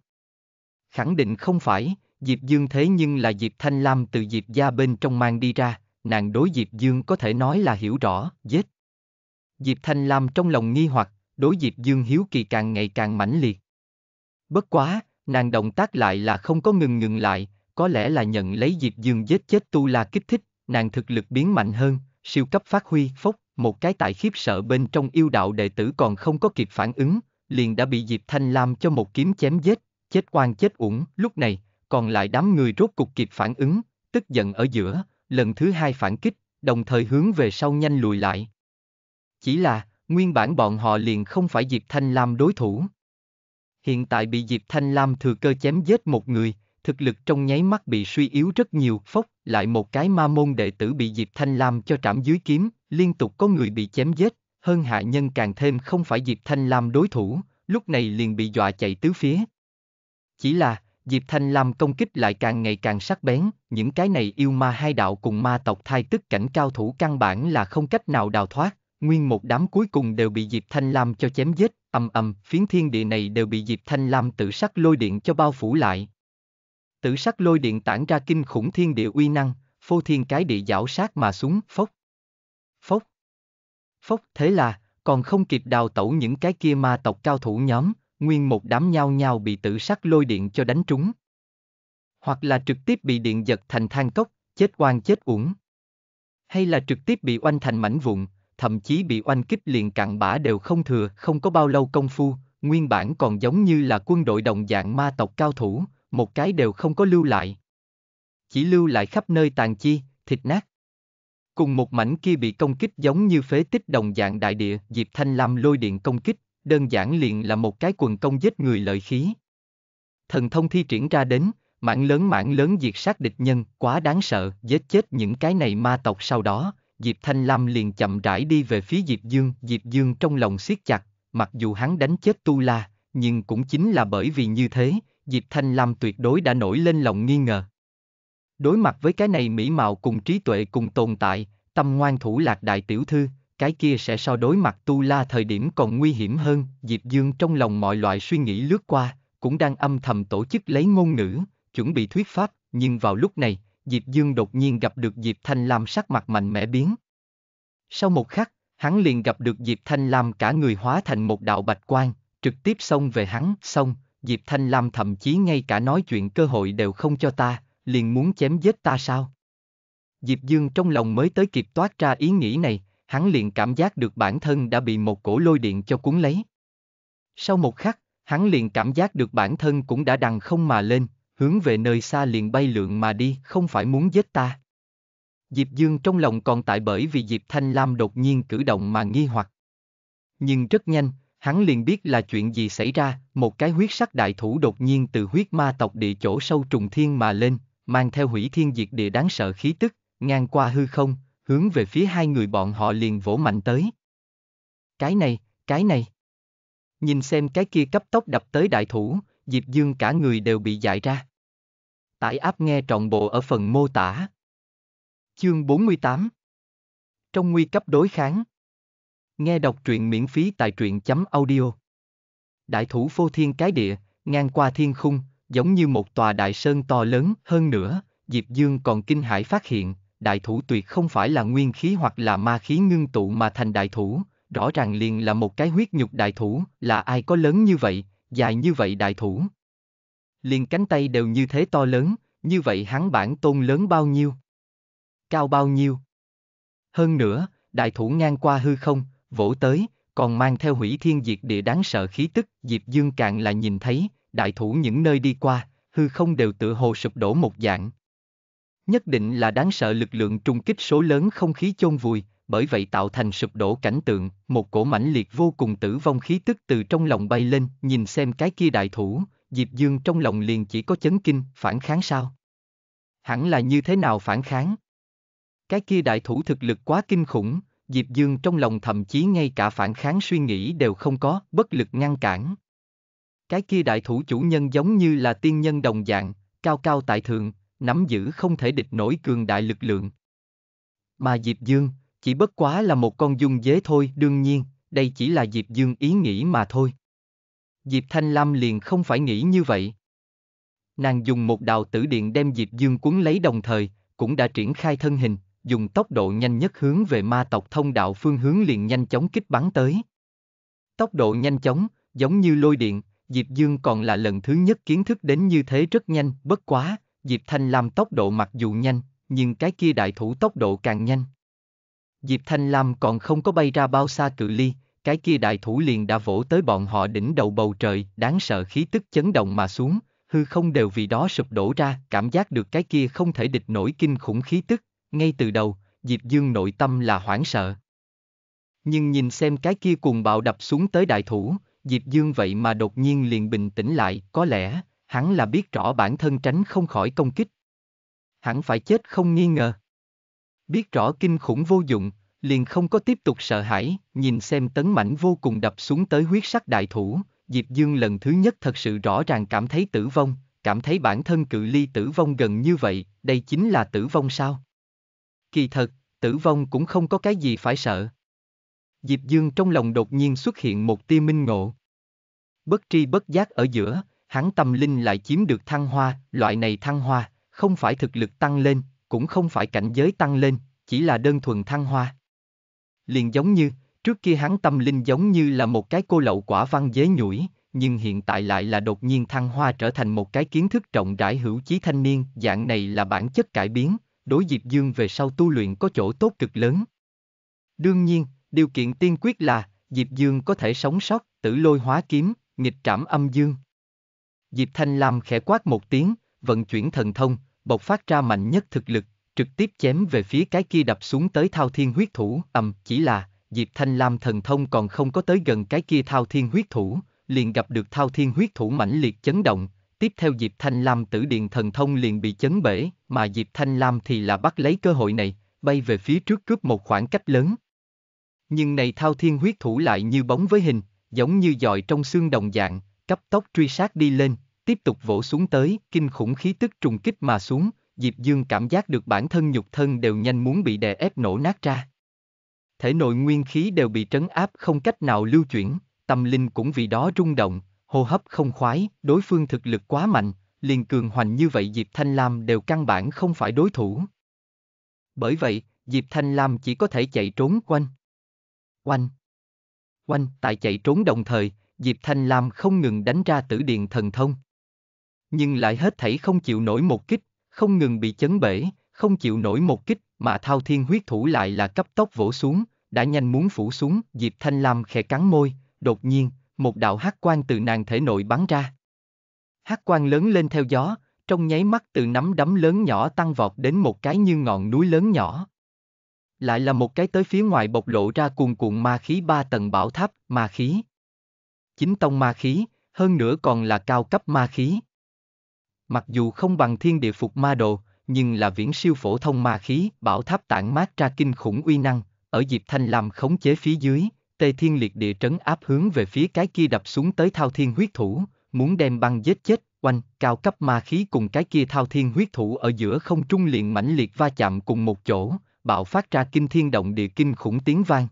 Khẳng định không phải, Diệp Dương thế nhưng là Diệp Thanh Lam từ Diệp gia bên trong mang đi ra, nàng đối Diệp Dương có thể nói là hiểu rõ, giết. Diệp Thanh Lam trong lòng nghi hoặc, đối Diệp Dương hiếu kỳ càng ngày càng mãnh liệt. Bất quá, nàng động tác lại là không có ngừng ngừng lại, có lẽ là nhận lấy diệt dương giết chết tu la kích thích, nàng thực lực biến mạnh hơn, siêu cấp phát huy, phốc, một cái tại khiếp sợ bên trong yêu đạo đệ tử còn không có kịp phản ứng, liền đã bị Diệp Thanh Lam cho một kiếm chém giết, chết oan chết uổng, lúc này, còn lại đám người rốt cục kịp phản ứng, tức giận ở giữa, lần thứ hai phản kích, đồng thời hướng về sau nhanh lùi lại. Chỉ là, nguyên bản bọn họ liền không phải Diệp Thanh Lam đối thủ hiện tại bị Diệp Thanh Lam thừa cơ chém giết một người, thực lực trong nháy mắt bị suy yếu rất nhiều, phốc, lại một cái ma môn đệ tử bị Diệp Thanh Lam cho trảm dưới kiếm, liên tục có người bị chém giết, hơn hạ nhân càng thêm không phải Diệp Thanh Lam đối thủ, lúc này liền bị dọa chạy tứ phía. Chỉ là, Diệp Thanh Lam công kích lại càng ngày càng sắc bén, những cái này yêu ma hai đạo cùng ma tộc thai tức cảnh cao thủ căn bản là không cách nào đào thoát, nguyên một đám cuối cùng đều bị Diệp Thanh Lam cho chém giết, ầm ầm, phiến thiên địa này đều bị Diệp Thanh Lam tự sắc lôi điện cho bao phủ lại. Tự sắc lôi điện tản ra kinh khủng thiên địa uy năng, phô thiên cái địa giảo sát mà xuống, phốc. Phốc. Phốc, thế là, còn không kịp đào tẩu những cái kia ma tộc cao thủ nhóm, nguyên một đám nhao nhao bị tự sắc lôi điện cho đánh trúng. Hoặc là trực tiếp bị điện giật thành than cốc, chết oan chết uổng. Hay là trực tiếp bị oanh thành mảnh vụn, thậm chí bị oanh kích liền cặn bã đều không thừa, không có bao lâu công phu, nguyên bản còn giống như là quân đội đồng dạng ma tộc cao thủ, một cái đều không có lưu lại. Chỉ lưu lại khắp nơi tàn chi, thịt nát. Cùng một mảnh kia bị công kích giống như phế tích đồng dạng đại địa, Diệp Thanh Lam lôi điện công kích, đơn giản liền là một cái quần công giết người lợi khí. Thần thông thi triển ra đến, mảng lớn mảng lớn diệt sát địch nhân, quá đáng sợ, giết chết những cái này ma tộc sau đó, Diệp Thanh Lam liền chậm rãi đi về phía Diệp Dương. Diệp Dương trong lòng siết chặt, mặc dù hắn đánh chết Tu La, nhưng cũng chính là bởi vì như thế, Diệp Thanh Lam tuyệt đối đã nổi lên lòng nghi ngờ. Đối mặt với cái này mỹ mạo cùng trí tuệ cùng tồn tại, tâm ngoan thủ lạc đại tiểu thư, cái kia sẽ so đối mặt Tu La thời điểm còn nguy hiểm hơn. Diệp Dương trong lòng mọi loại suy nghĩ lướt qua, cũng đang âm thầm tổ chức lấy ngôn ngữ, chuẩn bị thuyết pháp, nhưng vào lúc này, Diệp Dương đột nhiên gặp được Diệp Thanh Lam sắc mặt mạnh mẽ biến. Sau một khắc, hắn liền gặp được Diệp Thanh Lam cả người hóa thành một đạo bạch quan, trực tiếp xông về hắn, xong, Diệp Thanh Lam thậm chí ngay cả nói chuyện cơ hội đều không cho ta, liền muốn chém giết ta sao? Diệp Dương trong lòng mới tới kịp toát ra ý nghĩ này, hắn liền cảm giác được bản thân đã bị một cổ lôi điện cho cuốn lấy. Sau một khắc, hắn liền cảm giác được bản thân cũng đã đằng không mà lên, hướng về nơi xa liền bay lượn mà đi, không phải muốn giết ta. Diệp Dương trong lòng còn tại bởi vì Diệp Thanh Lam đột nhiên cử động mà nghi hoặc. Nhưng rất nhanh, hắn liền biết là chuyện gì xảy ra, một cái huyết sắc đại thủ đột nhiên từ huyết ma tộc địa chỗ sâu trùng thiên mà lên, mang theo hủy thiên diệt địa đáng sợ khí tức, ngang qua hư không, hướng về phía hai người bọn họ liền vỗ mạnh tới. Cái này, cái này. Nhìn xem cái kia cấp tốc đập tới đại thủ, Diệp Dương cả người đều bị giải ra. Tải áp nghe trọn bộ ở phần mô tả. Chương 48 Trong nguy cấp đối kháng Nghe đọc truyện miễn phí tại truyện chấm audio Đại thủ phô thiên cái địa, ngang qua thiên khung, giống như một tòa đại sơn to lớn hơn nữa, Diệp Dương còn kinh hãi phát hiện, đại thủ tuyệt không phải là nguyên khí hoặc là ma khí ngưng tụ mà thành đại thủ, rõ ràng liền là một cái huyết nhục đại thủ, là ai có lớn như vậy, dài như vậy đại thủ. Liền cánh tay đều như thế to lớn, như vậy hắn bản tôn lớn bao nhiêu? Cao bao nhiêu? Hơn nữa, đại thủ ngang qua hư không, vỗ tới, còn mang theo hủy thiên diệt địa đáng sợ khí tức, Diệp Dương càng là nhìn thấy, đại thủ những nơi đi qua, hư không đều tự hồ sụp đổ một dạng. Nhất định là đáng sợ lực lượng trùng kích số lớn không khí chôn vùi, bởi vậy tạo thành sụp đổ cảnh tượng, một cổ mãnh liệt vô cùng tử vong khí tức từ trong lòng bay lên, nhìn xem cái kia đại thủ, Diệp Dương trong lòng liền chỉ có chấn kinh, phản kháng sao? Hẳn là như thế nào phản kháng? Cái kia đại thủ thực lực quá kinh khủng, Diệp Dương trong lòng thậm chí ngay cả phản kháng suy nghĩ đều không có, bất lực ngăn cản. Cái kia đại thủ chủ nhân giống như là tiên nhân đồng dạng, cao cao tại thượng, nắm giữ không thể địch nổi cường đại lực lượng. Mà Diệp Dương, chỉ bất quá là một con dung dế thôi, đương nhiên, đây chỉ là Diệp Dương ý nghĩ mà thôi. Diệp Thanh Lam liền không phải nghĩ như vậy. Nàng dùng một đào tử điện đem Diệp Dương cuốn lấy đồng thời, cũng đã triển khai thân hình, dùng tốc độ nhanh nhất hướng về ma tộc thông đạo phương hướng liền nhanh chóng kích bắn tới. Tốc độ nhanh chóng, giống như lôi điện, Diệp Dương còn là lần thứ nhất kiến thức đến như thế rất nhanh, bất quá, Diệp Thanh Lam tốc độ mặc dù nhanh, nhưng cái kia đại thủ tốc độ càng nhanh. Diệp Thanh Lam còn không có bay ra bao xa cự ly, cái kia đại thủ liền đã vỗ tới bọn họ đỉnh đầu bầu trời, đáng sợ khí tức chấn động mà xuống, hư không đều vì đó sụp đổ ra, cảm giác được cái kia không thể địch nổi kinh khủng khí tức, ngay từ đầu, Diệp Dương nội tâm là hoảng sợ. Nhưng nhìn xem cái kia cuồng bạo đập xuống tới đại thủ, Diệp Dương vậy mà đột nhiên liền bình tĩnh lại, có lẽ, hắn là biết rõ bản thân tránh không khỏi công kích. Hắn phải chết không nghi ngờ. Biết rõ kinh khủng vô dụng, liền không có tiếp tục sợ hãi, nhìn xem tấn mảnh vô cùng đập xuống tới huyết sắc đại thủ, Diệp Dương lần thứ nhất thật sự rõ ràng cảm thấy tử vong, cảm thấy bản thân cự ly tử vong gần như vậy, đây chính là tử vong sao? Kỳ thật, tử vong cũng không có cái gì phải sợ. Diệp Dương trong lòng đột nhiên xuất hiện một tia minh ngộ. Bất tri bất giác ở giữa, hắn tâm linh lại chiếm được thăng hoa, loại này thăng hoa, không phải thực lực tăng lên, cũng không phải cảnh giới tăng lên, chỉ là đơn thuần thăng hoa. Liền giống như, trước kia hắn tâm linh giống như là một cái cô lậu quả văn dế nhủi, nhưng hiện tại lại là đột nhiên thăng hoa trở thành một cái kiến thức trọng rãi hữu chí thanh niên, dạng này là bản chất cải biến, đối Diệp Dương về sau tu luyện có chỗ tốt cực lớn. Đương nhiên, điều kiện tiên quyết là, Diệp Dương có thể sống sót, tử lôi hóa kiếm, nghịch trảm âm dương. Diệp Thanh Lam khẽ quát một tiếng, vận chuyển thần thông, bộc phát ra mạnh nhất thực lực, trực tiếp chém về phía cái kia đập xuống tới thao thiên huyết thủ, ầm, chỉ là, Diệp Thanh Lam thần thông còn không có tới gần cái kia thao thiên huyết thủ, liền gặp được thao thiên huyết thủ mãnh liệt chấn động, tiếp theo Diệp Thanh Lam tử điện thần thông liền bị chấn bể, mà Diệp Thanh Lam thì là bắt lấy cơ hội này, bay về phía trước cướp một khoảng cách lớn. Nhưng này thao thiên huyết thủ lại như bóng với hình, giống như dọi trong xương đồng dạng, cấp tốc truy sát đi lên, tiếp tục vỗ xuống tới, kinh khủng khí tức trùng kích mà xuống, Diệp Dương cảm giác được bản thân nhục thân đều nhanh muốn bị đè ép nổ nát ra. Thể nội nguyên khí đều bị trấn áp không cách nào lưu chuyển, tâm linh cũng vì đó rung động, hô hấp không khoái, đối phương thực lực quá mạnh, liền cường hoành như vậy Diệp Thanh Lam đều căn bản không phải đối thủ. Bởi vậy, Diệp Thanh Lam chỉ có thể chạy trốn quanh. Quanh. Quanh, tại chạy trốn đồng thời, Diệp Thanh Lam không ngừng đánh ra tử điện thần thông nhưng lại hết thảy không chịu nổi một kích, không ngừng bị chấn bể, không chịu nổi một kích, mà thao thiên huyết thủ lại là cấp tốc vỗ xuống, đã nhanh muốn phủ xuống, Diệp Thanh Lam khẽ cắn môi, đột nhiên, một đạo hắc quan từ nàng thể nội bắn ra. Hắc quan lớn lên theo gió, trong nháy mắt từ nắm đấm lớn nhỏ tăng vọt đến một cái như ngọn núi lớn nhỏ. Lại là một cái tới phía ngoài bộc lộ ra cuồn cuộn ma khí ba tầng bảo tháp, ma khí. Chính tông ma khí, hơn nữa còn là cao cấp ma khí. Mặc dù không bằng thiên địa phục ma đồ, nhưng là viễn siêu phổ thông ma khí, bảo tháp tản mát ra kinh khủng uy năng, ở dịp Thanh làm khống chế phía dưới, tề thiên liệt địa trấn áp hướng về phía cái kia đập xuống tới thao thiên huyết thủ, muốn đem băng giết chết, oanh, cao cấp ma khí cùng cái kia thao thiên huyết thủ ở giữa không trung liền mãnh liệt va chạm cùng một chỗ, bạo phát ra kinh thiên động địa kinh khủng tiếng vang.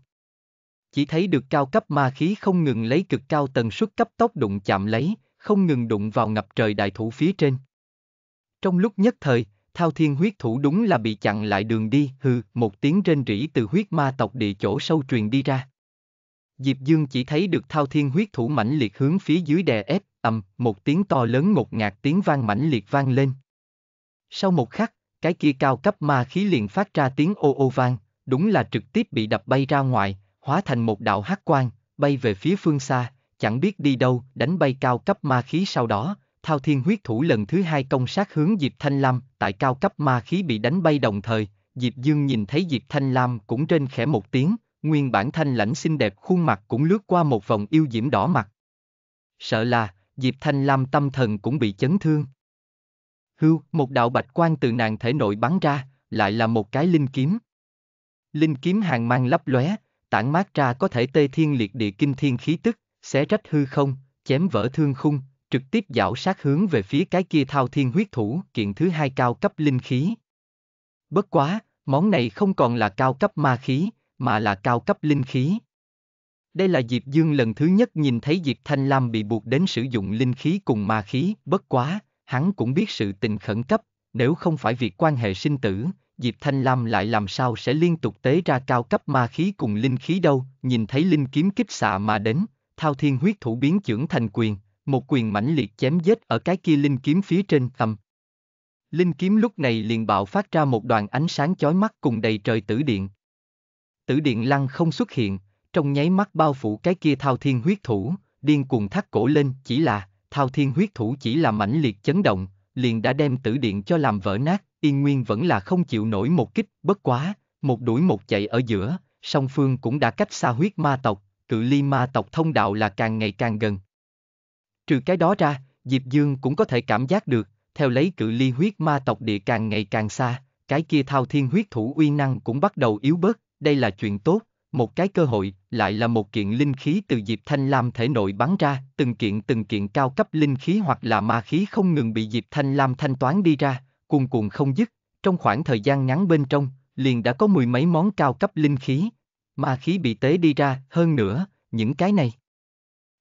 Chỉ thấy được cao cấp ma khí không ngừng lấy cực cao tần suất cấp tốc đụng chạm lấy, không ngừng đụng vào ngập trời đại thủ phía trên. Trong lúc nhất thời, thao thiên huyết thủ đúng là bị chặn lại đường đi, hừ, một tiếng rên rỉ từ huyết ma tộc địa chỗ sâu truyền đi ra. Diệp Dương chỉ thấy được thao thiên huyết thủ mãnh liệt hướng phía dưới đè ép, ầm, một tiếng to lớn ngột ngạt tiếng vang mãnh liệt vang lên. Sau một khắc, cái kia cao cấp ma khí liền phát ra tiếng ô ô vang, đúng là trực tiếp bị đập bay ra ngoài, hóa thành một đạo hắc quang, bay về phía phương xa, chẳng biết đi đâu, đánh bay cao cấp ma khí sau đó, thao thiên huyết thủ lần thứ hai công sát hướng Diệp Thanh Lam, tại cao cấp ma khí bị đánh bay đồng thời, Diệp Dương nhìn thấy Diệp Thanh Lam cũng trên khẽ một tiếng, nguyên bản thanh lãnh xinh đẹp khuôn mặt cũng lướt qua một vòng yêu diễm đỏ mặt. Sợ là, Diệp Thanh Lam tâm thần cũng bị chấn thương. Hưu, một đạo bạch quan từ nàng thể nội bắn ra, lại là một cái linh kiếm. Linh kiếm hàng mang lấp lóe, tản mát ra có thể tê thiên liệt địa kinh thiên khí tức, xé rách hư không, chém vỡ thương khung, trực tiếp dạo sát hướng về phía cái kia thao thiên huyết thủ, kiện thứ hai cao cấp linh khí. Bất quá, món này không còn là cao cấp ma khí, mà là cao cấp linh khí. Đây là Diệp Dương lần thứ nhất nhìn thấy Diệp Thanh Lam bị buộc đến sử dụng linh khí cùng ma khí, bất quá, hắn cũng biết sự tình khẩn cấp, nếu không phải việc quan hệ sinh tử, Diệp Thanh Lam lại làm sao sẽ liên tục tế ra cao cấp ma khí cùng linh khí đâu, nhìn thấy linh kiếm kích xạ mà đến, thao thiên huyết thủ biến trưởng thành quyền, một quyền mãnh liệt chém giết ở cái kia linh kiếm phía trên tầm. Linh kiếm lúc này liền bạo phát ra một đoàn ánh sáng chói mắt cùng đầy trời tử điện. Tử điện lăng không xuất hiện, trong nháy mắt bao phủ cái kia thao thiên huyết thủ, điên cuồng thắt cổ lên chỉ là, thao thiên huyết thủ chỉ là mãnh liệt chấn động, liền đã đem tử điện cho làm vỡ nát, yên nguyên vẫn là không chịu nổi một kích, bất quá, một đuổi một chạy ở giữa, song phương cũng đã cách xa huyết ma tộc, cự ly ma tộc thông đạo là càng ngày càng gần. Trừ cái đó ra, Diệp Dương cũng có thể cảm giác được, theo lấy cự ly huyết ma tộc địa càng ngày càng xa, cái kia thao thiên huyết thủ uy năng cũng bắt đầu yếu bớt, đây là chuyện tốt, một cái cơ hội, lại là một kiện linh khí từ Diệp Thanh Lam thể nội bắn ra, từng kiện từng kiện cao cấp linh khí hoặc là ma khí không ngừng bị Diệp Thanh Lam thanh toán đi ra, cuồn cuộn không dứt, trong khoảng thời gian ngắn bên trong, liền đã có mười mấy món cao cấp linh khí, Ma khí bị tế đi ra, hơn nữa, những cái này.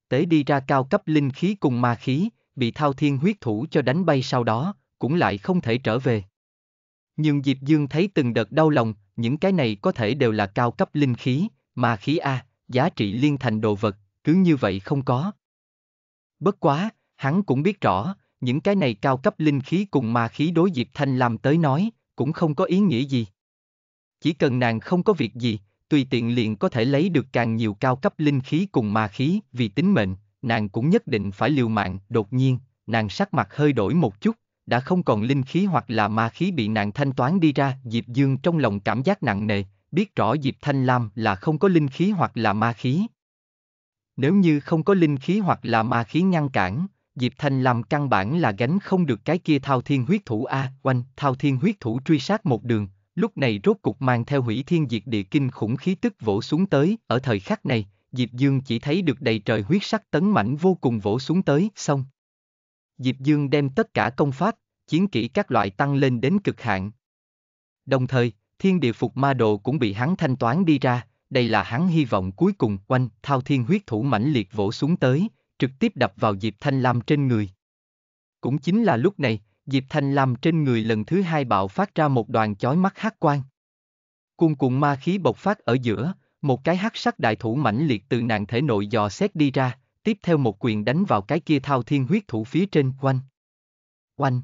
Tế đi ra cao cấp linh khí cùng ma khí, bị thao thiên huyết thủ cho đánh bay sau đó, cũng lại không thể trở về. Nhưng Diệp Dương thấy từng đợt đau lòng, những cái này có thể đều là cao cấp linh khí, ma khí A, giá trị liên thành đồ vật, cứ như vậy không có. Bất quá, hắn cũng biết rõ, những cái này cao cấp linh khí cùng ma khí đối Diệp Thanh làm tới nói, cũng không có ý nghĩa gì. Chỉ cần nàng không có việc gì, tùy tiện liền có thể lấy được càng nhiều cao cấp linh khí cùng ma khí, vì tính mệnh, nàng cũng nhất định phải liều mạng, đột nhiên, nàng sắc mặt hơi đổi một chút, đã không còn linh khí hoặc là ma khí bị nàng thanh toán đi ra, Diệp Dương trong lòng cảm giác nặng nề, biết rõ Diệp Thanh Lam là không có linh khí hoặc là ma khí. Nếu như không có linh khí hoặc là ma khí ngăn cản, Diệp Thanh Lam căn bản là gánh không được cái kia thao thiên huyết thủ A, oanh, thao thiên huyết thủ truy sát một đường, lúc này rốt cục mang theo hủy thiên diệt địa kinh khủng khí tức vỗ xuống tới, ở thời khắc này, Diệp Dương chỉ thấy được đầy trời huyết sắc tấn mảnh vô cùng vỗ xuống tới, xong. Diệp Dương đem tất cả công pháp, chiến kỹ các loại tăng lên đến cực hạn. Đồng thời, thiên địa phục ma đồ cũng bị hắn thanh toán đi ra, đây là hắn hy vọng cuối cùng quanh thao thiên huyết thủ mãnh liệt vỗ xuống tới, trực tiếp đập vào Diệp Thanh Lam trên người. Cũng chính là lúc này, Diệp Thanh làm trên người lần thứ hai bạo phát ra một đoàn chói mắt hát quang. Cuồn cuộn ma khí bộc phát ở giữa, một cái hắc sắc đại thủ mãnh liệt từ nàng thể nội dò xét đi ra, tiếp theo một quyền đánh vào cái kia thao thiên huyết thủ phía trên, quanh quanh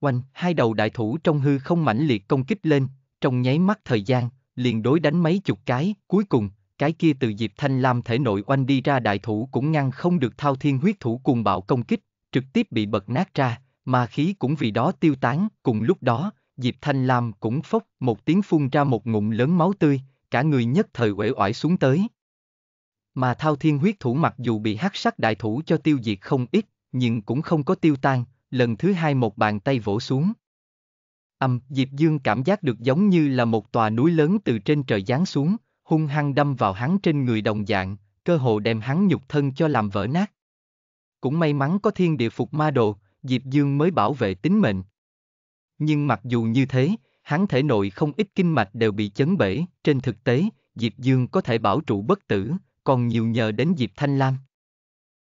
quanh hai đầu đại thủ trong hư không mãnh liệt công kích lên, trong nháy mắt thời gian, liền đối đánh mấy chục cái, cuối cùng, cái kia từ Diệp Thanh Lam thể nội oanh đi ra đại thủ cũng ngăn không được thao thiên huyết thủ cùng bạo công kích, trực tiếp bị bật nát ra, ma khí cũng vì đó tiêu tán, cùng lúc đó, Diệp Thanh Lam cũng phốc một tiếng phun ra một ngụm lớn máu tươi, cả người nhất thời uể oải xuống tới. Mà thao thiên huyết thủ mặc dù bị hắc sắc đại thủ cho tiêu diệt không ít, nhưng cũng không có tiêu tan, lần thứ hai một bàn tay vỗ xuống. Âm, Diệp Dương cảm giác được giống như là một tòa núi lớn từ trên trời giáng xuống, hung hăng đâm vào hắn trên người đồng dạng, cơ hồ đem hắn nhục thân cho làm vỡ nát. Cũng may mắn có thiên địa phục ma đồ, Diệp Dương mới bảo vệ tính mệnh. Nhưng mặc dù như thế, hắn thể nội không ít kinh mạch đều bị chấn bể, trên thực tế, Diệp Dương có thể bảo trụ bất tử, còn nhiều nhờ đến Diệp Thanh Lam.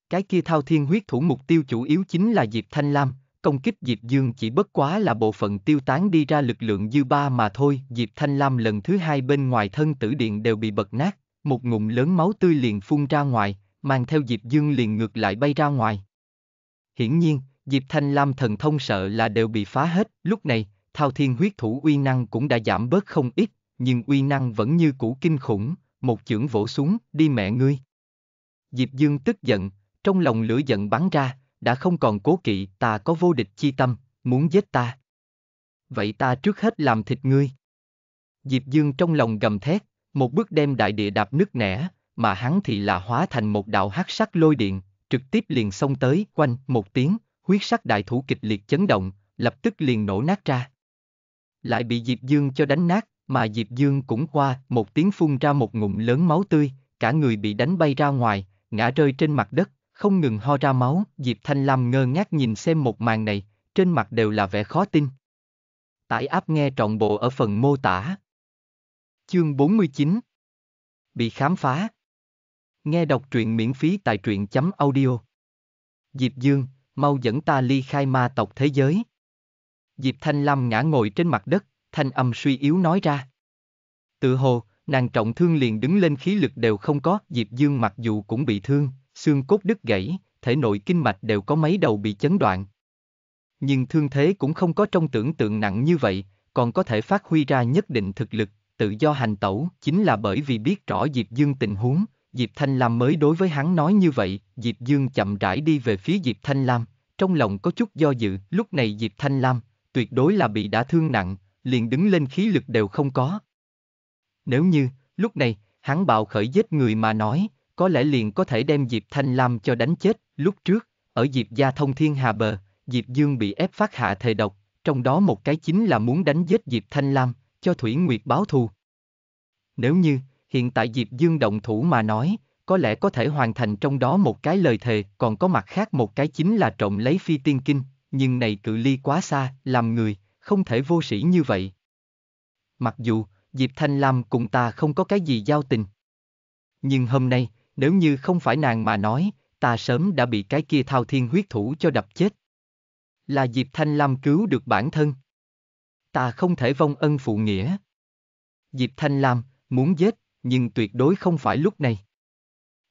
Cái kia thao thiên huyết thủ mục tiêu chủ yếu chính là Diệp Thanh Lam, công kích Diệp Dương chỉ bất quá là bộ phận tiêu tán đi ra lực lượng dư ba mà thôi. Diệp Thanh Lam lần thứ hai bên ngoài thân tử điện đều bị bật nát, một ngụm lớn máu tươi liền phun ra ngoài, mang theo Diệp Dương liền ngược lại bay ra ngoài. Hiển nhiên, Diệp Thanh Lam thần thông sợ là đều bị phá hết, lúc này, thao thiên huyết thủ uy năng cũng đã giảm bớt không ít, nhưng uy năng vẫn như cũ kinh khủng, một chưởng vỗ xuống, đi mẹ ngươi. Diệp Dương tức giận, trong lòng lửa giận bắn ra, đã không còn cố kỵ, ta có vô địch chi tâm, muốn giết ta. Vậy ta trước hết làm thịt ngươi. Diệp Dương trong lòng gầm thét, một bước đem đại địa đạp nứt nẻ, mà hắn thì là hóa thành một đạo hắc sắc lôi điện, trực tiếp liền xông tới, quanh, một tiếng, huyết sắc đại thủ kịch liệt chấn động, lập tức liền nổ nát ra. Lại bị Diệp Dương cho đánh nát, mà Diệp Dương cũng qua, một tiếng phun ra một ngụm lớn máu tươi, cả người bị đánh bay ra ngoài, ngã rơi trên mặt đất, không ngừng ho ra máu, Diệp Thanh Lam ngơ ngác nhìn xem một màn này, trên mặt đều là vẻ khó tin. Tải áp nghe trọn bộ ở phần mô tả. Chương 49 Bị khám phá Nghe đọc truyện miễn phí tại truyện chấm audio Diệp Dương, mau dẫn ta ly khai ma tộc thế giới. Diệp Thanh Lam ngã ngồi trên mặt đất, thanh âm suy yếu nói ra. Tự hồ, nàng trọng thương liền đứng lên khí lực đều không có, Diệp Dương mặc dù cũng bị thương, xương cốt đứt gãy, thể nội kinh mạch đều có mấy đầu bị chấn đoạn. Nhưng thương thế cũng không có trong tưởng tượng nặng như vậy, còn có thể phát huy ra nhất định thực lực, tự do hành tẩu, chính là bởi vì biết rõ Diệp Dương tình huống, Diệp Thanh Lam mới đối với hắn nói như vậy, Diệp Dương chậm rãi đi về phía Diệp Thanh Lam, trong lòng có chút do dự, lúc này Diệp Thanh Lam, tuyệt đối là bị đã thương nặng, liền đứng lên khí lực đều không có. Nếu như, lúc này, hắn bạo khởi giết người mà nói, có lẽ liền có thể đem Diệp Thanh Lam cho đánh chết, lúc trước, ở Diệp Gia Thông Thiên Hà Bờ, Diệp Dương bị ép phát hạ thề độc, trong đó một cái chính là muốn đánh giết Diệp Thanh Lam, cho Thủy Nguyệt báo thù. Nếu như, hiện tại Diệp Dương động thủ mà nói, có lẽ có thể hoàn thành trong đó một cái lời thề, còn có mặt khác một cái chính là trộm lấy phi tiên kinh, nhưng này cự ly quá xa, làm người, không thể vô sĩ như vậy. Mặc dù, Diệp Thanh Lam cùng ta không có cái gì giao tình. Nhưng hôm nay, nếu như không phải nàng mà nói, ta sớm đã bị cái kia thao thiên huyết thủ cho đập chết. Là Diệp Thanh Lam cứu được bản thân. Ta không thể vong ân phụ nghĩa. Diệp Thanh Lam, muốn giết, nhưng tuyệt đối không phải lúc này.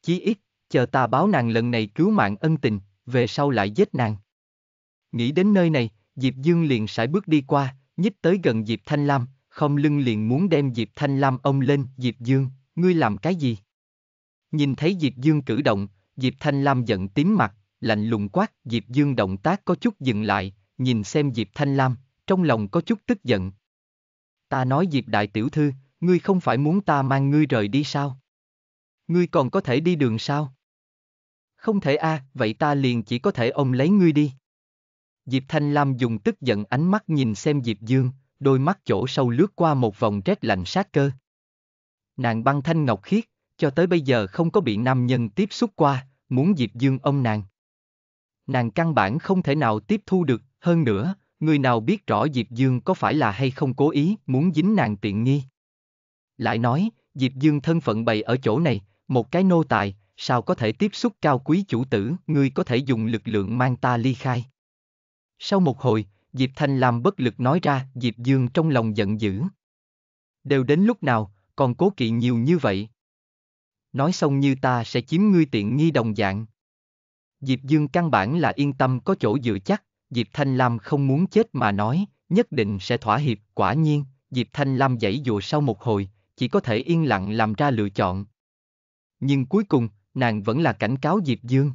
Chí ít, chờ ta báo nàng lần này cứu mạng ân tình, về sau lại giết nàng. Nghĩ đến nơi này, Diệp Dương liền sải bước đi qua, nhích tới gần Diệp Thanh Lam, không lưng liền muốn đem Diệp Thanh Lam ông lên, Diệp Dương, ngươi làm cái gì? Nhìn thấy Diệp Dương cử động, Diệp Thanh Lam giận tím mặt, lạnh lùng quát, Diệp Dương động tác có chút dừng lại, nhìn xem Diệp Thanh Lam, trong lòng có chút tức giận. Ta nói Diệp Đại Tiểu Thư, ngươi không phải muốn ta mang ngươi rời đi sao? Ngươi còn có thể đi đường sao? Không thể a, à, vậy ta liền chỉ có thể ôm lấy ngươi đi. Diệp Thanh Lam dùng tức giận ánh mắt nhìn xem Diệp Dương, đôi mắt chỗ sâu lướt qua một vòng rét lạnh sát cơ. Nàng băng thanh ngọc khiết, cho tới bây giờ không có bị nam nhân tiếp xúc qua, muốn Diệp Dương ôm nàng. Nàng căn bản không thể nào tiếp thu được, hơn nữa, người nào biết rõ Diệp Dương có phải là hay không cố ý muốn dính nàng tiện nghi. Lại nói, Diệp Dương thân phận bày ở chỗ này, một cái nô tài, sao có thể tiếp xúc cao quý chủ tử, ngươi có thể dùng lực lượng mang ta ly khai. Sau một hồi, Diệp Thanh lam bất lực nói ra, Diệp Dương trong lòng giận dữ. Đều đến lúc nào, còn cố kỵ nhiều như vậy. Nói xong như ta sẽ chiếm ngươi tiện nghi đồng dạng. Diệp Dương căn bản là yên tâm có chỗ dựa chắc, Diệp Thanh Lam không muốn chết mà nói, nhất định sẽ thỏa hiệp, quả nhiên, Diệp Thanh Lam dãy dụa sau một hồi, chỉ có thể yên lặng làm ra lựa chọn. Nhưng cuối cùng, nàng vẫn là cảnh cáo Diệp Dương.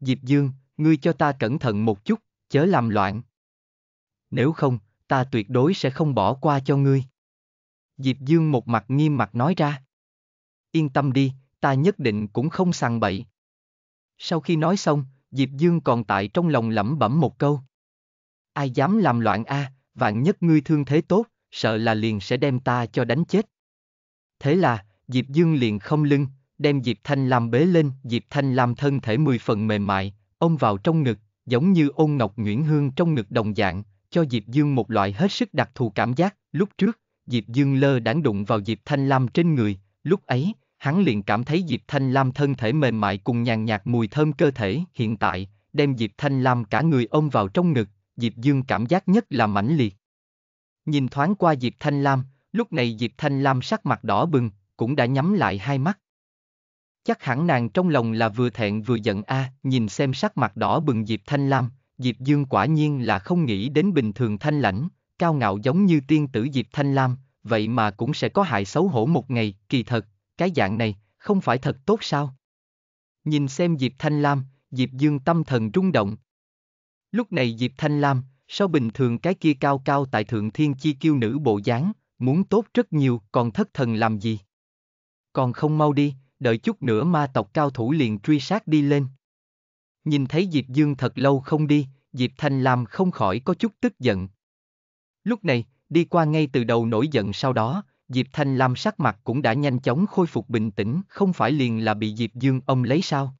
Diệp Dương, ngươi cho ta cẩn thận một chút, chớ làm loạn. Nếu không, ta tuyệt đối sẽ không bỏ qua cho ngươi. Diệp Dương một mặt nghiêm mặt nói ra. Yên tâm đi, ta nhất định cũng không sàng bậy. Sau khi nói xong, Diệp Dương còn tại trong lòng lẩm bẩm một câu. Ai dám làm loạn a, à, vạn nhất ngươi thương thế tốt, sợ là liền sẽ đem ta cho đánh chết. Thế là, Diệp Dương liền không lưng, đem Diệp Thanh Lam bế lên, Diệp Thanh Lam thân thể mười phần mềm mại, ôm vào trong ngực, giống như ôn ngọc Nguyễn Hương trong ngực đồng dạng, cho Diệp Dương một loại hết sức đặc thù cảm giác. Lúc trước, Diệp Dương lơ đãng đụng vào Diệp Thanh Lam trên người, lúc ấy, hắn liền cảm thấy Diệp Thanh Lam thân thể mềm mại cùng nhàn nhạt mùi thơm cơ thể. Hiện tại, đem Diệp Thanh Lam cả người ôm vào trong ngực, Diệp Dương cảm giác nhất là mãnh liệt. Nhìn thoáng qua Diệp Thanh Lam, Lúc này Diệp Thanh Lam sắc mặt đỏ bừng, cũng đã nhắm lại hai mắt. Chắc hẳn nàng trong lòng là vừa thẹn vừa giận a, à, nhìn xem sắc mặt đỏ bừng Diệp Thanh Lam, Diệp Dương quả nhiên là không nghĩ đến bình thường thanh lãnh, cao ngạo giống như tiên tử Diệp Thanh Lam, vậy mà cũng sẽ có hại xấu hổ một ngày, kỳ thật, cái dạng này, không phải thật tốt sao? Nhìn xem Diệp Thanh Lam, Diệp Dương tâm thần rung động. Lúc này Diệp Thanh Lam, sau bình thường cái kia cao cao tại thượng thiên chi kiêu nữ bộ dáng, muốn tốt rất nhiều, còn thất thần làm gì? Còn không mau đi, đợi chút nữa ma tộc cao thủ liền truy sát đi lên. Nhìn thấy Diệp Dương thật lâu không đi, Diệp Thanh Lam không khỏi có chút tức giận. Lúc này, đi qua ngay từ đầu nổi giận sau đó, Diệp Thanh Lam sắc mặt cũng đã nhanh chóng khôi phục bình tĩnh, không phải liền là bị Diệp Dương ông lấy sao?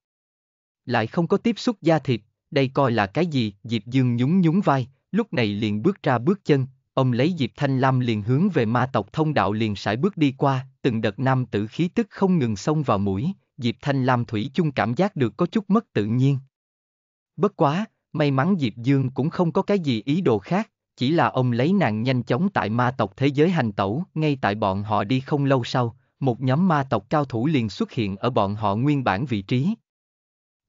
Lại không có tiếp xúc da thịt, đây coi là cái gì? Diệp Dương nhún nhún vai, lúc này liền bước ra bước chân, ông lấy Diệp Thanh Lam liền hướng về ma tộc thông đạo liền sải bước đi qua, từng đợt nam tử khí tức không ngừng xông vào mũi, Diệp Thanh Lam thủy chung cảm giác được có chút mất tự nhiên. Bất quá, may mắn Diệp Dương cũng không có cái gì ý đồ khác, chỉ là ông lấy nàng nhanh chóng tại ma tộc thế giới hành tẩu, ngay tại bọn họ đi không lâu sau, một nhóm ma tộc cao thủ liền xuất hiện ở bọn họ nguyên bản vị trí.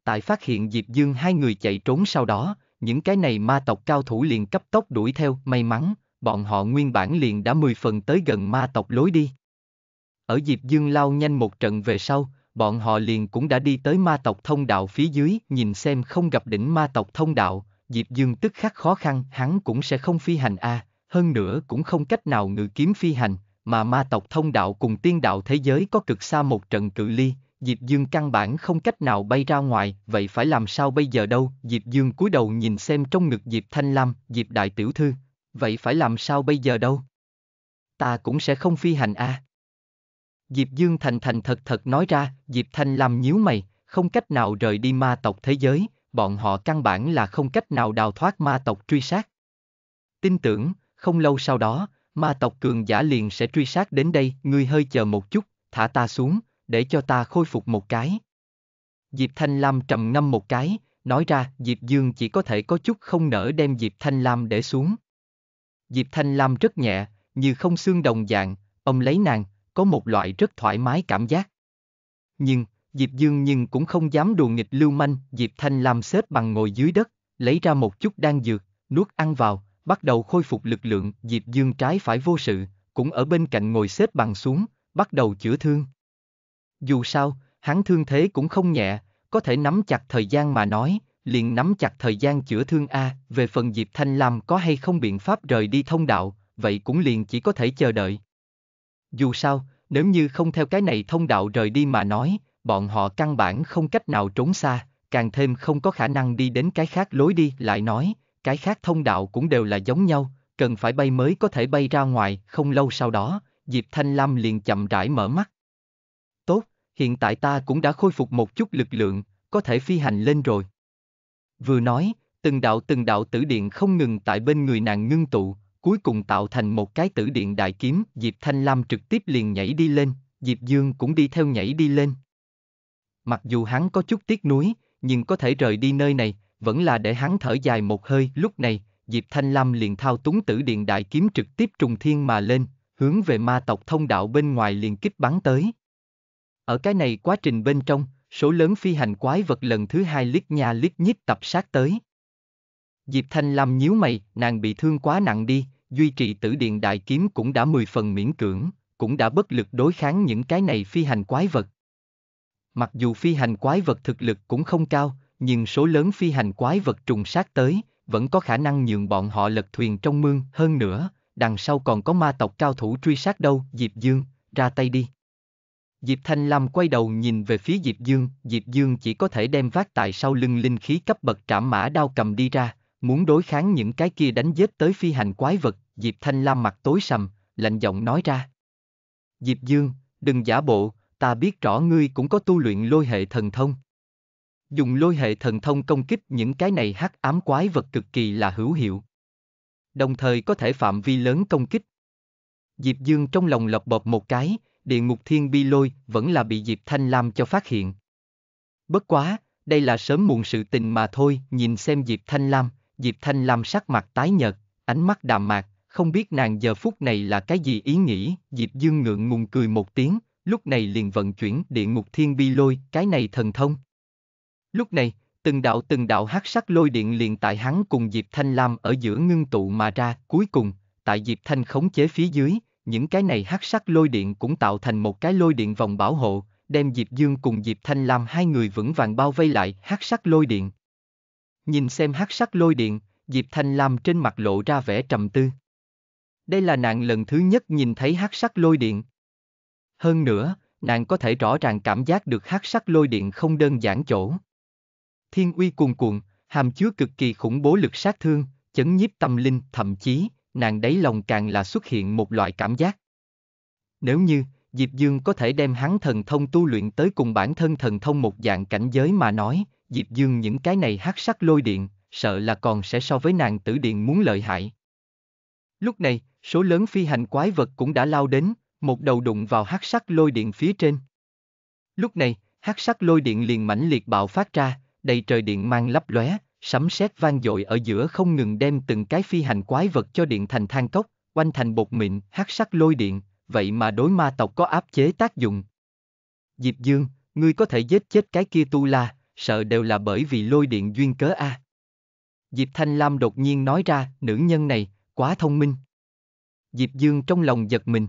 Tại phát hiện Diệp Dương hai người chạy trốn sau đó, những cái này ma tộc cao thủ liền cấp tốc đuổi theo, may mắn, bọn họ nguyên bản liền đã mười phần tới gần ma tộc lối đi. Ở dịp Dương lao nhanh một trận về sau, bọn họ liền cũng đã đi tới ma tộc thông đạo phía dưới, nhìn xem không gặp đỉnh ma tộc thông đạo, Diệp Dương tức khắc khó khăn, hắn cũng sẽ không phi hành a, à, hơn nữa cũng không cách nào ngự kiếm phi hành, mà ma tộc thông đạo cùng tiên đạo thế giới có cực xa một trận cự ly, Diệp Dương căn bản không cách nào bay ra ngoài, vậy phải làm sao bây giờ đâu? Diệp Dương cúi đầu nhìn xem trong ngực Diệp Thanh Lam, Diệp đại tiểu thư, Vậy phải làm sao bây giờ đâu? Ta cũng sẽ không phi hành à? Diệp Dương thành thành thật thật nói ra, Diệp Thanh làm nhíu mày, không cách nào rời đi ma tộc thế giới, bọn họ căn bản là không cách nào đào thoát ma tộc truy sát. Tin tưởng, không lâu sau đó, ma tộc cường giả liền sẽ truy sát đến đây, ngươi hơi chờ một chút, thả ta xuống, để cho ta khôi phục một cái. Diệp Thanh Lam trầm ngâm một cái, nói ra Diệp Dương chỉ có thể có chút không nỡ đem Diệp Thanh Lam để xuống. Diệp Thanh Lam rất nhẹ, như không xương đồng dạng, ông lấy nàng, có một loại rất thoải mái cảm giác. Nhưng, Diệp Dương nhưng cũng không dám đùa nghịch lưu manh, Diệp Thanh Lam xếp bằng ngồi dưới đất, lấy ra một chút đan dược, nuốt ăn vào, bắt đầu khôi phục lực lượng, Diệp Dương trái phải vô sự, cũng ở bên cạnh ngồi xếp bằng xuống, bắt đầu chữa thương. Dù sao, hắn thương thế cũng không nhẹ, có thể nắm chặt thời gian mà nói, liền nắm chặt thời gian chữa thương A, về phần Diệp Thanh Lam có hay không biện pháp rời đi thông đạo, vậy cũng liền chỉ có thể chờ đợi. Dù sao, nếu như không theo cái này thông đạo rời đi mà nói, bọn họ căn bản không cách nào trốn xa, càng thêm không có khả năng đi đến cái khác lối đi lại nói, cái khác thông đạo cũng đều là giống nhau, cần phải bay mới có thể bay ra ngoài, không lâu sau đó, Diệp Thanh Lam liền chậm rãi mở mắt. Tốt, hiện tại ta cũng đã khôi phục một chút lực lượng, có thể phi hành lên rồi. Vừa nói, từng đạo từng đạo tử điện không ngừng tại bên người nàng ngưng tụ, cuối cùng tạo thành một cái tử điện đại kiếm, Diệp Thanh Lam trực tiếp liền nhảy đi lên, Diệp Dương cũng đi theo nhảy đi lên. Mặc dù hắn có chút tiếc nuối, nhưng có thể rời đi nơi này, vẫn là để hắn thở dài một hơi. Lúc này, Diệp Thanh Lam liền thao túng tử điện đại kiếm trực tiếp trùng thiên mà lên, hướng về ma tộc thông đạo bên ngoài liền kích bắn tới. Ở cái này quá trình bên trong, Số lớn phi hành quái vật lần thứ hai lít nha lít nhít tập sát tới. Diệp Thanh Lam nhíu mày, nàng bị thương quá nặng đi, duy trì tử điện đại kiếm cũng đã mười phần miễn cưỡng, cũng đã bất lực đối kháng những cái này phi hành quái vật. Mặc dù phi hành quái vật thực lực cũng không cao, nhưng số lớn phi hành quái vật trùng sát tới, vẫn có khả năng nhường bọn họ lật thuyền trong mương hơn nữa, đằng sau còn có ma tộc cao thủ truy sát đâu, Diệp Dương, ra tay đi. Diệp Thanh Lam quay đầu nhìn về phía Diệp Dương, Diệp Dương chỉ có thể đem vác tại sau lưng linh khí cấp bậc trảm mã đao cầm đi ra, muốn đối kháng những cái kia đánh giết tới phi hành quái vật, Diệp Thanh Lam mặt tối sầm, lạnh giọng nói ra. Diệp Dương, đừng giả bộ, ta biết rõ ngươi cũng có tu luyện lôi hệ thần thông. Dùng lôi hệ thần thông công kích những cái này hắc ám quái vật cực kỳ là hữu hiệu. Đồng thời có thể phạm vi lớn công kích. Diệp Dương trong lòng lọc bọt một cái, địa ngục thiên bi lôi vẫn là bị Diệp Thanh Lam cho phát hiện. Bất quá, đây là sớm muộn sự tình mà thôi, nhìn xem Diệp Thanh Lam, Diệp Thanh Lam sắc mặt tái nhợt, ánh mắt đạm mạc, không biết nàng giờ phút này là cái gì ý nghĩ, Diệp Dương ngượng ngùng cười một tiếng, lúc này liền vận chuyển địa ngục thiên bi lôi, cái này thần thông. Lúc này, từng đạo từng đạo hắc sắc lôi điện liền tại hắn cùng Diệp Thanh Lam ở giữa ngưng tụ mà ra, cuối cùng, tại Diệp Thanh khống chế phía dưới, những cái này hắc sắc lôi điện cũng tạo thành một cái lôi điện vòng bảo hộ, đem Diệp Dương cùng Diệp Thanh Lam hai người vững vàng bao vây lại hắc sắc lôi điện. Nhìn xem hắc sắc lôi điện, Diệp Thanh Lam trên mặt lộ ra vẻ trầm tư. Đây là nàng lần thứ nhất nhìn thấy hắc sắc lôi điện. Hơn nữa, nàng có thể rõ ràng cảm giác được hắc sắc lôi điện không đơn giản chỗ. Thiên uy cuồn cuộn, hàm chứa cực kỳ khủng bố lực sát thương, chấn nhiếp tâm linh, thậm chí nàng đáy lòng càng là xuất hiện một loại cảm giác. Nếu như, Diệp Dương có thể đem hắn thần thông tu luyện tới cùng bản thân thần thông một dạng cảnh giới mà nói, Diệp Dương những cái này hát sắc lôi điện, sợ là còn sẽ so với nàng tử điện muốn lợi hại. Lúc này, số lớn phi hành quái vật cũng đã lao đến, một đầu đụng vào hát sắc lôi điện phía trên. Lúc này, hát sắc lôi điện liền mãnh liệt bạo phát ra, đầy trời điện mang lấp lóe, sấm sét vang dội ở giữa không ngừng đem từng cái phi hành quái vật cho điện thành than cốc, quanh thành bột mịn, hắc sắc lôi điện, vậy mà đối ma tộc có áp chế tác dụng. Diệp Dương, ngươi có thể giết chết cái kia tu la, sợ đều là bởi vì lôi điện duyên cớ a. À. Diệp Thanh Lam đột nhiên nói ra, nữ nhân này, quá thông minh. Diệp Dương trong lòng giật mình.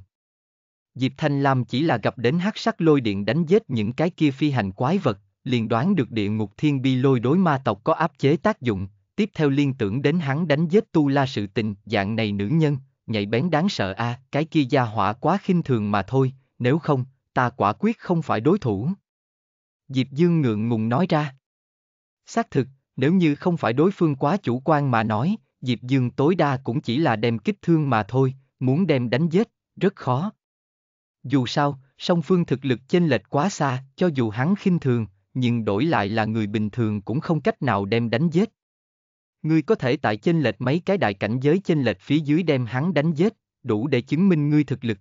Diệp Thanh Lam chỉ là gặp đến hắc sắc lôi điện đánh giết những cái kia phi hành quái vật, liền đoán được địa ngục thiên bi lôi đối ma tộc có áp chế tác dụng, tiếp theo liên tưởng đến hắn đánh giết tu la sự tình, dạng này nữ nhân, nhảy bén đáng sợ a, à, cái kia gia hỏa quá khinh thường mà thôi, nếu không, ta quả quyết không phải đối thủ. Diệp Dương ngượng ngùng nói ra. Xác thực, nếu như không phải đối phương quá chủ quan mà nói, Diệp Dương tối đa cũng chỉ là đem kích thương mà thôi, muốn đem đánh giết, rất khó. Dù sao, song phương thực lực chênh lệch quá xa, cho dù hắn khinh thường, nhưng đổi lại là người bình thường cũng không cách nào đem đánh giết. Ngươi có thể tại chênh lệch mấy cái đại cảnh giới chênh lệch phía dưới đem hắn đánh giết, đủ để chứng minh ngươi thực lực.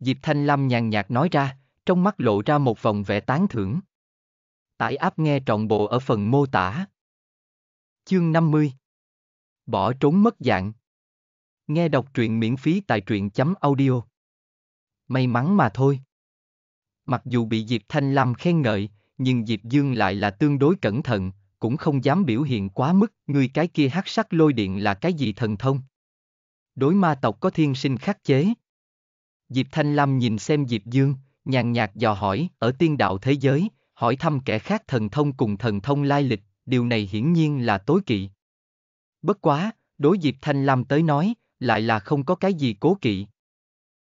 Diệp Thanh Lam nhàn nhạt nói ra, trong mắt lộ ra một vòng vẻ tán thưởng. Tải áp nghe trọn bộ ở phần mô tả. Chương 50 Bỏ trốn mất dạng Nghe đọc truyện miễn phí tại truyện chấm audio. May mắn mà thôi. Mặc dù bị Diệp Thanh Lam khen ngợi, nhưng Diệp Dương lại là tương đối cẩn thận, cũng không dám biểu hiện quá mức, Người cái kia hắc sắc lôi điện là cái gì thần thông? Đối ma tộc có thiên sinh khắc chế. Diệp Thanh Lâm nhìn xem Diệp Dương, nhàn nhạt dò hỏi, ở tiên đạo thế giới, hỏi thăm kẻ khác thần thông cùng thần thông lai lịch, điều này hiển nhiên là tối kỵ. Bất quá, đối Diệp Thanh Lâm tới nói, lại là không có cái gì cố kỵ.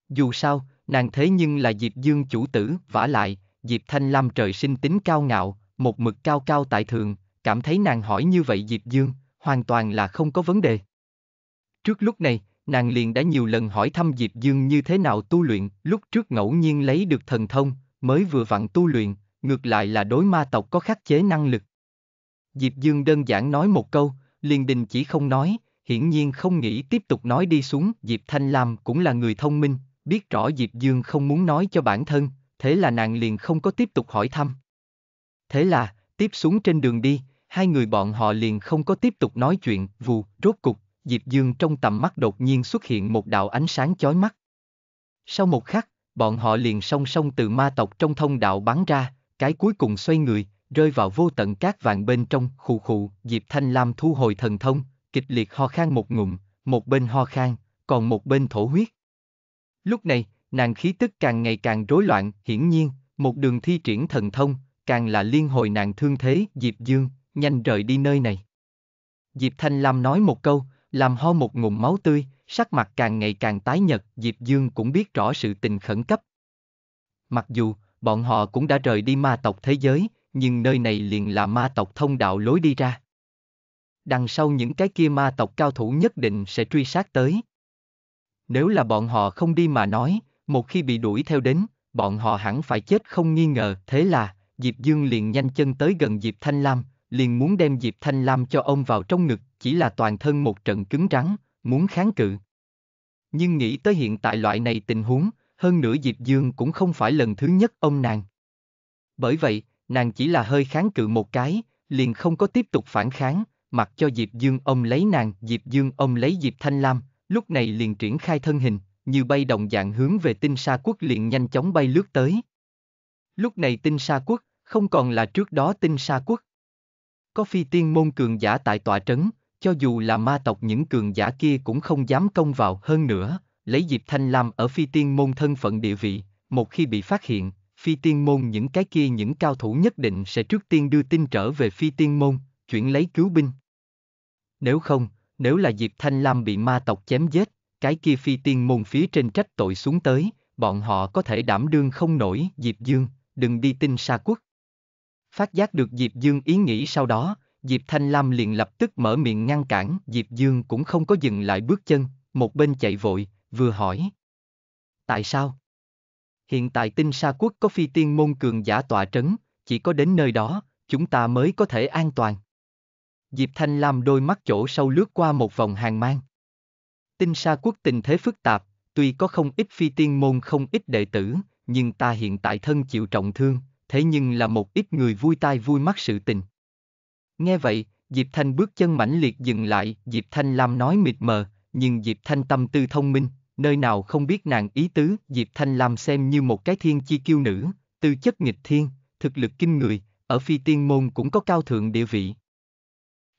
Dù sao, nàng thế nhưng là Diệp Dương chủ tử, vả lại, Diệp Thanh Lam trời sinh tính cao ngạo, một mực cao cao tại thượng, cảm thấy nàng hỏi như vậy Diệp Dương, hoàn toàn là không có vấn đề. Trước lúc này, nàng liền đã nhiều lần hỏi thăm Diệp Dương như thế nào tu luyện, lúc trước ngẫu nhiên lấy được thần thông, mới vừa vặn tu luyện, ngược lại là đối ma tộc có khắc chế năng lực. Diệp Dương đơn giản nói một câu, liền đình chỉ không nói, hiển nhiên không nghĩ tiếp tục nói đi xuống. Diệp Thanh Lam cũng là người thông minh, biết rõ Diệp Dương không muốn nói cho bản thân, thế là nàng liền không có tiếp tục hỏi thăm. Thế là, tiếp xuống trên đường đi, hai người bọn họ liền không có tiếp tục nói chuyện, vù, rốt cục, Diệp Dương trong tầm mắt đột nhiên xuất hiện một đạo ánh sáng chói mắt. Sau một khắc, bọn họ liền song song từ ma tộc trong thông đạo bắn ra, cái cuối cùng xoay người, rơi vào vô tận cát vàng bên trong, khụ khụ, Diệp Thanh Lam thu hồi thần thông, kịch liệt ho khan một ngụm, một bên ho khan, còn một bên thổ huyết. Lúc này, nàng khí tức càng ngày càng rối loạn, hiển nhiên, một đường thi triển thần thông, càng là liên hồi nàng thương thế, Diệp Dương, nhanh rời đi nơi này. Diệp Thanh Lam nói một câu, làm ho một ngụm máu tươi, sắc mặt càng ngày càng tái nhật, Diệp Dương cũng biết rõ sự tình khẩn cấp. Mặc dù, bọn họ cũng đã rời đi ma tộc thế giới, nhưng nơi này liền là ma tộc thông đạo lối đi ra. Đằng sau những cái kia ma tộc cao thủ nhất định sẽ truy sát tới. Nếu là bọn họ không đi mà nói, một khi bị đuổi theo đến, bọn họ hẳn phải chết không nghi ngờ. Thế là, Diệp Dương liền nhanh chân tới gần Diệp Thanh Lam, liền muốn đem Diệp Thanh Lam cho ông vào trong ngực, chỉ là toàn thân một trận cứng rắn, muốn kháng cự. Nhưng nghĩ tới hiện tại loại này tình huống, hơn nữa Diệp Dương cũng không phải lần thứ nhất ông nàng. Bởi vậy, nàng chỉ là hơi kháng cự một cái, liền không có tiếp tục phản kháng, mặc cho Diệp Dương ông lấy nàng, Diệp Dương ông lấy Diệp Thanh Lam, lúc này liền triển khai thân hình, như bay đồng dạng hướng về tinh sa quốc liền nhanh chóng bay lướt tới. Lúc này tinh sa quốc, không còn là trước đó tinh sa quốc. Có phi tiên môn cường giả tại tọa trấn, cho dù là ma tộc những cường giả kia cũng không dám công vào hơn nữa, lấy Diệp Thanh Lam ở phi tiên môn thân phận địa vị, một khi bị phát hiện, phi tiên môn những cái kia những cao thủ nhất định sẽ trước tiên đưa tin trở về phi tiên môn, chuyển lấy cứu binh. Nếu không, nếu là Diệp Thanh Lam bị ma tộc chém giết, cái kia phi tiên môn phía trên trách tội xuống tới, bọn họ có thể đảm đương không nổi Diệp Dương, đừng đi tin xa quốc. Phát giác được Diệp Dương ý nghĩ sau đó, Diệp Thanh Lam liền lập tức mở miệng ngăn cản, Diệp Dương cũng không có dừng lại bước chân, một bên chạy vội, vừa hỏi. Tại sao? Hiện tại tinh sa quốc có phi tiên môn cường giả tọa trấn, chỉ có đến nơi đó, chúng ta mới có thể an toàn. Diệp Thanh Lam đôi mắt chỗ sâu lướt qua một vòng hàng mang. Tinh Sa Quốc tình thế phức tạp, tuy có không ít phi tiên môn không ít đệ tử, nhưng ta hiện tại thân chịu trọng thương, thế nhưng là một ít người vui tai vui mắt sự tình. Nghe vậy, Diệp Thanh bước chân mãnh liệt dừng lại, Diệp Thanh Lam nói mịt mờ, nhưng Diệp Thanh tâm tư thông minh, nơi nào không biết nàng ý tứ, Diệp Thanh Lam xem như một cái thiên chi kiêu nữ, tư chất nghịch thiên, thực lực kinh người, ở phi tiên môn cũng có cao thượng địa vị.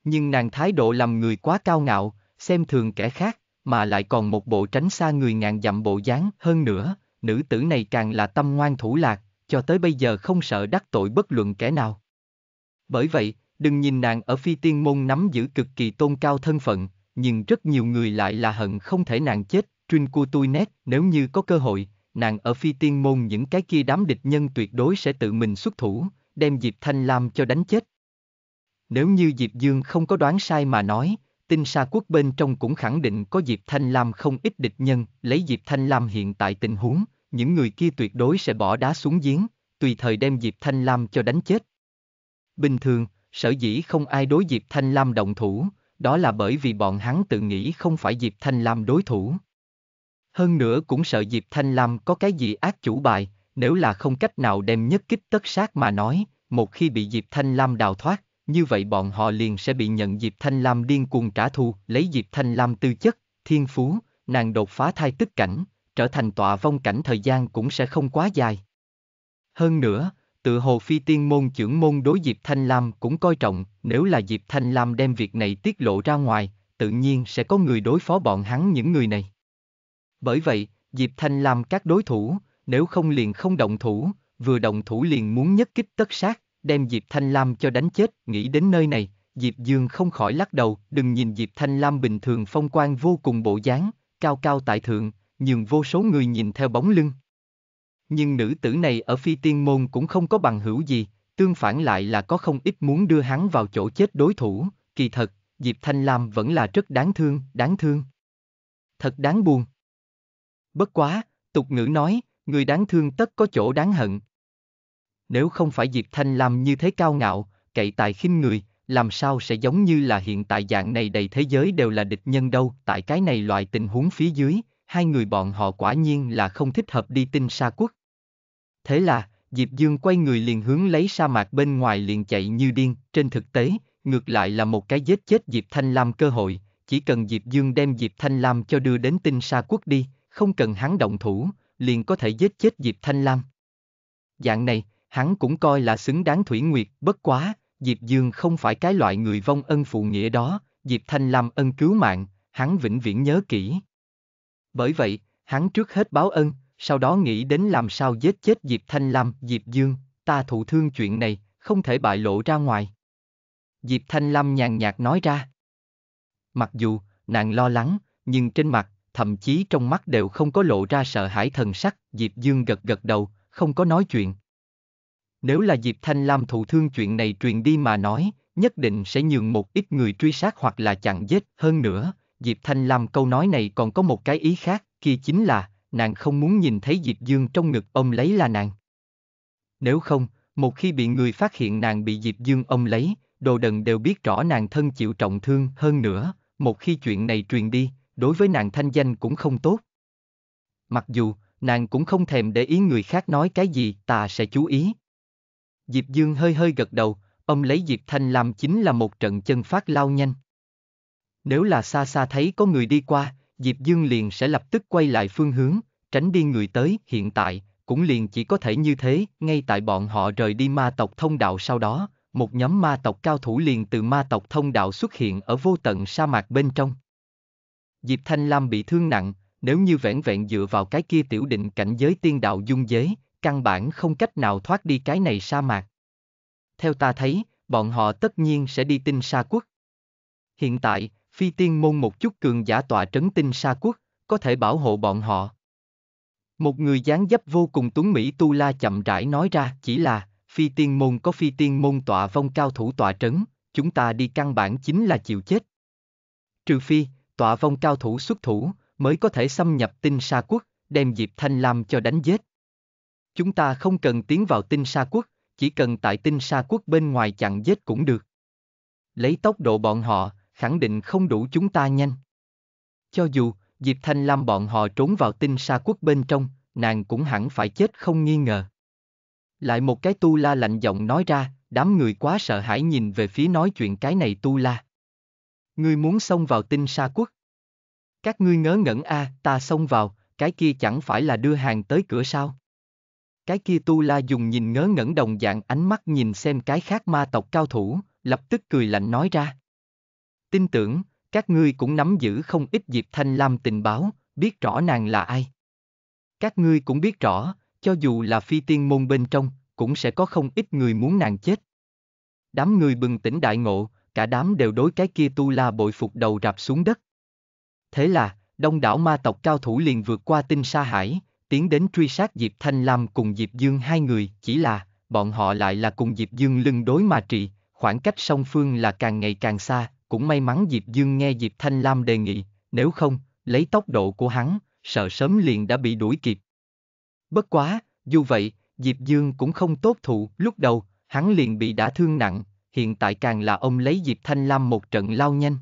Nhưng nàng thái độ làm người quá cao ngạo, xem thường kẻ khác, mà lại còn một bộ tránh xa người ngàn dặm bộ dáng. Hơn nữa, nữ tử này càng là tâm ngoan thủ lạc, cho tới bây giờ không sợ đắc tội bất luận kẻ nào. Bởi vậy, đừng nhìn nàng ở phi tiên môn nắm giữ cực kỳ tôn cao thân phận, nhưng rất nhiều người lại là hận không thể nàng chết, truyên cua tui nét, nếu như có cơ hội, nàng ở phi tiên môn những cái kia đám địch nhân tuyệt đối sẽ tự mình xuất thủ, đem Diệp Thanh Lam cho đánh chết. Nếu như Diệp Dương không có đoán sai mà nói, Tinh Sa Quốc bên trong cũng khẳng định có Diệp Thanh Lam không ít địch nhân, lấy Diệp Thanh Lam hiện tại tình huống, những người kia tuyệt đối sẽ bỏ đá xuống giếng, tùy thời đem Diệp Thanh Lam cho đánh chết. Bình thường, sở dĩ không ai đối Diệp Thanh Lam động thủ, đó là bởi vì bọn hắn tự nghĩ không phải Diệp Thanh Lam đối thủ. Hơn nữa cũng sợ Diệp Thanh Lam có cái gì ác chủ bài, nếu là không cách nào đem nhất kích tất sát mà nói, một khi bị Diệp Thanh Lam đào thoát, như vậy bọn họ liền sẽ bị nhận Diệp Thanh Lam điên cuồng trả thù, lấy Diệp Thanh Lam tư chất, thiên phú, nàng đột phá thai tức cảnh, trở thành tọa vong cảnh thời gian cũng sẽ không quá dài. Hơn nữa, tự hồ phi tiên môn trưởng môn đối Diệp Thanh Lam cũng coi trọng, nếu là Diệp Thanh Lam đem việc này tiết lộ ra ngoài, tự nhiên sẽ có người đối phó bọn hắn những người này. Bởi vậy, Diệp Thanh Lam các đối thủ, nếu không liền không động thủ, vừa động thủ liền muốn nhất kích tất sát, đem Diệp Thanh Lam cho đánh chết, nghĩ đến nơi này, Diệp Dương không khỏi lắc đầu, đừng nhìn Diệp Thanh Lam bình thường phong quan vô cùng bộ dáng, cao cao tại thượng, nhường vô số người nhìn theo bóng lưng. Nhưng nữ tử này ở phi tiên môn cũng không có bằng hữu gì, tương phản lại là có không ít muốn đưa hắn vào chỗ chết đối thủ, kỳ thật, Diệp Thanh Lam vẫn là rất đáng thương, đáng thương. Thật đáng buồn. Bất quá, tục ngữ nói, người đáng thương tất có chỗ đáng hận, nếu không phải Diệp Thanh Lam như thế cao ngạo, cậy tài khinh người, làm sao sẽ giống như là hiện tại dạng này đầy thế giới đều là địch nhân đâu, tại cái này loại tình huống phía dưới, hai người bọn họ quả nhiên là không thích hợp đi tinh xa quốc. Thế là, Diệp Dương quay người liền hướng lấy sa mạc bên ngoài liền chạy như điên, trên thực tế, ngược lại là một cái giết chết Diệp Thanh Lam cơ hội, chỉ cần Diệp Dương đem Diệp Thanh Lam cho đưa đến tinh sa quốc đi, không cần hắn động thủ, liền có thể giết chết Diệp Thanh Lam. Dạng này, hắn cũng coi là xứng đáng Thủy Nguyệt, bất quá, Diệp Dương không phải cái loại người vong ân phụ nghĩa đó, Diệp Thanh lam ân cứu mạng, hắn vĩnh viễn nhớ kỹ. Bởi vậy, hắn trước hết báo ân, sau đó nghĩ đến làm sao giết chết Diệp Thanh Lam, Diệp Dương, ta thụ thương chuyện này, không thể bại lộ ra ngoài. Diệp Thanh Lam nhàn nhạt nói ra. Mặc dù, nàng lo lắng, nhưng trên mặt, thậm chí trong mắt đều không có lộ ra sợ hãi thần sắc, Diệp Dương gật gật đầu, không có nói chuyện. Nếu là Diệp Thanh Lam thụ thương chuyện này truyền đi mà nói, nhất định sẽ nhường một ít người truy sát hoặc là chặn giết. Hơn nữa, Diệp Thanh Lam câu nói này còn có một cái ý khác, kia chính là, nàng không muốn nhìn thấy Diệp Dương trong ngực ông lấy là nàng. Nếu không, một khi bị người phát hiện nàng bị Diệp Dương ông lấy, đồ đần đều biết rõ nàng thân chịu trọng thương hơn nữa, một khi chuyện này truyền đi, đối với nàng thanh danh cũng không tốt. Mặc dù, nàng cũng không thèm để ý người khác nói cái gì, ta sẽ chú ý, Diệp Dương hơi hơi gật đầu, ông lấy Diệp Thanh làm chính là một trận chân phát lao nhanh. Nếu là xa xa thấy có người đi qua, Diệp Dương liền sẽ lập tức quay lại phương hướng, tránh đi người tới, hiện tại, cũng liền chỉ có thể như thế, ngay tại bọn họ rời đi ma tộc thông đạo sau đó, một nhóm ma tộc cao thủ liền từ ma tộc thông đạo xuất hiện ở vô tận sa mạc bên trong. Diệp Thanh Lam bị thương nặng, nếu như vẻn vẹn dựa vào cái kia tiểu định cảnh giới tiên đạo dung giới căn bản không cách nào thoát đi cái này sa mạc. Theo ta thấy, bọn họ tất nhiên sẽ đi tinh sa quốc. Hiện tại, phi tiên môn một chút cường giả tọa trấn tinh sa quốc, có thể bảo hộ bọn họ. Một người dáng dấp vô cùng tuấn Mỹ Tu La chậm rãi nói ra chỉ là, phi tiên môn có phi tiên môn tọa vong cao thủ tọa trấn, chúng ta đi căn bản chính là chịu chết. Trừ phi, tọa vong cao thủ xuất thủ, mới có thể xâm nhập tinh sa quốc, đem Diệp Thanh Lam cho đánh giết. Chúng ta không cần tiến vào tinh sa quốc, chỉ cần tại tinh sa quốc bên ngoài chặn giết cũng được. Lấy tốc độ bọn họ, khẳng định không đủ chúng ta nhanh. Cho dù, Diệp Thanh Lam bọn họ trốn vào tinh sa quốc bên trong, nàng cũng hẳn phải chết không nghi ngờ. Lại một cái tu la lạnh giọng nói ra, đám người quá sợ hãi nhìn về phía nói chuyện cái này tu la. Ngươi muốn xông vào tinh sa quốc. Các ngươi ngớ ngẩn a, à, ta xông vào, cái kia chẳng phải là đưa hàng tới cửa sao? Cái kia tu la dùng nhìn ngớ ngẩn đồng dạng ánh mắt nhìn xem cái khác ma tộc cao thủ, lập tức cười lạnh nói ra. Tin tưởng, các ngươi cũng nắm giữ không ít dịp Thanh Lam tình báo, biết rõ nàng là ai. Các ngươi cũng biết rõ, cho dù là phi tiên môn bên trong, cũng sẽ có không ít người muốn nàng chết. Đám người bừng tỉnh đại ngộ, cả đám đều đối cái kia tu la bội phục đầu rạp xuống đất. Thế là, đông đảo ma tộc cao thủ liền vượt qua tinh sa hải, tiến đến truy sát Diệp Thanh Lam cùng Diệp Dương hai người, chỉ là, bọn họ lại là cùng Diệp Dương lưng đối mà trị, khoảng cách song phương là càng ngày càng xa, cũng may mắn Diệp Dương nghe Diệp Thanh Lam đề nghị, nếu không, lấy tốc độ của hắn, sợ sớm liền đã bị đuổi kịp. Bất quá, dù vậy, Diệp Dương cũng không tốt thụ, lúc đầu, hắn liền bị đã thương nặng, hiện tại càng là ông lấy Diệp Thanh Lam một trận lao nhanh.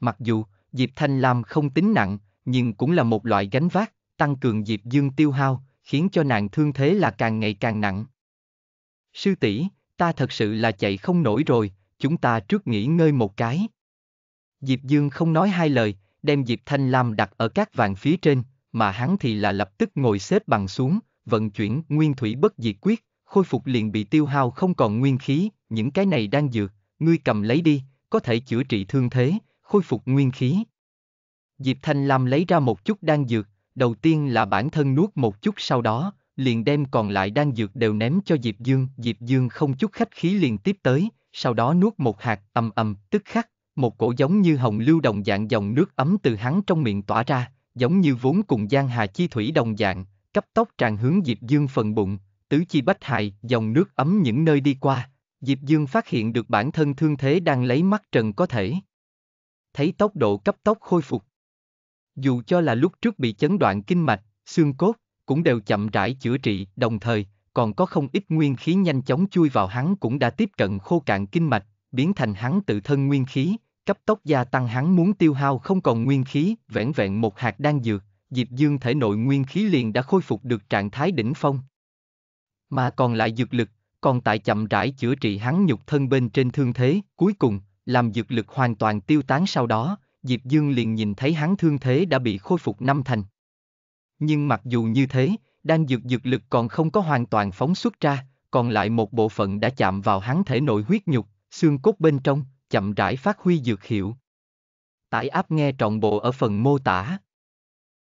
Mặc dù, Diệp Thanh Lam không tính nặng, nhưng cũng là một loại gánh vác, tăng cường diệp dương tiêu hao, khiến cho nàng thương thế là càng ngày càng nặng. Sư tỷ, ta thật sự là chạy không nổi rồi, chúng ta trước nghỉ ngơi một cái. Diệp Dương không nói hai lời, đem Diệp Thanh Lam đặt ở các vàng phía trên, mà hắn thì là lập tức ngồi xếp bằng xuống, vận chuyển nguyên thủy bất diệt quyết, khôi phục liền bị tiêu hao không còn nguyên khí, những cái này đang dược, ngươi cầm lấy đi, có thể chữa trị thương thế, khôi phục nguyên khí. Diệp Thanh Lam lấy ra một chút đan dược, đầu tiên là bản thân nuốt một chút sau đó, liền đem còn lại đang dược đều ném cho Diệp Dương. Diệp Dương không chút khách khí liền tiếp tới, sau đó nuốt một hạt ầm ầm, tức khắc, một cổ giống như hồng lưu đồng dạng dòng nước ấm từ hắn trong miệng tỏa ra, giống như vốn cùng giang hà chi thủy đồng dạng, cấp tốc tràn hướng Diệp Dương phần bụng, tứ chi bách hại, dòng nước ấm những nơi đi qua. Diệp Dương phát hiện được bản thân thương thế đang lấy mắt trần có thể. Thấy tốc độ cấp tốc khôi phục, dù cho là lúc trước bị chấn đoạn kinh mạch, xương cốt, cũng đều chậm rãi chữa trị, đồng thời, còn có không ít nguyên khí nhanh chóng chui vào hắn cũng đã tiếp cận khô cạn kinh mạch, biến thành hắn tự thân nguyên khí, cấp tốc gia tăng hắn muốn tiêu hao không còn nguyên khí, vẻn vẹn một hạt đang dược, Diệp Dương thể nội nguyên khí liền đã khôi phục được trạng thái đỉnh phong. Mà còn lại dược lực, còn tại chậm rãi chữa trị hắn nhục thân bên trên thương thế, cuối cùng, làm dược lực hoàn toàn tiêu tán sau đó, Diệp Dương liền nhìn thấy hắn thương thế đã bị khôi phục năm thành. Nhưng mặc dù như thế, đan dược dược lực còn không có hoàn toàn phóng xuất ra, còn lại một bộ phận đã chạm vào hắn thể nội huyết nhục, xương cốt bên trong, chậm rãi phát huy dược hiệu. Tải áp nghe trọn bộ ở phần mô tả.